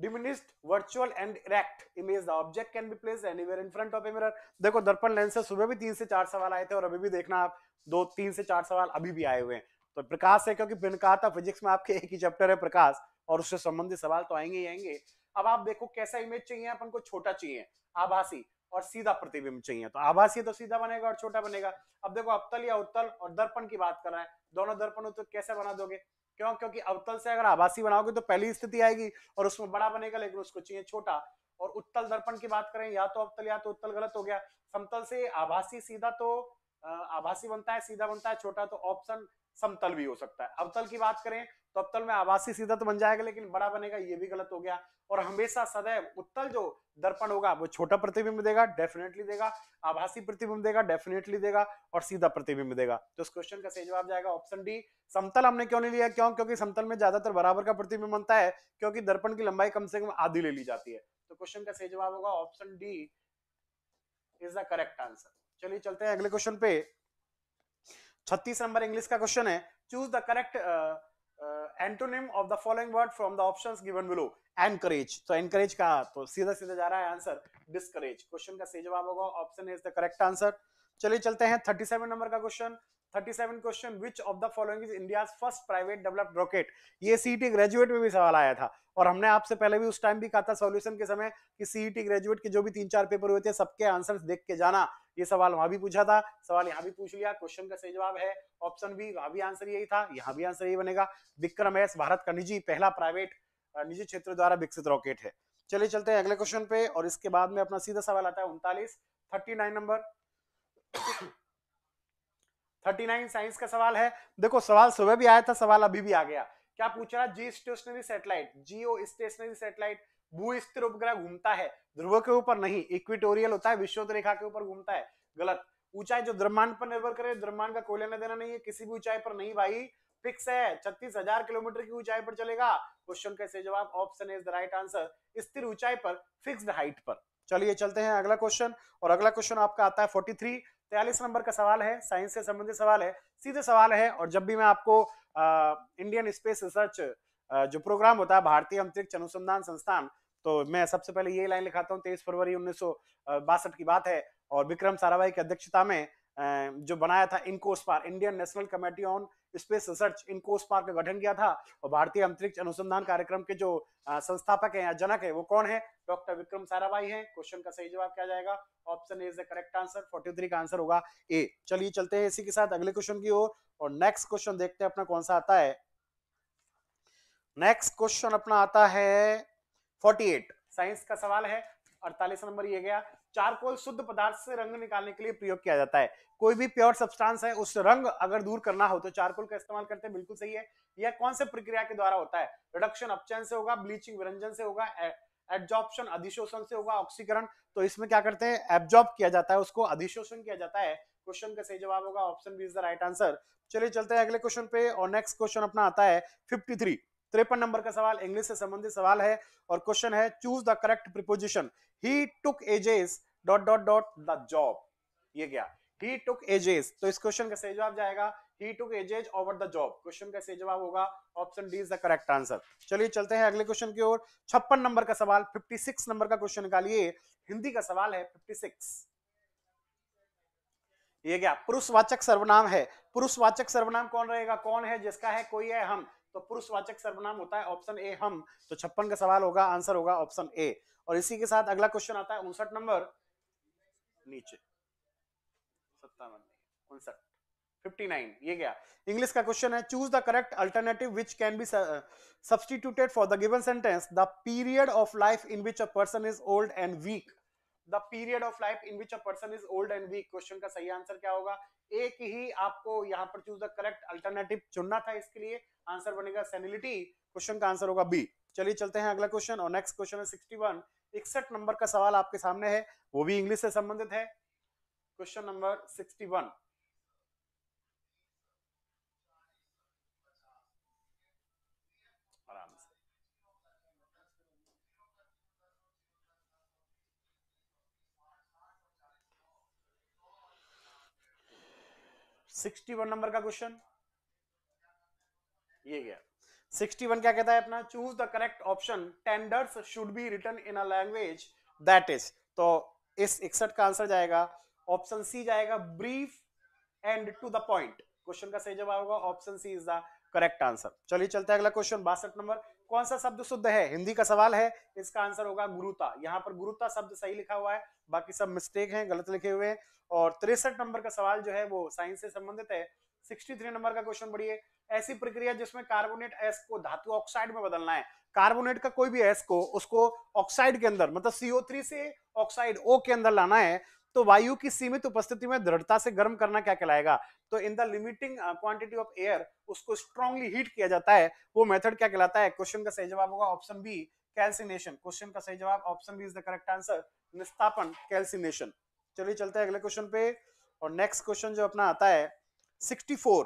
diminished virtual and erect image the object can be place any in front of a mirror देखो दर्पण लेंस से सुबह भी तीन से चार सवाल आए थे और अभी भी देखना आप दो तीन से चार सवाल अभी भी आए हुए हैं तो प्रकाश है क्योंकि भिन्न कहा था फिजिक्स में आपके एक ही चैप्टर है प्रकाश और उससे संबंधित सवाल तो आएंगे ही आएंगे अब आप देखो कैसा इमेज चाहिए अपन को छोटा चाहिए आभासी और सीधा प्रतिबिंब चाहिए तो आभासी तो सीधा बनेगा और छोटा बनेगा अब देखो अवतल या उत्तल और दर्पण की बात कर रहे हैं दोनों दर्पण हो तो कैसे बना दोगे क्यों क्योंकि अवतल से अगर आभासी बनाओगे तो पहली स्थिति आएगी और उसमें बड़ा बनेगा लेकिन उसको चाहिए छोटा और उत्तल दर्पण की बात करें या तो अवतल या तो उत्तल गलत हो गया समतल से आभासी सीधा तो आभासी बनता है सीधा बनता है छोटा तो ऑप्शन समतल भी हो सकता है अवतल की बात करें तो अब में आवासीय सीधा तो बन जाएगा लेकिन बड़ा बनेगा ये भी गलत हो गया और हमेशा सदैव उत्तल जो दर्पण होगा वो छोटा प्रतिबिंब देगा डेफिनेटली देगा आभासी प्रतिबिंब देगा डेफिनेटली देगा और सीधा प्रतिबिंब देगा तो इस क्वेश्चन का सही जवाब जाएगा ऑप्शन डी समतल हमने क्यों नहीं लिया क्यों क्योंकि समतल में ज्यादातर बराबर का प्रतिबिंब बनता है क्योंकि दर्पण की लंबाई कम से कम आधी ले ली जाती है तो क्वेश्चन का सही जवाब होगा option D is the correct answer चलिए चलते हैं अगले क्वेश्चन पे छत्तीस नंबर इंग्लिश का क्वेश्चन है choose the correct uh, antonym of the following word from the options given below encourage तो encourage का तो सीधा सीधा जा रहा है आंसर discourage क्वेश्चन का सही जवाब होगा option is the correct answer चलिए चलते हैं 37 नंबर का question 37 question which of the private developed rocket ये सीईटी ग्रेजुएट में भी सवाल आया था और हमने आपसे पहले भी उस टाइम भी कहा था सॉल्यूशन के समय कि सीईटी ग्रेजुएट e के जो भी तीन चार पेपर हुए थे सबके आंसर देख के जाना ये सवाल वहां भी पूछा था सवाल यहाँ भी पूछ लिया क्वेश्चन का सही जवाब है ऑप्शन बी वहां भी आंसर यही था यहाँ भी आंसर यही बनेगा विक्रम एस भारत का निजी पहला प्राइवेट निजी क्षेत्र द्वारा विकसित रॉकेट है चलिए चलते हैं अगले क्वेश्चन पे और इसके बाद में अपना सीधा सवाल आता है उनतालीस thirty nine number thirty nine science का सवाल है देखो सवाल सुबह भी आया था सवाल अभी भी आ गया क्या पूछ रहा geostationary satellite geostationary satellite भूस्थिर उपग्रह घूमता है ध्रुव के ऊपर नहीं इक्विटोरियल होता है विश्वत रेखा के ऊपर घूमता है गलत ऊंचाई जो द्रह्मांड पर निर्भर करे द्रह्मांड का कोई लेना देना नहीं है किसी भी ऊंचाई पर नहीं भाई फिक्स है छत्तीस हजार किलोमीटर की ऊंचाई पर चलेगा क्वेश्चन कैसे जवाब option is the right answer स्थिर ऊंचाई पर फिक्स्ड हाइट पर चलिए चलते हैं अगला क्वेश्चन और अगला क्वेश्चन आपका आता है फोर्टी थ्री तेलिस नंबर का सवाल है साइंस से संबंधित सवाल है सीधे सवाल है और जब भी मैं आपको आ, इंडियन स्पेस रिसर्च जो प्रोग्राम होता है भारतीय अंतरिक्ष अनुसंधान संस्थान तो मैं सबसे पहले ये लाइन लिखाता हूँ तेईस फरवरी उन्नीस की बात है और विक्रम साराभाई की अध्यक्षता में जो बनाया था INCOSPAR Indian national committee on space research INCOSPAR का गठन किया था और भारतीय अंतरिक्ष अनुसंधान कार्यक्रम के जो संस्थापक हैं या जनक है वो कौन है डॉक्टर विक्रम साराभाई हैं क्वेश्चन का सही जवाब क्या जाएगा option is the correct answer forty three का आंसर होगा ए चलिए चलते हैं इसी के साथ अगले क्वेश्चन की ओर और नेक्स्ट क्वेश्चन देखते हैं अपना कौन सा आता है नेक्स्ट क्वेश्चन अपना आता है 48 साइंस का सवाल है अड़तालीस नंबर ये गया चारकोल शुद्ध पदार्थ से रंग निकालने के लिए प्रयोग किया जाता है कोई भी प्योर सब्सटेंस है उस रंग अगर दूर करना हो तो चारकोल का इस्तेमाल करते हैं बिल्कुल सही है यह कौन से प्रक्रिया के द्वारा होता है रिडक्शन अपचयन से होगा ब्लीचिंग विरंजन से होगा एब्जॉर्प्शन अधिशोषण से होगा ऑक्सीकरण तो इसमें क्या करते हैं एब्जॉर्ब किया जाता है उसको अधिशोषण किया जाता है क्वेश्चन का सही जवाब होगा option B is the right answer चलिए चलते हैं अगले क्वेश्चन पे और नेक्स्ट क्वेश्चन अपना आता है 53 त्रेपन नंबर का सवाल इंग्लिश से संबंधित सवाल है और क्वेश्चन है choose the correct preposition he took ages dot dot dot the job ये क्या ही टुक एजेस तो इस क्वेश्चन का सही जवाब जाएगा he took ages over the job question का सही जवाब होगा option D is the correct answer चलिए चलते हैं अगले क्वेश्चन की ओर छप्पन नंबर का सवाल 56 नंबर का क्वेश्चन निकालिए हिंदी का सवाल है 56 ये क्या पुरुषवाचक सर्वनाम है पुरुषवाचक सर्वनाम कौन रहेगा कौन है जिसका है कोई है हम तो पुरुषवाचक सर्वनाम होता है ऑप्शन ए हम तो छप्पन का सवाल होगा आंसर होगा ऑप्शन ए और इसी के साथ अगला क्वेश्चन आता है उनसठ नंबर नीचे सत्तावन उनसठ फिफ्टी नाइन ये गया इंग्लिश का क्वेश्चन है choose the correct alternative which can be substituted for the given sentence the period of life in which a person is old and weak the period of life in which a person is old and weak question का सही answer क्या होगा एक ही आपको यहाँ पर choose the correct alternative चुनना था इसके लिए आंसर बनेगा सेनिलिटी क्वेश्चन का आंसर होगा बी चलिए चलते हैं अगला क्वेश्चन और नेक्स्ट क्वेश्चन है 61 इकसठ नंबर का सवाल आपके सामने है वो भी इंग्लिश से संबंधित है question number sixty sixty one number का क्वेश्चन ये गया वन क्या कहता है अपना choose the correct option tenders should be return in a language that is तो इस इकसठ का आंसर जाएगा ऑप्शन सी जाएगा brief and to the point question का सही जवाब होगा option C is the correct answer चलिए चलते हैं अगला क्वेश्चन बासठ नंबर कौन सा शब्द शुद्ध है हिंदी का सवाल है इसका आंसर होगा गुरुता यहाँ पर गुरुता शब्द सही लिखा हुआ है बाकी सब मिस्टेक हैं गलत लिखे हुए हैं और तिरसठ नंबर का सवाल जो है वो साइंस से संबंधित है 63 नंबर का क्वेश्चन बढ़िए ऐसी प्रक्रिया जिसमें कार्बोनेट एस को धातु ऑक्साइड में बदलना है कार्बोनेट का कोई भी एस को उसको ऑक्साइड के अंदर मतलब सीओ थ्री से ऑक्साइड ओ के अंदर लाना है तो वायु की सीमित उपस्थिति में दृढ़ता से गर्म करना क्या कहलाएगा तो in the limiting quantity of air उसको स्ट्रॉन्गली हीट किया जाता है वो मेथड क्या कहलाता है क्वेश्चन का सही जवाब होगा ऑप्शन बी कैल्सिनेशन क्वेश्चन का सही जवाब option B is the correct answer निस्तापन कैल्सिनेशन चलिए चलते हैं अगले क्वेश्चन पे और नेक्स्ट क्वेश्चन जो अपना आता है 64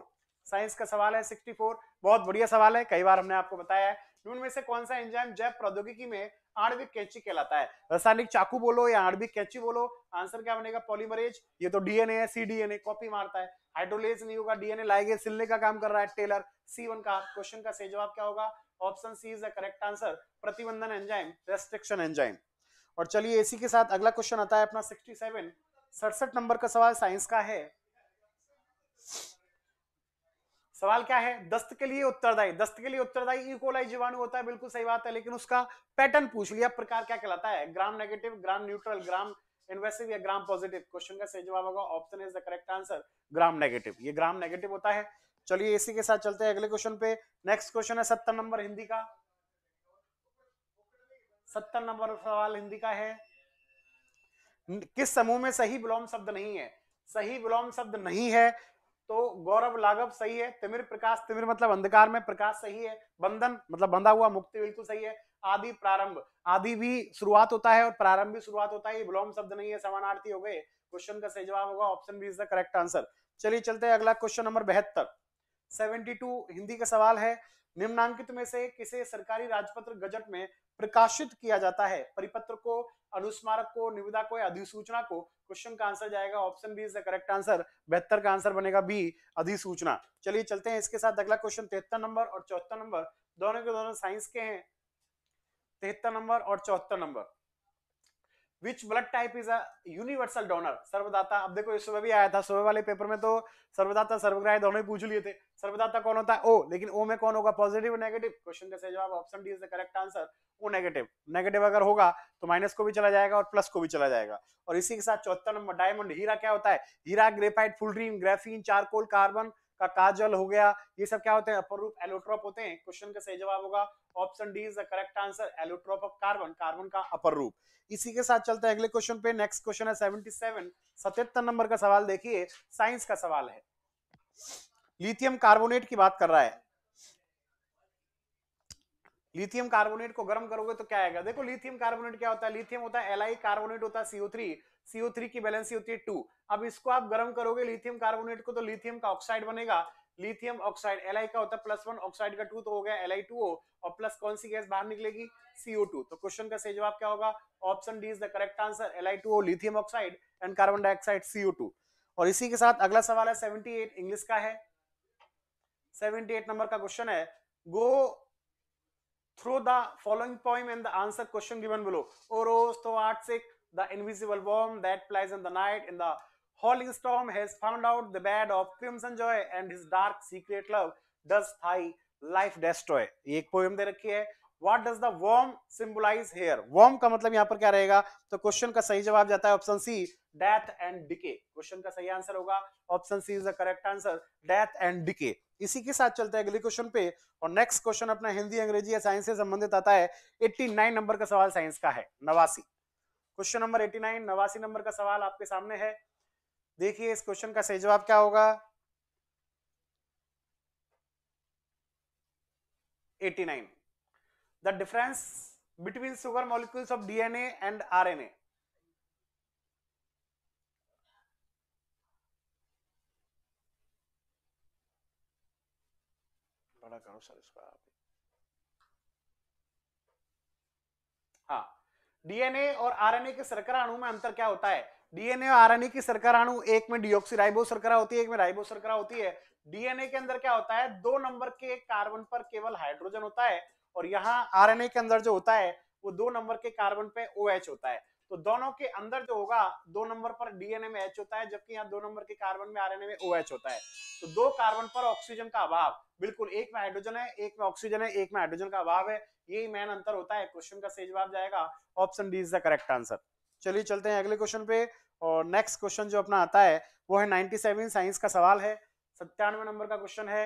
साइंस का सवाल है 64 बहुत बढ़िया सवाल है कई बार हमने आपको बताया है निम्न में से कौन सा एंजाइम जैव प्रौद्योगिकी में आणविक कैंची कहलाता है रासायनिक चाकू बोलो या आणविक कैंची बोलो आंसर क्या बनेगा पॉलीमरेज ये तो डीएनए है सी डीएनए कॉपी मारता है हाइड्रोलेज नहीं होगा डीएनए लाएंगे सिलने का काम कर रहा है टेलर सी वन का क्वेश्चन का सही जवाब क्या होगा option C is the correct answer प्रतिबंधन एंजाइम रेस्ट्रिक्शन एंजाइम और चलिए इसी के साथ अगला क्वेश्चन आता है अपना सिक्सटी सेवन सड़सठ नंबर का सवाल साइंस का है सवाल क्या है दस्त के लिए उत्तरदायी दस्त के लिए उत्तरदायी इकोलाई e. जीवाणु होता है बिल्कुल सही बात है लेकिन उसका पैटर्न पूछ लिया प्रकार क्या कहलाता है gram negative gram neutral gram invasive या ग्राम पॉजिटिव क्वेश्चन का सही जवाब होगा option is the correct answer gram negative ये ग्राम नेगेटिव होता है चलिए इसी के साथ चलते हैं अगले क्वेश्चन पे नेक्स्ट क्वेश्चन है सत्तर नंबर हिंदी का सत्तर नंबर सवाल हिंदी का है किस समूह में सही विलोम शब्द नहीं है सही विलोम शब्द नहीं है तो गौरव लाघव सही है तिमिर प्रकाश तिमिर मतलब अंधकार में प्रकाश सही है बंधन मतलब बंधा हुआ मुक्ति बिल्कुल सही है आदि प्रारंभ आदि भी शुरुआत होता है और प्रारंभ भी शुरुआत होता है विलोम शब्द नहीं है समानार्थी हो गए क्वेश्चन का सही जवाब होगा option B is the correct answer चलिए चलते हैं अगला क्वेश्चन नंबर बेहतर 72 हिंदी का सवाल है निम्नांकित में से किसे सरकारी राजपत्र गजट में प्रकाशित किया जाता है परिपत्र को अनुस्मारक को निविदा को या अधिसूचना को क्वेश्चन का आंसर जाएगा option B is the correct answer बेहतर का आंसर बनेगा बी अधिसूचना चलिए चलते हैं इसके साथ अगला क्वेश्चन तिहत्तर नंबर और चौहत्तर नंबर दोनों के दोनों साइंस के हैं तिहत्तर नंबर और चौहत्तर number which blood type is universal donor सर्वदाता अब देखो इस सुबह भी आया था सुबह वाले पेपर में तो सर्वदाता सर्वग्राह दोनों ही पूछ लिए थे सर्वदाता कौन होता है ओ लेकिन ओ में कौन होगा पॉजिटिव नेगेटिव क्वेश्चन का सही जवाब option D is the correct answer O negative negative अगर होगा तो माइनस को भी चला जाएगा और प्लस को भी चला जाएगा और इसी के साथ चौथा नंबर डायमंड हीरा क्या होता है हीरा graphite fullerene graphene charcoal carbon का काजल हो गया ये सब क्या होते हैं अपर रूप एलोट्रॉप होते हैं क्वेश्चन का सही जवाब होगा option D is the correct answer allotrope of carbon carbon का अपर रूप इसी के साथ चलते हैं अगले क्वेश्चन पे नेक्स्ट क्वेश्चन है 77 सेवन सतहत्तर नंबर का सवाल देखिए साइंस का सवाल है लिथियम कार्बोनेट की बात कर रहा है लिथियम कार्बोनेट को गर्म करोगे तो क्या आएगा देखो लिथियम कार्बोनेट क्या होता है लिथियम होता है एलआई कार्बोनेट होता है सीओ थ्री CO3 की बैलेंसी होती है टू अब इसको आप गर्म करोगे लिथियम कार्बोनेट को तो लिथियम का ऑक्साइड बनेगा लिथियम ऑक्साइड एल का होता है प्लस वन ऑक्साइड का टू तो हो गया एल आई और प्लस कौन सी गैस बाहर निकलेगी सीओ तो क्वेश्चन का सही जवाब क्या होगा option D is the correct answer L I two lithium oxide and carbon dioxide CO और इसी के साथ अगला सवाल है सेवेंटी एट इंग्लिश का है सेवेंटी एट नंबर का क्वेश्चन है go through the following point and the answer question given below ओरोस तो आर्ट से the invisible worm that flies in the night in the howling storm has found out the bed of crimson joy and his dark secret love does thy life destroy ये poem de rakhi hai What does the worm symbolize here? Worm ka matlab yahan par kya rahega to question ka sahi jawab jata hai option c death and decay question ka sahi answer hoga option c is the correct answer death and decay इसी के साथ चलते हैं अगले question पे और next question अपना हिंदी अंग्रेजी या साइंस से संबंधित आता है 89 नंबर का सवाल साइंस का है नवासी क्वेश्चन नंबर एटी नाइन नवासी नंबर का सवाल आपके सामने है देखिए इस क्वेश्चन का सही जवाब क्या होगा eighty nine the difference between sugar molecules of DNA and RNA बड़ा करो सर इसका डीएनए और आरएनए के सरकरा अणु में अंतर क्या होता है डीएनए और आरएनए की सरकरा अणु एक में राइबो सरकरा होती है एक में राइबो सरकरा होती है डीएनए के अंदर क्या होता है दो नंबर के कार्बन पर केवल हाइड्रोजन होता है और यहाँ आरएनए के अंदर जो होता है वो दो नंबर के कार्बन पे ओ OH होता है तो दोनों के अंदर जो होगा दो नंबर पर डीएनए में एच होता है जबकि यहाँ दो नंबर के कार्बन में आरएनए में ओएच होता है तो दो कार्बन पर ऑक्सीजन का अभाव बिल्कुल एक में हाइड्रोजन है एक में ऑक्सीजन है एक में हाइड्रोजन का अभाव है यही मेन अंतर होता है क्वेश्चन का सही जवाब जाएगा option D is the correct answer चलिए चलते हैं अगले क्वेश्चन पे और नेक्स्ट क्वेश्चन जो अपना आता है वो है सेवन साइंस का सवाल है सत्तानवे नंबर का क्वेश्चन है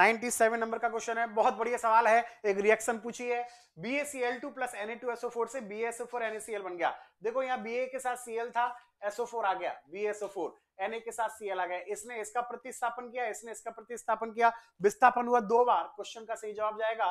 97 नंबर का क्वेश्चन है बहुत बढ़िया सवाल है एक रिएक्शन पूछी है B A C L two plus N A two S O four से B S O four N L बन गया देखो यहाँ बी ए के साथ सी एल था एसओ फोर आ गया B S O four N A के साथ सी एल आ गया इसने इसका प्रतिस्थापन किया इसने इसका प्रतिस्थापन किया विस्थापन हुआ दो बार क्वेश्चन का सही जवाब जाएगा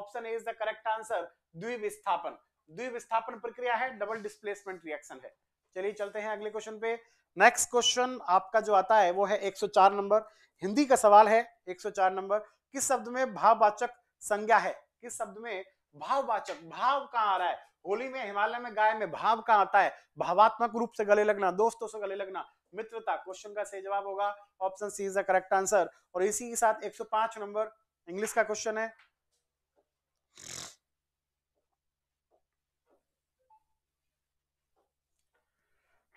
option A is the correct answer द्विविस्थापन द्विविस्थापन प्रक्रिया है डबल डिस्प्लेसमेंट रिएक्शन है चलिए चलते हैं अगले क्वेश्चन पे नेक्स्ट क्वेश्चन आपका जो आता है वो है 104 नंबर हिंदी का सवाल है 104 नंबर किस शब्द में भाववाचक संज्ञा है किस शब्द में भाववाचक भाव कहाँ आ रहा है होली में हिमालय में गाय में भाव कहाँ आता है भावात्मक रूप से गले लगना दोस्तों से गले लगना मित्रता क्वेश्चन का सही जवाब होगा option C is the correct answer और इसी के साथ 105 नंबर इंग्लिश का क्वेश्चन है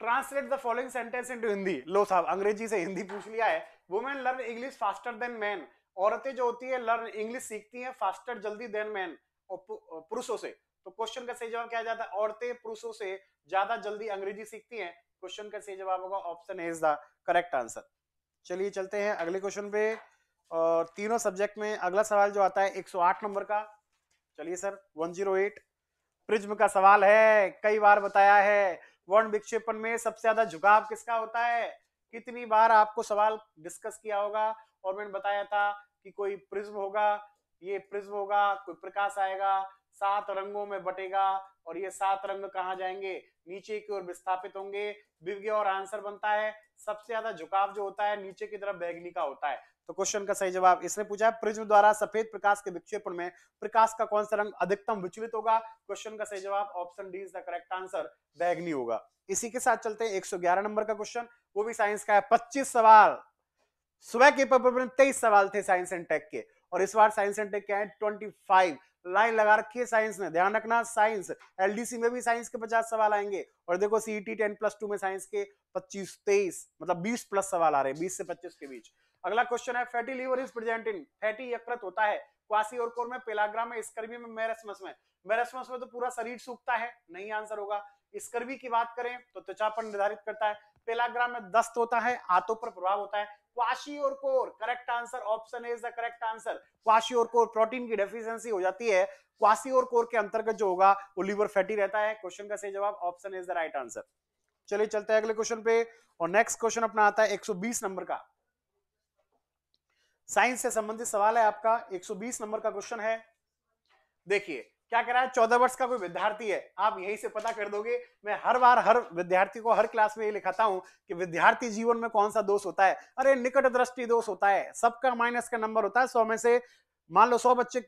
translate the following sentence into Hindi लो साहब अंग्रेजी से हिंदी पूछ लिया है women learn English faster than man औरतें जो होती है लर्न इंग्लिश सीखती हैं फास्टर जल्दी देन मैन पुरुषों से तो क्वेश्चन का सही जवाब क्या जाता है औरतें पुरुषों से ज्यादा जल्दी अंग्रेजी सीखती हैं क्वेश्चन का सही जवाब होगा option A is the correct answer चलिए चलते हैं अगले क्वेश्चन पे और तीनों सब्जेक्ट में अगला सवाल जो आता है 108 नंबर का चलिए सर 108 प्रिज्म का सवाल है कई बार बताया है वर्ण विक्षेपण में सबसे ज्यादा झुकाव किसका होता है कितनी बार आपको सवाल डिस्कस किया होगा और मैंने बताया था कि कोई प्रिज्म होगा ये प्रिज्म होगा कोई प्रकाश आएगा सात रंगों में बटेगा और ये सात रंग कहा जाएंगे नीचे की ओर विस्थापित होंगे और आंसर बनता है सबसे ज्यादा झुकाव जो होता है नीचे की तरफ बैगनी का होता है तो क्वेश्चन का सही जवाब इसने पूछा है प्रिज्म द्वारा सफेद प्रकाश के विक्षेपण में प्रकाश का कौन सा रंग अधिकतम विचलित होगा क्वेश्चन का सही जवाब option D is the correct answer बैगनी होगा इसी के साथ चलते हैं 111 नंबर का क्वेश्चन वो भी साइंस का है 25 सवाल सुबह के पेपर में तेईस सवाल थे साइंस एंड टेक के और इस बार साइंस एंड टेक के ट्वेंटी फाइव लाइन लगा रखी है साइंस ने ध्यान रखना साइंस एलडीसी में भी साइंस के 50 सवाल आएंगे और देखो C E T ten plus two में साइंस के 25 23 मतलब 20 प्लस सवाल आ रहे हैं 20 से 25 के बीच अगला क्वेश्चन है fatty liver is present in fatty यकृत होता है क्वासी और कोर में पेलाग्राम में स्कर्वी में मेरेसमस में मेरेसमस में तो पूरा शरीर सूखता है नहीं आंसर होगा स्कर्वी की बात करें तो त्वचा पर निर्धारित करता है पेलाग्राम में दस्त होता है हाथों पर प्रभाव होता है kwashiorkor correct answer option is the correct answer kwashiorkor protein की डेफिशिएंसी हो जाती है क्वासी और कोर के अंतर्गत जो होगा वो लीवर फैटी रहता है क्वेश्चन का सही जवाब option is the right answer चलिए चलते हैं अगले क्वेश्चन पे और नेक्स्ट क्वेश्चन अपना आता है 120 नंबर का साइंस से संबंधित सवाल है आपका 120 नंबर का क्वेश्चन है देखिए क्या कह रहा है चौदह वर्ष का कोई विद्यार्थी है आप यहीं से पता कर दोगे मैं हर बार हर विद्यार्थी को हर क्लास में ये लिखाता हूं कि विद्यार्थी जीवन में कौन सा दोष होता है अरे निकट दृष्टि दोष होता है सबका माइनस का नंबर होता है सौ में से मान लो सौ बच्चे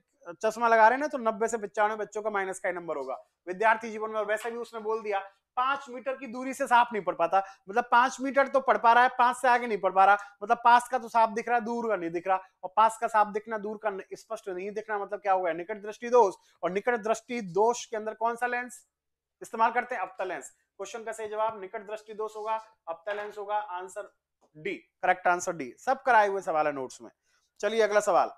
चश्मा लगा रहे हैं ना तो नब्बे से पचानवे बच्चों का माइनस का नंबर होगा विद्यार्थी जीवन में और वैसे भी उसने बोल दिया पांच मीटर की दूरी से सांप नहीं पड़ पाता मतलब पांच मीटर तो पढ़ पा रहा है पांच से आगे नहीं पढ़ पा रहा मतलब पास का तो सांप दिख रहा है दूर का नहीं दिख रहा और पास का सांप दिखना दूर का स्पष्ट नहीं दिखना मतलब क्या हुआ निकट दृष्टि दोष और निकट दृष्टि दोष के अंदर कौन सा लेंस इस्तेमाल करते हैं अपता लेंस क्वेश्चन का सही जवाब निकट दृष्टि दोष होगा अपता लेंस होगा answer D correct answer D सब कराए हुए सवाल है नोट्स में चलिए अगला सवाल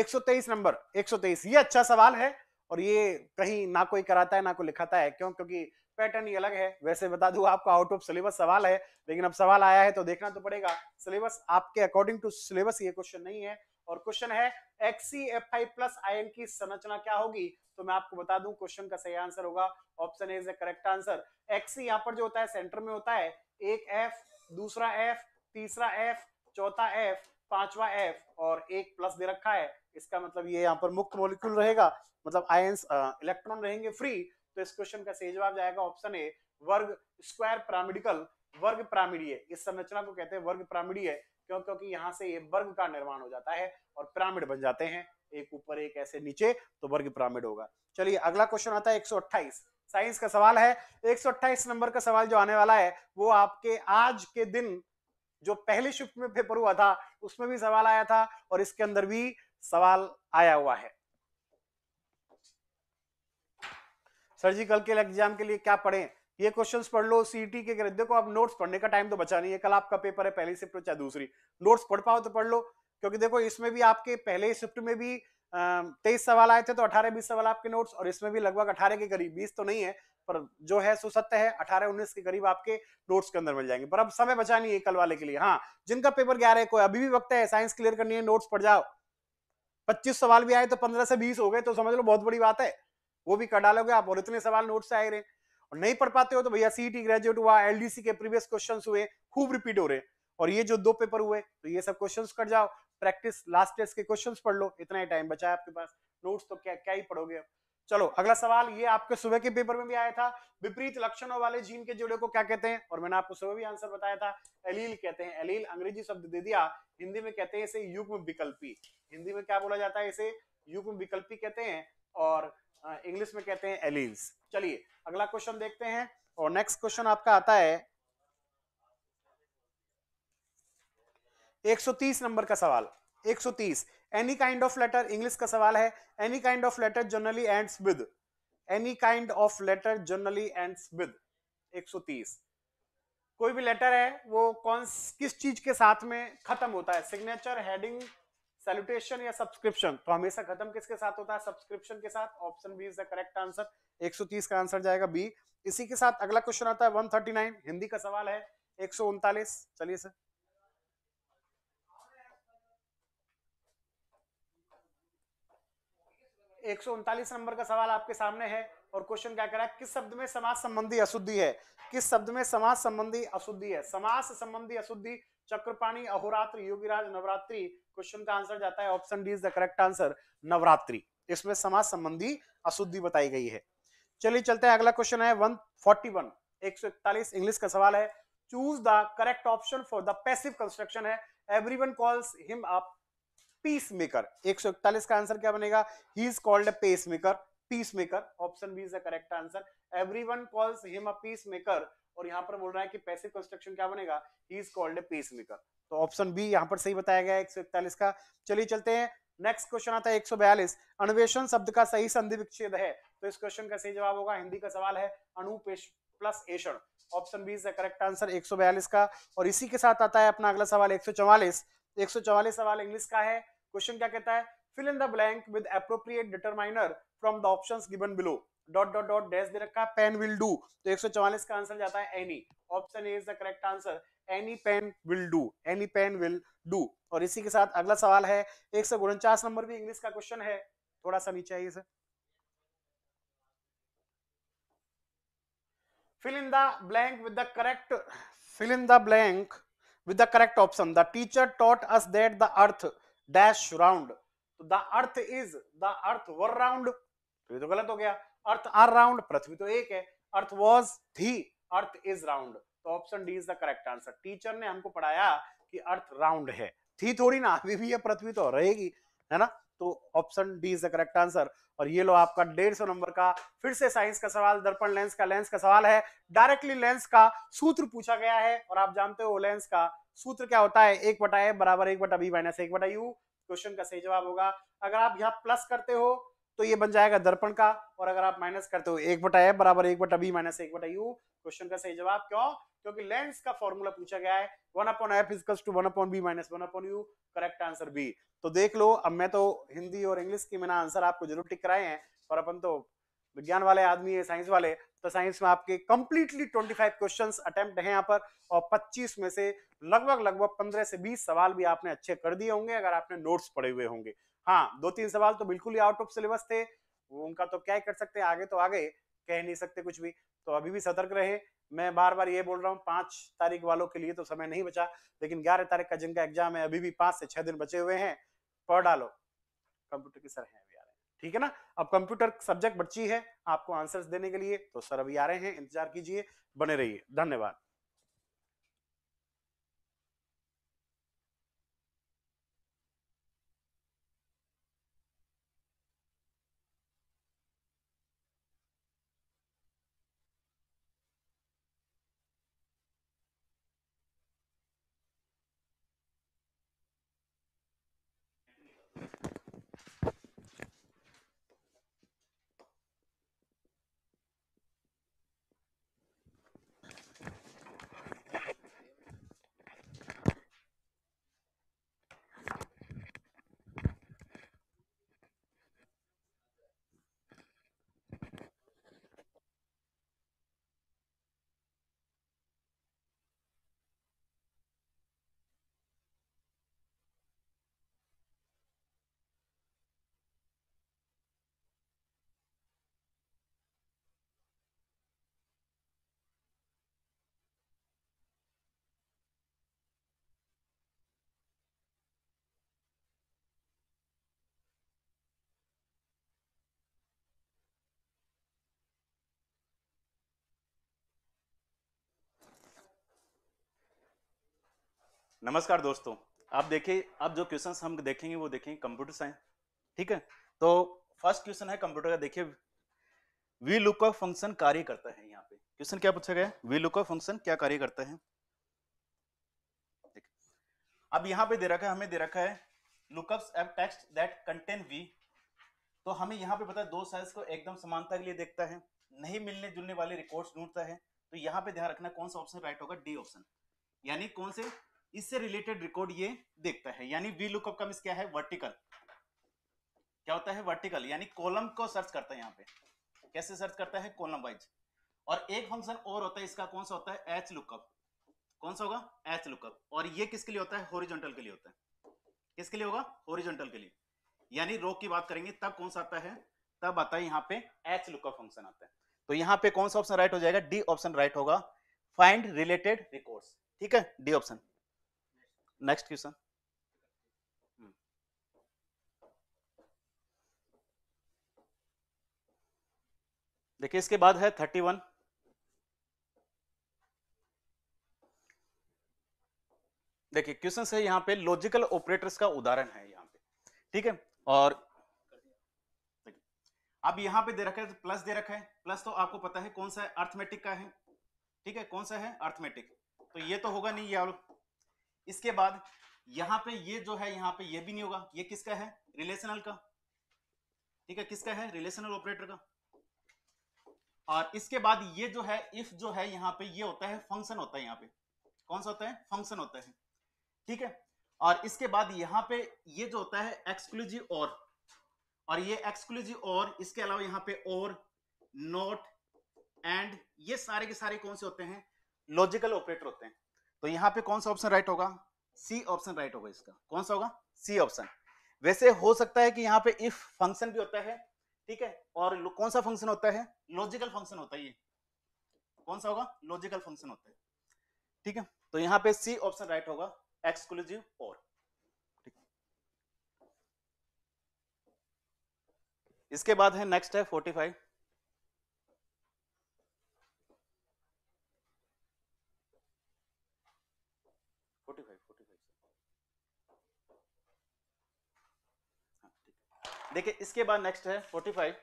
123 नंबर 123 ये अच्छा सवाल है और ये कहीं ना कोई कराता है ना कोई लिखाता है क्यों क्योंकि पैटर्न ही अलग है वैसे बता दू आपका आउट ऑफ सिलेबस सवाल है लेकिन अब सवाल आया है तो देखना तो पड़ेगा सिलेबस आपके अकॉर्डिंग टू सिलेबस ये क्वेश्चन नहीं है और क्वेश्चन है X E F I plus ion की संरचना क्या होगी तो मैं आपको बता दूं क्वेश्चन का सही आंसर होगा option A is the correct answer X E यहाँ पर जो होता है सेंटर में होता है एक एफ दूसरा एफ तीसरा एफ चौथा एफ पांचवा एफ और एक प्लस दे रखा है इसका मतलब ये यहाँ पर मुक्त मॉलिक्यूल रहेगा मतलब आयंस इलेक्ट्रॉन uh, रहेंगे फ्री तो इस क्वेश्चन का सही जवाब जाएगा ऑप्शन ए वर्ग स्क्वायर प्रामिडिकल वर्ग पिरामिडीय इस संरचना को कहते हैं वर्ग पिरामिडीय क्यों क्योंकि यहाँ से ये वर्ग का निर्माण हो जाता है और पिरामिड बन जाते हैं एक ऊपर एक ऐसे नीचे तो वर्ग पिरामिड होगा चलिए अगला क्वेश्चन आता है एक साइंस का सवाल है एक नंबर का सवाल जो आने वाला है वो आपके आज के दिन जो पहले शिफ्ट में पेपर हुआ था उसमें भी सवाल आया था और इसके अंदर भी सवाल आया हुआ है सर्जिकल के एग्जाम के लिए क्या पढ़े ये क्वेश्चंस पढ़ लो सीटी e के देखो आप नोट्स पढ़ने का टाइम तो बचा नहीं है कल आपका पेपर है पहली शिफ्ट चाहे दूसरी नोट्स पढ़ पाओ तो पढ़ लो क्योंकि देखो इसमें भी आपके पहले शिफ्ट में भी तेईस सवाल आए थे तो अठारह बीस सवाल आपके नोट्स और इसमें भी लगभग अठारह के करीब बीस तो नहीं है पर जो है सो सत्य है अठारह उन्नीस के करीब आपके नोट्स के अंदर मिल जाएंगे पर अब समय बचा नहीं है कल वाले के लिए हाँ जिनका पेपर ग्यारह है कोई अभी भी वक्त है साइंस क्लियर करनी है नोट्स पढ़ जाओ पच्चीस सवाल भी आए तो पंद्रह से बीस हो गए तो समझ लो बहुत बड़ी बात है वो भी कर डालोगे आप और इतने सवाल नोट से आए रहे और नहीं पढ़ पाते हो तो भैया सीईटी ग्रेजुएट e हुआ एलडीसी के प्रीवियस क्वेश्चन हुए खूब रिपीट हो रहे और ये जो दो पेपर हुए तो ये सब क्वेश्चन कर जाओ प्रैक्टिस लास्ट टेस्ट के क्वेश्चन पढ़ लो इतना ही टाइम बचा है आपके पास नोट्स तो क्या क्या ही पढ़ोगे चलो अगला सवाल ये आपके सुबह के पेपर में भी आया था विपरीत लक्षणों वाले जीन के जोड़े को क्या कहते हैं और मैंने आपको सुबह भी आंसर बताया था एलील कहते हैं एलील अंग्रेजी शब्द दे दिया हिंदी में कहते हैं इसे युग्म विकल्पी हिंदी में क्या बोला जाता है इसे युग्म विकल्पी कहते हैं और इंग्लिश में कहते हैं एलिन्स चलिए अगला क्वेश्चन देखते हैं और नेक्स्ट क्वेश्चन आपका आता है 130 नंबर का सवाल 130 any kind of letter English का सवाल है any kind of letter generally ends with any kind of letter generally ends with 130 कोई भी लेटर है वो कौन किस चीज के साथ में खत्म होता है सिग्नेचर हेडिंग सैल्यूटेशन या सब्सक्रिप्शन तो हमेशा खत्म किसके साथ होता है सब्सक्रिप्शन के साथ option B is the correct answer 130 का आंसर जाएगा बी इसी के साथ अगला क्वेश्चन आता है 139 हिंदी का सवाल है एक चलिए सर एक नंबर का सवाल आपके सामने है और क्वेश्चन क्या कर रहा है किस शब्द में समाज संबंधी अशुद्धि है किस शब्द में समाज संबंधी अशुद्धि है समाज संबंधी अशुद्धि चक्रपाणी अहोरात्र योगीराज नवरात्रि क्वेश्चन का आंसर जाता है option D is the correct answer Navratri इसमें समाज संबंधी अशुद्धि बताई गई है चलिए चलते हैं अगला क्वेश्चन है 141 141 इंग्लिश का सवाल है choose the correct option for the passive construction है everyone calls him a peace maker 141 का आंसर क्या बनेगा he is called a pace maker peace maker option B is the correct answer everyone calls him a peace maker और यहाँ पर बोल रहा है कि पैसिव कंस्ट्रक्शन क्या बनेगा he is called a pace maker तो ऑप्शन बी यहाँ पर सही बताया गया एक का चलिए चलते हैं नेक्स्ट क्वेश्चन आता है एक अन्वेषण शब्द का सही संधि विच्छेद है तो इस क्वेश्चन का सही जवाब होगा हिंदी का सवाल है अनुपेश प्लस एषण option B is the correct answer 142 का और इसी के साथ आता है अपना अगला सवाल 144 144 सवाल इंग्लिश का है क्वेश्चन क्या कहता है fill in the blank with appropriate determiner from the options given below dot dot dot dash दे रखा है पेन विल डू तो 144 का आंसर जाता है any option A is the correct answer any pen will do any pen will do और इसी के साथ अगला सवाल है एक नंबर भी इंग्लिश का क्वेश्चन है थोड़ा सा नीचे आइए fill in the blank with the correct fill in the blank with the correct option the teacher taught us that the earth dash round the earth is the earth were round तो ये तो गलत हो गया अर्थ are round पृथ्वी तो एक है earth was the earth is round तो option D is the correct answer teacher ने हमको पढ़ाया कि अर्थ राउंड है थी थोड़ी ना अभी भी ये पृथ्वी तो रहेगी है ना तो option D is the correct answer और ये लो आपका डेढ़ सौ नंबर का फिर से साइंस का सवाल दर्पण लेंस का लेंस का सवाल है डायरेक्टली लेंस का सूत्र पूछा गया है और आप जानते हो लेंस का सूत्र क्या होता है एक बटा ए बराबर एक बटा बी माइनस एक बटा यू क्वेश्चन का सही जवाब होगा अगर आप यहाँ प्लस करते हो तो ये बन जाएगा दर्पण का और अगर आप माइनस करते हो एक बटा एफ बराबर एक बटा बी माइनस एक बटा यू क्वेश्चन का सही जवाब क्यों क्योंकि लेंस का फॉर्मूला पूछा गया है one upon F equals to one upon B minus one upon U correct answer B तो देख लो अब मैं तो हिंदी और इंग्लिश की मैंने आंसर आपको जरूर टिक कराए हैं और अपन तो विज्ञान वाले आदमी है साइंस वाले तो साइंस में आपके कंप्लीटली 25 क्वेश्चन अटेम्प्ट है यहाँ पर और 25 में से लगभग लगभग 15 से 20 सवाल भी आपने अच्छे कर दिए होंगे अगर आपने नोट्स पढ़े हुए होंगे हाँ दो तीन सवाल तो बिल्कुल ही आउट ऑफ सिलेबस थे उनका तो क्या कर सकते आगे तो आगे कह नहीं सकते कुछ भी तो अभी भी सतर्क रहे मैं बार बार ये बोल रहा हूँ पांच तारीख वालों के लिए तो समय नहीं बचा लेकिन ग्यारह तारीख का जिनका एग्जाम है अभी भी पांच से छह दिन बचे हुए हैं पढ़ डालो कंप्यूटर के सर है अभी आ रहे हैं ठीक है ना अब कंप्यूटर सब्जेक्ट बची है आपको आंसर्स देने के लिए तो सर अभी आ रहे हैं इंतजार कीजिए बने रहिए धन्यवाद नमस्कार दोस्तों आप देखिए अब जो क्वेश्चंस हम देखेंगे वो देखेंगे कंप्यूटर साइंस ठीक है तो फर्स्ट क्वेश्चन है कंप्यूटर का देखिए वी लुक ऑफ फंक्शन कार्य करता है यहाँ पे क्वेश्चन क्या पूछा गया वी लुक ऑफ फंक्शन क्या कार्य करता है अब यहाँ पे दे रखा है हमें दे रखा है लुकअप्स एव टेक्स्ट दैट कंटेन वी तो हमें यहाँ पे पता है दो साइज को एकदम समानता के लिए देखता है नहीं मिलने जुलने वाले रिकॉर्ड्स ढूंढता है तो यहाँ पे ध्यान रखना कौन सा ऑप्शन राइट होगा डी ऑप्शन यानी कौन से इससे रिलेटेड रिकॉर्ड ये देखता है यानी वी लुकअप का मिस क्या है वर्टिकल क्या होता है वर्टिकल यानी कॉलम को सर्च करता है यहाँ पे कैसे सर्च करता है कॉलम वाइज और एक फंक्शन और होता है इसका कौन सा होता है एच लुकअप कौन सा होगा एच लुकअप और ये किसके लिए होता है होरिजोनटल के लिए होता है किसके लिए होगा होरिजोनटल के लिए यानी रो की बात करेंगे तब कौन सा आता है तब आता है यहाँ पे एच लुकअप फंक्शन आता है तो यहाँ पे कौन सा ऑप्शन राइट हो जाएगा डी ऑप्शन राइट होगा फाइंड रिलेटेड रिकॉर्ड्स ठीक है D option next question hmm. देखिए इसके बाद है थर्टी वन देखिए क्वेश्चन है यहां पे लॉजिकल ऑपरेटर्स का उदाहरण है यहां पे ठीक है और अब यहां पे दे रखा है प्लस दे रखा है प्लस तो आपको पता है कौन सा अर्थमेटिक का है ठीक है कौन सा है अर्थमेटिक तो ये तो होगा नहीं ये इसके बाद यहां पे ये जो है यहां पे ये भी नहीं होगा ये किसका है रिलेशनल का ठीक है किसका है रिलेशनल ऑपरेटर का और इसके बाद ये जो है इफ जो है यहाँ पे ये होता है फंक्शन होता है यहाँ पे कौन सा होता है फंक्शन होता है ठीक है और इसके बाद यहां पे ये जो होता है एक्सक्लूजिव और और ये एक्सक्लूसिव और इसके अलावा यहाँ पे और नोट एंड ये सारे के सारे कौन से होते हैं लॉजिकल ऑपरेटर होते हैं तो यहां पे कौन सा ऑप्शन राइट होगा सी ऑप्शन राइट होगा इसका कौन सा होगा सी ऑप्शन वैसे हो सकता है कि यहाँ पे इफ फंक्शन भी होता है ठीक है और कौन सा फंक्शन होता है लॉजिकल फंक्शन होता है ये कौन सा होगा लॉजिकल फंक्शन होता है ठीक है तो यहाँ पे सी ऑप्शन राइट होगा एक्सक्लूसिव और इसके बाद है नेक्स्ट है फोर्टी फाइव देखिए इसके बाद नेक्स्ट है 45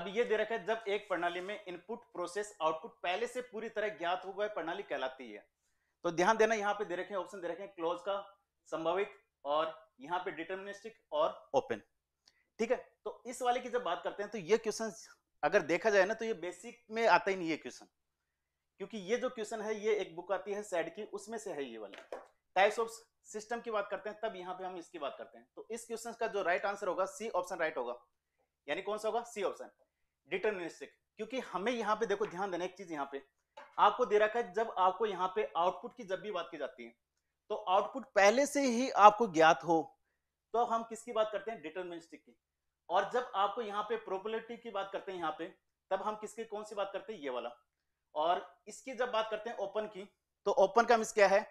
अब ये दे रखा है जब एक प्रणाली में इनपुट प्रोसेस आउटपुट पहले से पूरी तरह ज्ञात हुआ गए प्रणाली कहलाती है तो ध्यान देना यहाँ पे दे रखे ऑप्शन दे रखे क्लोज का संभावित और यहाँ पे डिटर्मिनिस्टिक और ओपन ठीक है तो इस वाले की जब बात करते हैं तो ये क्वेश्चन अगर देखा जाए ना तो ये बेसिक में आता ही नहीं है क्वेश्चन क्योंकि ये जो क्वेश्चन है ये एक बुक आती है सैड की उसमें से है ये वाला टाइप्स ऑफ सिस्टम की बात करते हैं तब यहाँ पे हम इसकी बात करते हैं तो इस क्वेश्चन का जो राइट आंसर होगा सी ऑप्शन राइट होगा यानी कौन सा होगा सी ऑप्शन डिटर्मिनिस्टिक क्योंकि हमें यहाँ पे देखो ध्यान देना एक चीज यहाँ पे आपको दे रखा है जब आपको यहाँ पे आउटपुट की जब भी बात की जाती है तो आउटपुट पहले से ही आपको ज्ञात हो तो हम किसकी बात करते हैं डिटर्मिनिस्टिक की और जब आपको यहाँ पे प्रोबेबिलिटी की बात करते हैं यहाँ पे तब हम किसकी कौन सी बात करते हैं ये वाला और इसकी जब बात करते हैं ओपन की तो ओपन का मिस क्या है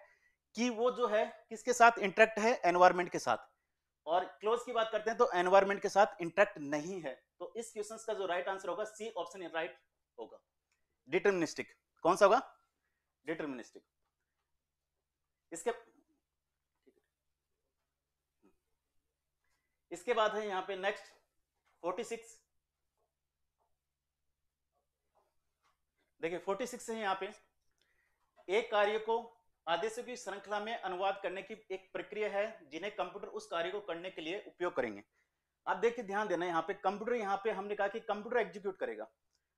कि वो जो है किसके साथ इंटरेक्ट है एनवायरमेंट के साथ और क्लोज की बात करते हैं तो एनवायरमेंट के साथ इंटरेक्ट नहीं है तो इस क्वेश्चन का जो राइट आंसर होगा सी ऑप्शन राइट होगा डिटर्मिनिस्टिक कौन सा होगा डिटर्मिनिस्टिक इसके इसके बाद है यहां पे नेक्स्ट 46 देखिए 46 है यहां पे एक कार्य को आदेशों की श्रृंखला में अनुवाद करने की एक प्रक्रिया है जिन्हें कंप्यूटर उस कार्य को करने के लिए उपयोग करेंगे आप देखिए ध्यान देना यहाँ पे कंप्यूटर यहाँ पे हमने कहा कि कंप्यूटर एग्जीक्यूट करेगा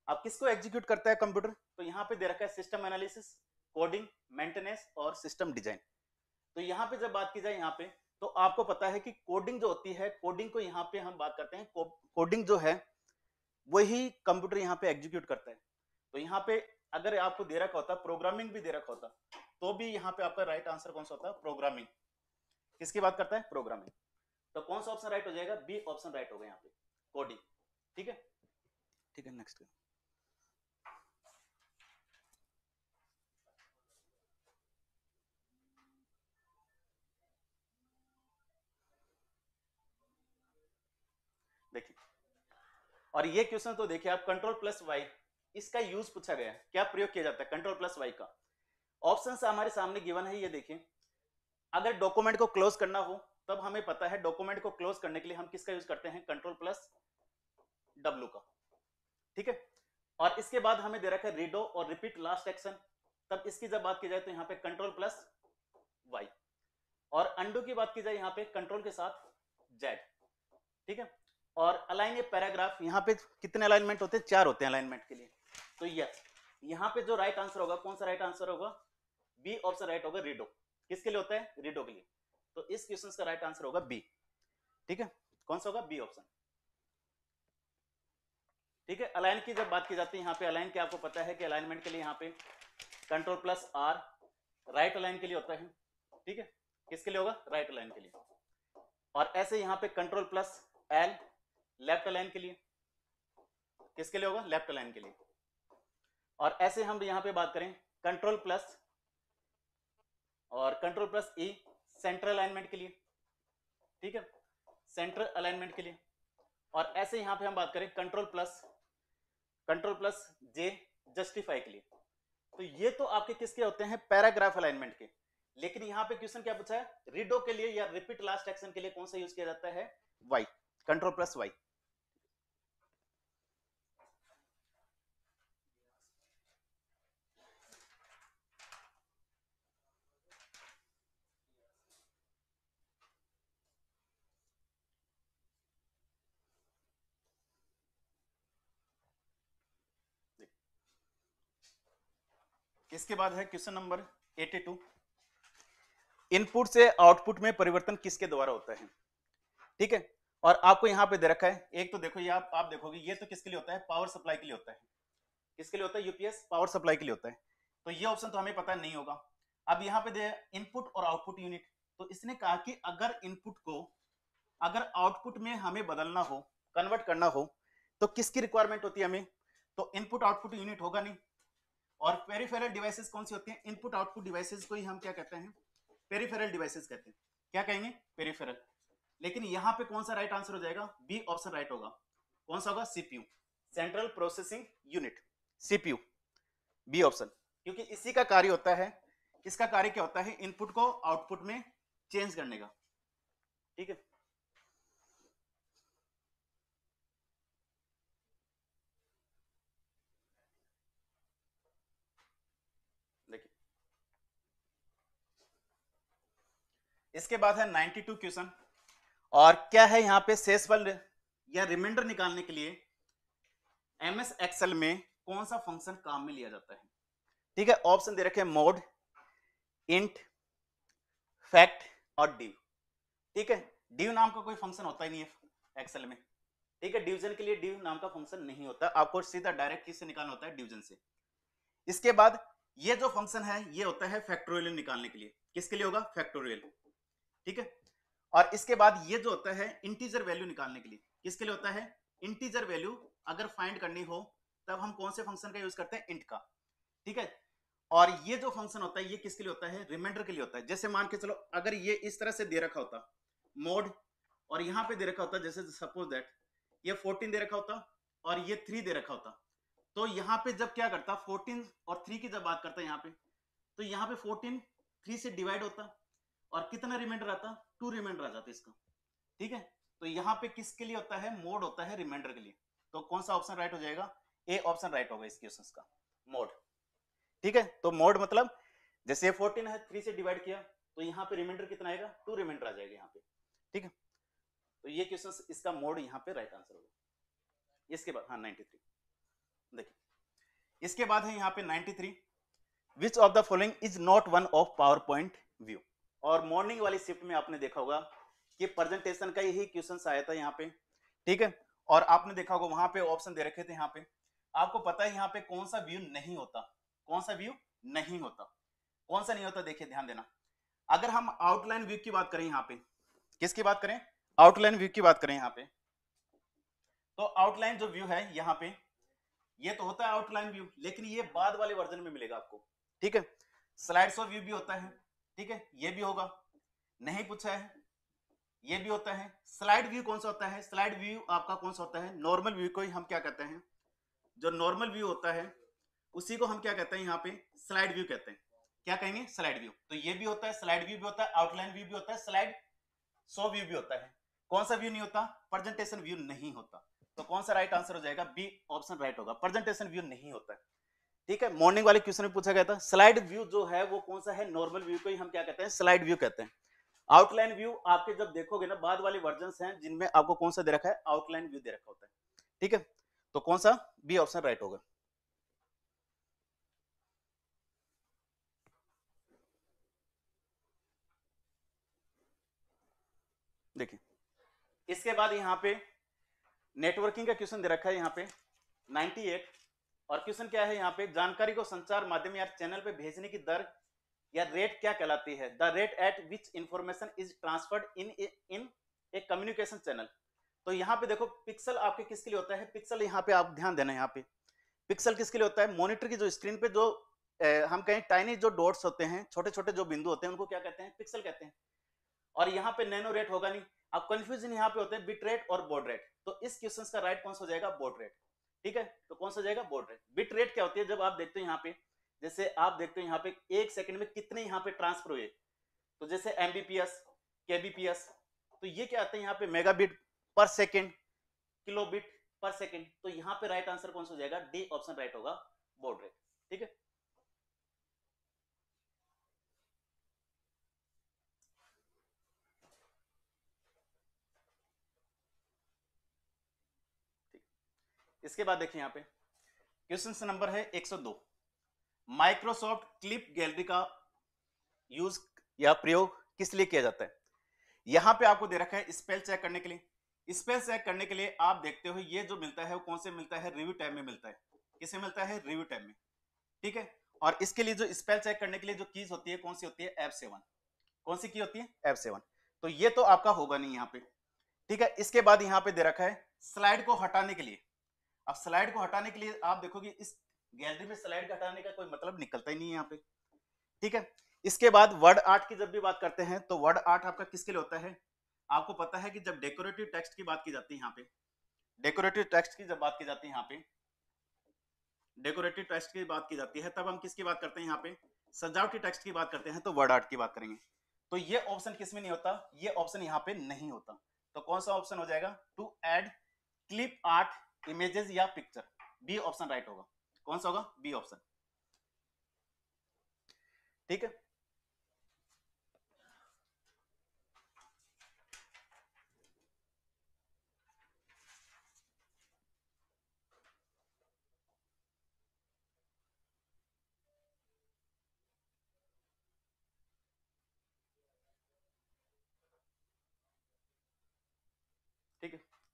अब किसको एग्जीक्यूट करता है कंप्यूटर तो यहाँ पे दे रखा है सिस्टम एनालिसिस कोडिंग मेंटेनेंस और सिस्टम डिजाइन तो यहाँ पे जब बात की जाए यहाँ पे तो आपको पता है कि कोडिंग जो होती है कोडिंग को यहाँ पे हम बात करते हैं कोडिंग जो है वही कंप्यूटर यहाँ पे एग्जीक्यूट करता है तो यहाँ पे अगर आपको दे रखा होता प्रोग्रामिंग भी दे रखा होता तो भी यहाँ पे आपका राइट आंसर कौन सा होता है प्रोग्रामिंग किसकी बात करता है प्रोग्रामिंग तो कौन सा ऑप्शन राइट हो जाएगा बी ऑप्शन राइट होगा यहाँ पे कोडिंग ठीक है ठीक है नेक्स्ट देखिए और ये क्वेश्चन तो देखिए आप कंट्रोल प्लस वाई इसका यूज पूछा गया क्या प्रयोग किया जाता है कंट्रोल प्लस वाई का ऑप्शन हमारे सामने गिवन है ये देखें अगर डॉक्यूमेंट को क्लोज करना हो तब हमें पता है डॉक्यूमेंट को क्लोज करने के लिए हम किसका यूज करते हैं कंट्रोल प्लस डब्ल्यू का ठीक है और इसके बाद हमें दे रखा है रीडो और रिपीट लास्ट एक्शन तब इसकी जब बात की जाए तो यहाँ पे कंट्रोल प्लस वाई और अंडो की बात की जाए यहाँ पे कंट्रोल के साथ जेड ठीक है और अलाइन ये पैराग्राफ यहाँ पे कितने अलाइनमेंट होते हैं चार होते हैं अलाइनमेंट के लिए तो यस यहाँ पे जो राइट आंसर होगा कौन सा राइट आंसर होगा बी ऑप्शन राइट होगा रीडो किसके लिए होता है रीडो के लिए तो इस क्वेश्चन का राइट आंसर होगा बी ठीक है कौन सा होगा बी ऑप्शन ठीक है अलाइन की जब बात की जाती है यहाँ पे अलाइन के आपको पता है कि अलाइनमेंट के लिए यहाँ पे control plus R right align के लिए होता है ठीक है किसके लिए होगा राइट अलाइन के लिए और ऐसे यहाँ पे control plus L left align के लिए किसके लिए होगा लेफ्ट अलाइन के लिए और ऐसे हम यहाँ पे बात करें कंट्रोल प्लस और control plus E central alignment के लिए ठीक है सेंट्रल अलाइनमेंट के लिए और ऐसे यहां पे हम बात करें control plus control plus J justify के लिए तो ये तो आपके किसके होते हैं पैराग्राफ अलाइनमेंट के लेकिन यहां पे क्वेश्चन क्या पूछा है रीडो के लिए या रिपीट लास्ट एक्शन के लिए कौन सा यूज किया जाता है वाई कंट्रोल प्लस वाई इसके बाद है क्वेश्चन नंबर 82 इनपुट से आउटपुट में परिवर्तन किसके द्वारा होता है ठीक है और आपको यहां पे दे रखा है एक तो देखो ये आप आप देखोगे ये तो किसके लिए होता है पावर सप्लाई के लिए होता है किसके लिए होता है यूपीएस पावर सप्लाई के लिए होता है तो ये ऑप्शन तो हमें पता नहीं होगा अब यहां पे दे इनपुट और आउटपुट यूनिट तो इसने कहा कि अगर इनपुट को अगर आउटपुट में हमें बदलना हो कन्वर्ट करना हो तो किसकी रिक्वायरमेंट होती है हमें तो इनपुट आउटपुट यूनिट होगा नहीं पेरीफेरल डिवाइसेज कौन सी होती हैं इनपुट आउटपुट डिवाइसेज को ही हम क्या कहते हैं पेरीफेरल डिवाइसेज कहते हैं क्या कहेंगे पेरीफेरल लेकिन यहाँ पे कौन सा राइट आंसर हो जाएगा बी ऑप्शन राइट होगा कौन सा होगा CPU central processing unit CPU B option क्योंकि इसी का कार्य होता है इसका कार्य क्या होता है इनपुट को आउटपुट में चेंज करने का ठीक है इसके बाद है 92 क्वेश्चन और क्या है यहाँ पे शेष बल या रिमाइंडर निकालने के लिए एम एस एक्सएल में कौन सा फंक्शन काम में लिया जाता है ठीक है ऑप्शन दे रखे मोड इंट फैक्ट और ड्यू ठीक है ड्यू नाम का कोई फंक्शन होता ही नहीं है एक्सएल में ठीक है डिवीजन के लिए ड्यू नाम का फंक्शन नहीं होता आपको सीधा डायरेक्ट किससे निकालना होता है डिवीजन से इसके बाद ये जो फंक्शन है ये होता है फैक्टोरियल निकालने के लिए किसके लिए होगा फैक्टोरियल ठीक है और इसके बाद ये जो होता है इंटीजर वैल्यू निकालने के लिए किसके लिए होता है इंटीजर वैल्यू अगर फाइंड करनी हो तब हम कौन से फंक्शन का यूज करते हैं इंट का ठीक है और ये जो फंक्शन होता है ये किसके लिए होता है रिमाइंडर के लिए होता है जैसे मान के चलो अगर ये इस तरह से दे रखा होता मोड और यहाँ पे दे रखा होता जैसे सपोज दैट ये 14 दे रखा होता और ये थ्री दे रखा होता तो यहाँ पे जब क्या करता 14 और थ्री की जब बात करता है यहाँ पे तो यहाँ पे 14 थ्री से डिवाइड होता और कितना रिमाइंडर आता टू रिमाइंडर आ जाता इसका ठीक है तो यहाँ पे किसके लिए होता है मोड होता है रिमाइंडर के लिए तो कौन सा ऑप्शन राइट हो जाएगा ए ऑप्शन राइट होगा इस क्वेश्चन का मोड ठीक है तो मोड मतलब जैसे फोर्टीन है थ्री से डिवाइड किया तो यहाँ पे रिमाइंडर कितना आएगा टू रिमाइंडर आ जाएगा यहाँ पे ठीक है तो ये क्वेश्चन इसका मोड यहाँ पे राइट आंसर होगा इसके बाद हाँ नाइनटी थ्री देखिए इसके बाद है यहाँ पे ninety three which of the following is not one of power point view और मॉर्निंग वाली शिफ्ट में आपने देखा होगा कि प्रेजेंटेशन का यही क्वेश्चन आया था यहाँ पे ठीक है और आपने देखा होगा वहां पे ऑप्शन दे रखे थे यहाँ पे आपको पता है यहाँ पे कौन सा व्यू नहीं होता कौन सा व्यू नहीं होता कौन सा नहीं होता देखिए ध्यान देना अगर हम आउटलाइन व्यू की बात करें यहाँ पे किसकी बात करें आउटलाइन व्यू की बात करें यहाँ पे तो आउटलाइन जो व्यू है यहाँ पे ये तो होता है आउटलाइन व्यू लेकिन ये बाद वाले वर्जन में मिलेगा आपको ठीक है स्लाइड शो व्यू भी होता है ठीक है ये भी होगा नहीं पूछा है ये भी होता है स्लाइड व्यू कौन सा होता है स्लाइड व्यू आपका कौन सा होता है नॉर्मल व्यू को ही हम क्या कहते हैं जो नॉर्मल व्यू होता है उसी को हम क्या कहते हैं यहाँ पे स्लाइड व्यू कहते हैं क्या कहेंगे स्लाइड व्यू तो ये भी होता है स्लाइड व्यू भी होता है आउटलाइन व्यू भी होता है स्लाइड सो व्यू भी होता है कौन सा व्यू नहीं होता प्रेजेंटेशन व्यू नहीं होता तो कौन सा राइट आंसर हो जाएगा बी ऑप्शन राइट होगा प्रेजेंटेशन व्यू नहीं होता है ठीक है मॉर्निंग वाले क्वेश्चन में पूछा गया था स्लाइड व्यू जो है वो कौन सा है नॉर्मल व्यू को ही हम क्या कहते हैं स्लाइड व्यू कहते हैं आउटलाइन व्यू आपके जब देखोगे ना बाद वाले वर्जन हैं जिनमें आपको कौन सा दे रखा है आउटलाइन व्यू दे रखा होता है ठीक है तो कौन सा बी ऑप्शन राइट होगा देखिए इसके बाद यहां पे नेटवर्किंग का क्वेश्चन दे रखा है यहां पे 98 और क्वेश्चन क्या है यहाँ पे जानकारी को संचार माध्यम या चैनल पे भेजने की दर या रेट क्या कहलाती है the rate at which information is transferred in in a communication channel तो यहाँ पे देखो पिक्सल आपके किसके लिए होता है पिक्सल यहाँ पे आप ध्यान देना यहाँ पे पिक्सल किसके लिए होता है मोनिटर की जो स्क्रीन पे जो ए, हम कहें टाइनी जो डॉट्स होते हैं छोटे छोटे जो बिंदु होते हैं उनको क्या कहते हैं पिक्सल कहते हैं और यहाँ पे नैनो रेट होगा नहीं अब कंफ्यूजन यहाँ पे होते हैं बिट रेट और बोर्ड रेट तो इस क्वेश्चन का राइट कौन सा हो जाएगा बोर्ड रेट ठीक है तो कौन सा जाएगा बॉड रेट बिट रेट क्या होती है जब आप देखते हो यहाँ पे जैसे आप देखते हो यहाँ पे एक सेकंड में कितने यहाँ पे ट्रांसफर हुए तो जैसे एमबीपीएस केबीपीएस तो ये क्या आते है यहाँ पे बिट पर सेकेंड बिट पर सेकेंड तो यहाँ पे राइट आंसर कौन सा हो जाएगा डी ऑप्शन राइट होगा बॉड रेट ठीक है इसके बाद देखें यहां पे क्वेश्चन नंबर है 102 माइक्रोसॉफ्ट क्लिप गैलरी का यूज या प्रयोग किस लिए किया जाता है यहां पे आपको दे रखा है स्पेल चेक करने के लिए स्पेल चेक करने के लिए आप देखते हो ये जो मिलता है वो कौन से मिलता है रिव्यू टाइम में मिलता है किसे मिलता है रिव्यू टाइम में ठीक है और इसके लिए जो स्पेल चेक करने के लिए जो कीज होती है कौन सी होती है एफ सेवन कौन सी की होती है एफ सेवन तो ये तो आपका होगा नहीं यहाँ पे ठीक है इसके बाद यहाँ पे दे रखा है स्लाइड को हटाने के लिए अब स्लाइड को हटाने के लिए आप देखोगे इस गैलरी में स्लाइड हटाने का कोई मतलब निकलता ही नहीं है यहाँ पे ठीक है इसके बाद वर्ड आर्ट की जब भी बात करते हैं तो वर्ड आर्ट आपका किसके लिए होता है आपको पता है कि जब डेकोरेटिव टेक्स्ट की बात की जाती है यहाँ पे डेकोरेटिव टेक्स्ट की जब बात की जाती है यहाँ पे डेकोरेटिव टेक्स्ट की बात की जाती है तब हम किसकी बात करते हैं यहाँ पे सजावटी टेक्स्ट की बात करते हैं तो वर्ड आर्ट की बात करेंगे तो ये ऑप्शन किसमें नहीं होता ये ऑप्शन यहाँ पे नहीं होता तो कौन सा ऑप्शन हो जाएगा to add clip art images या पिक्चर बी ऑप्शन राइट होगा कौन सा होगा बी ऑप्शन ठीक है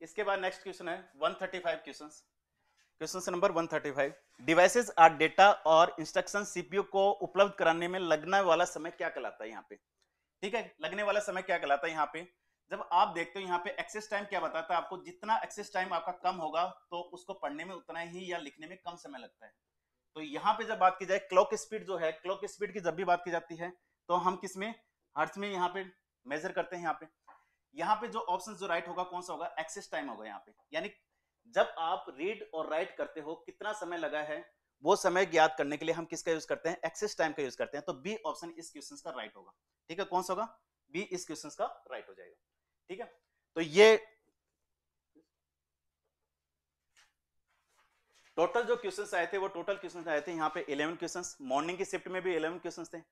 इसके बाद नेक्स्ट क्वेश्चन है 135 thirty five question question number 135 thirty five devices are data और इंस्ट्रक्शन सीपीयू को उपलब्ध कराने में लगने वाला समय क्या कहलाता है यहाँ पे ठीक है लगने वाला समय क्या कहलाता है यहाँ पे जब आप देखते हो यहाँ पे एक्सेस टाइम क्या बताता है आपको जितना एक्सेस टाइम आपका कम होगा तो उसको पढ़ने में उतना ही या लिखने में कम समय लगता है तो यहाँ पे जब बात की जाए क्लॉक स्पीड जो है क्लॉक स्पीड की जब भी बात की जाती है तो हम किसमें हर्ष में यहाँ पे मेजर करते हैं यहाँ पे यहाँ पे जो ऑप्शन जो राइट होगा कौन सा होगा एक्सेस टाइम होगा यहाँ पे यानी जब आप रीड और राइट करते हो कितना समय लगा है वो समय ज्ञात करने के लिए हम किसका यूज करते हैं एक्सेस टाइम का यूज करते हैं तो बी ऑप्शन इस क्वेश्चन का राइट होगा ठीक है कौन सा होगा बी इस क्वेश्चन का राइट हो जाएगा ठीक है तो ये टोटल जो क्वेश्चन आए थे वो टोटल क्वेश्चन आए थे यहाँ पे इलेवन क्वेश्चन मॉर्निंग की शिफ्ट में भी इलेवन क्वेश्चन थे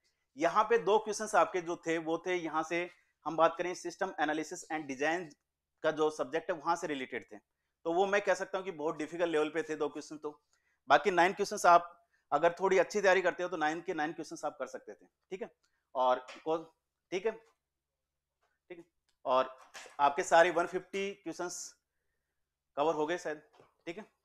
यहाँ पे दो क्वेश्चन आपके जो थे वो थे यहाँ से हम बात करें सिस्टम एनालिसिस एंड डिजाइन का जो सब्जेक्ट है वहां से रिलेटेड थे तो वो मैं कह सकता हूँ कि बहुत डिफिकल्ट लेवल पे थे दो क्वेश्चन तो बाकी नाइन क्वेश्चन आप अगर थोड़ी अच्छी तैयारी करते हो तो नाइन के नाइन क्वेश्चन आप कर सकते थे ठीक है और ठीक है ठीक है और आपके सारे 150 क्वेश्चन कवर हो गए शायद ठीक है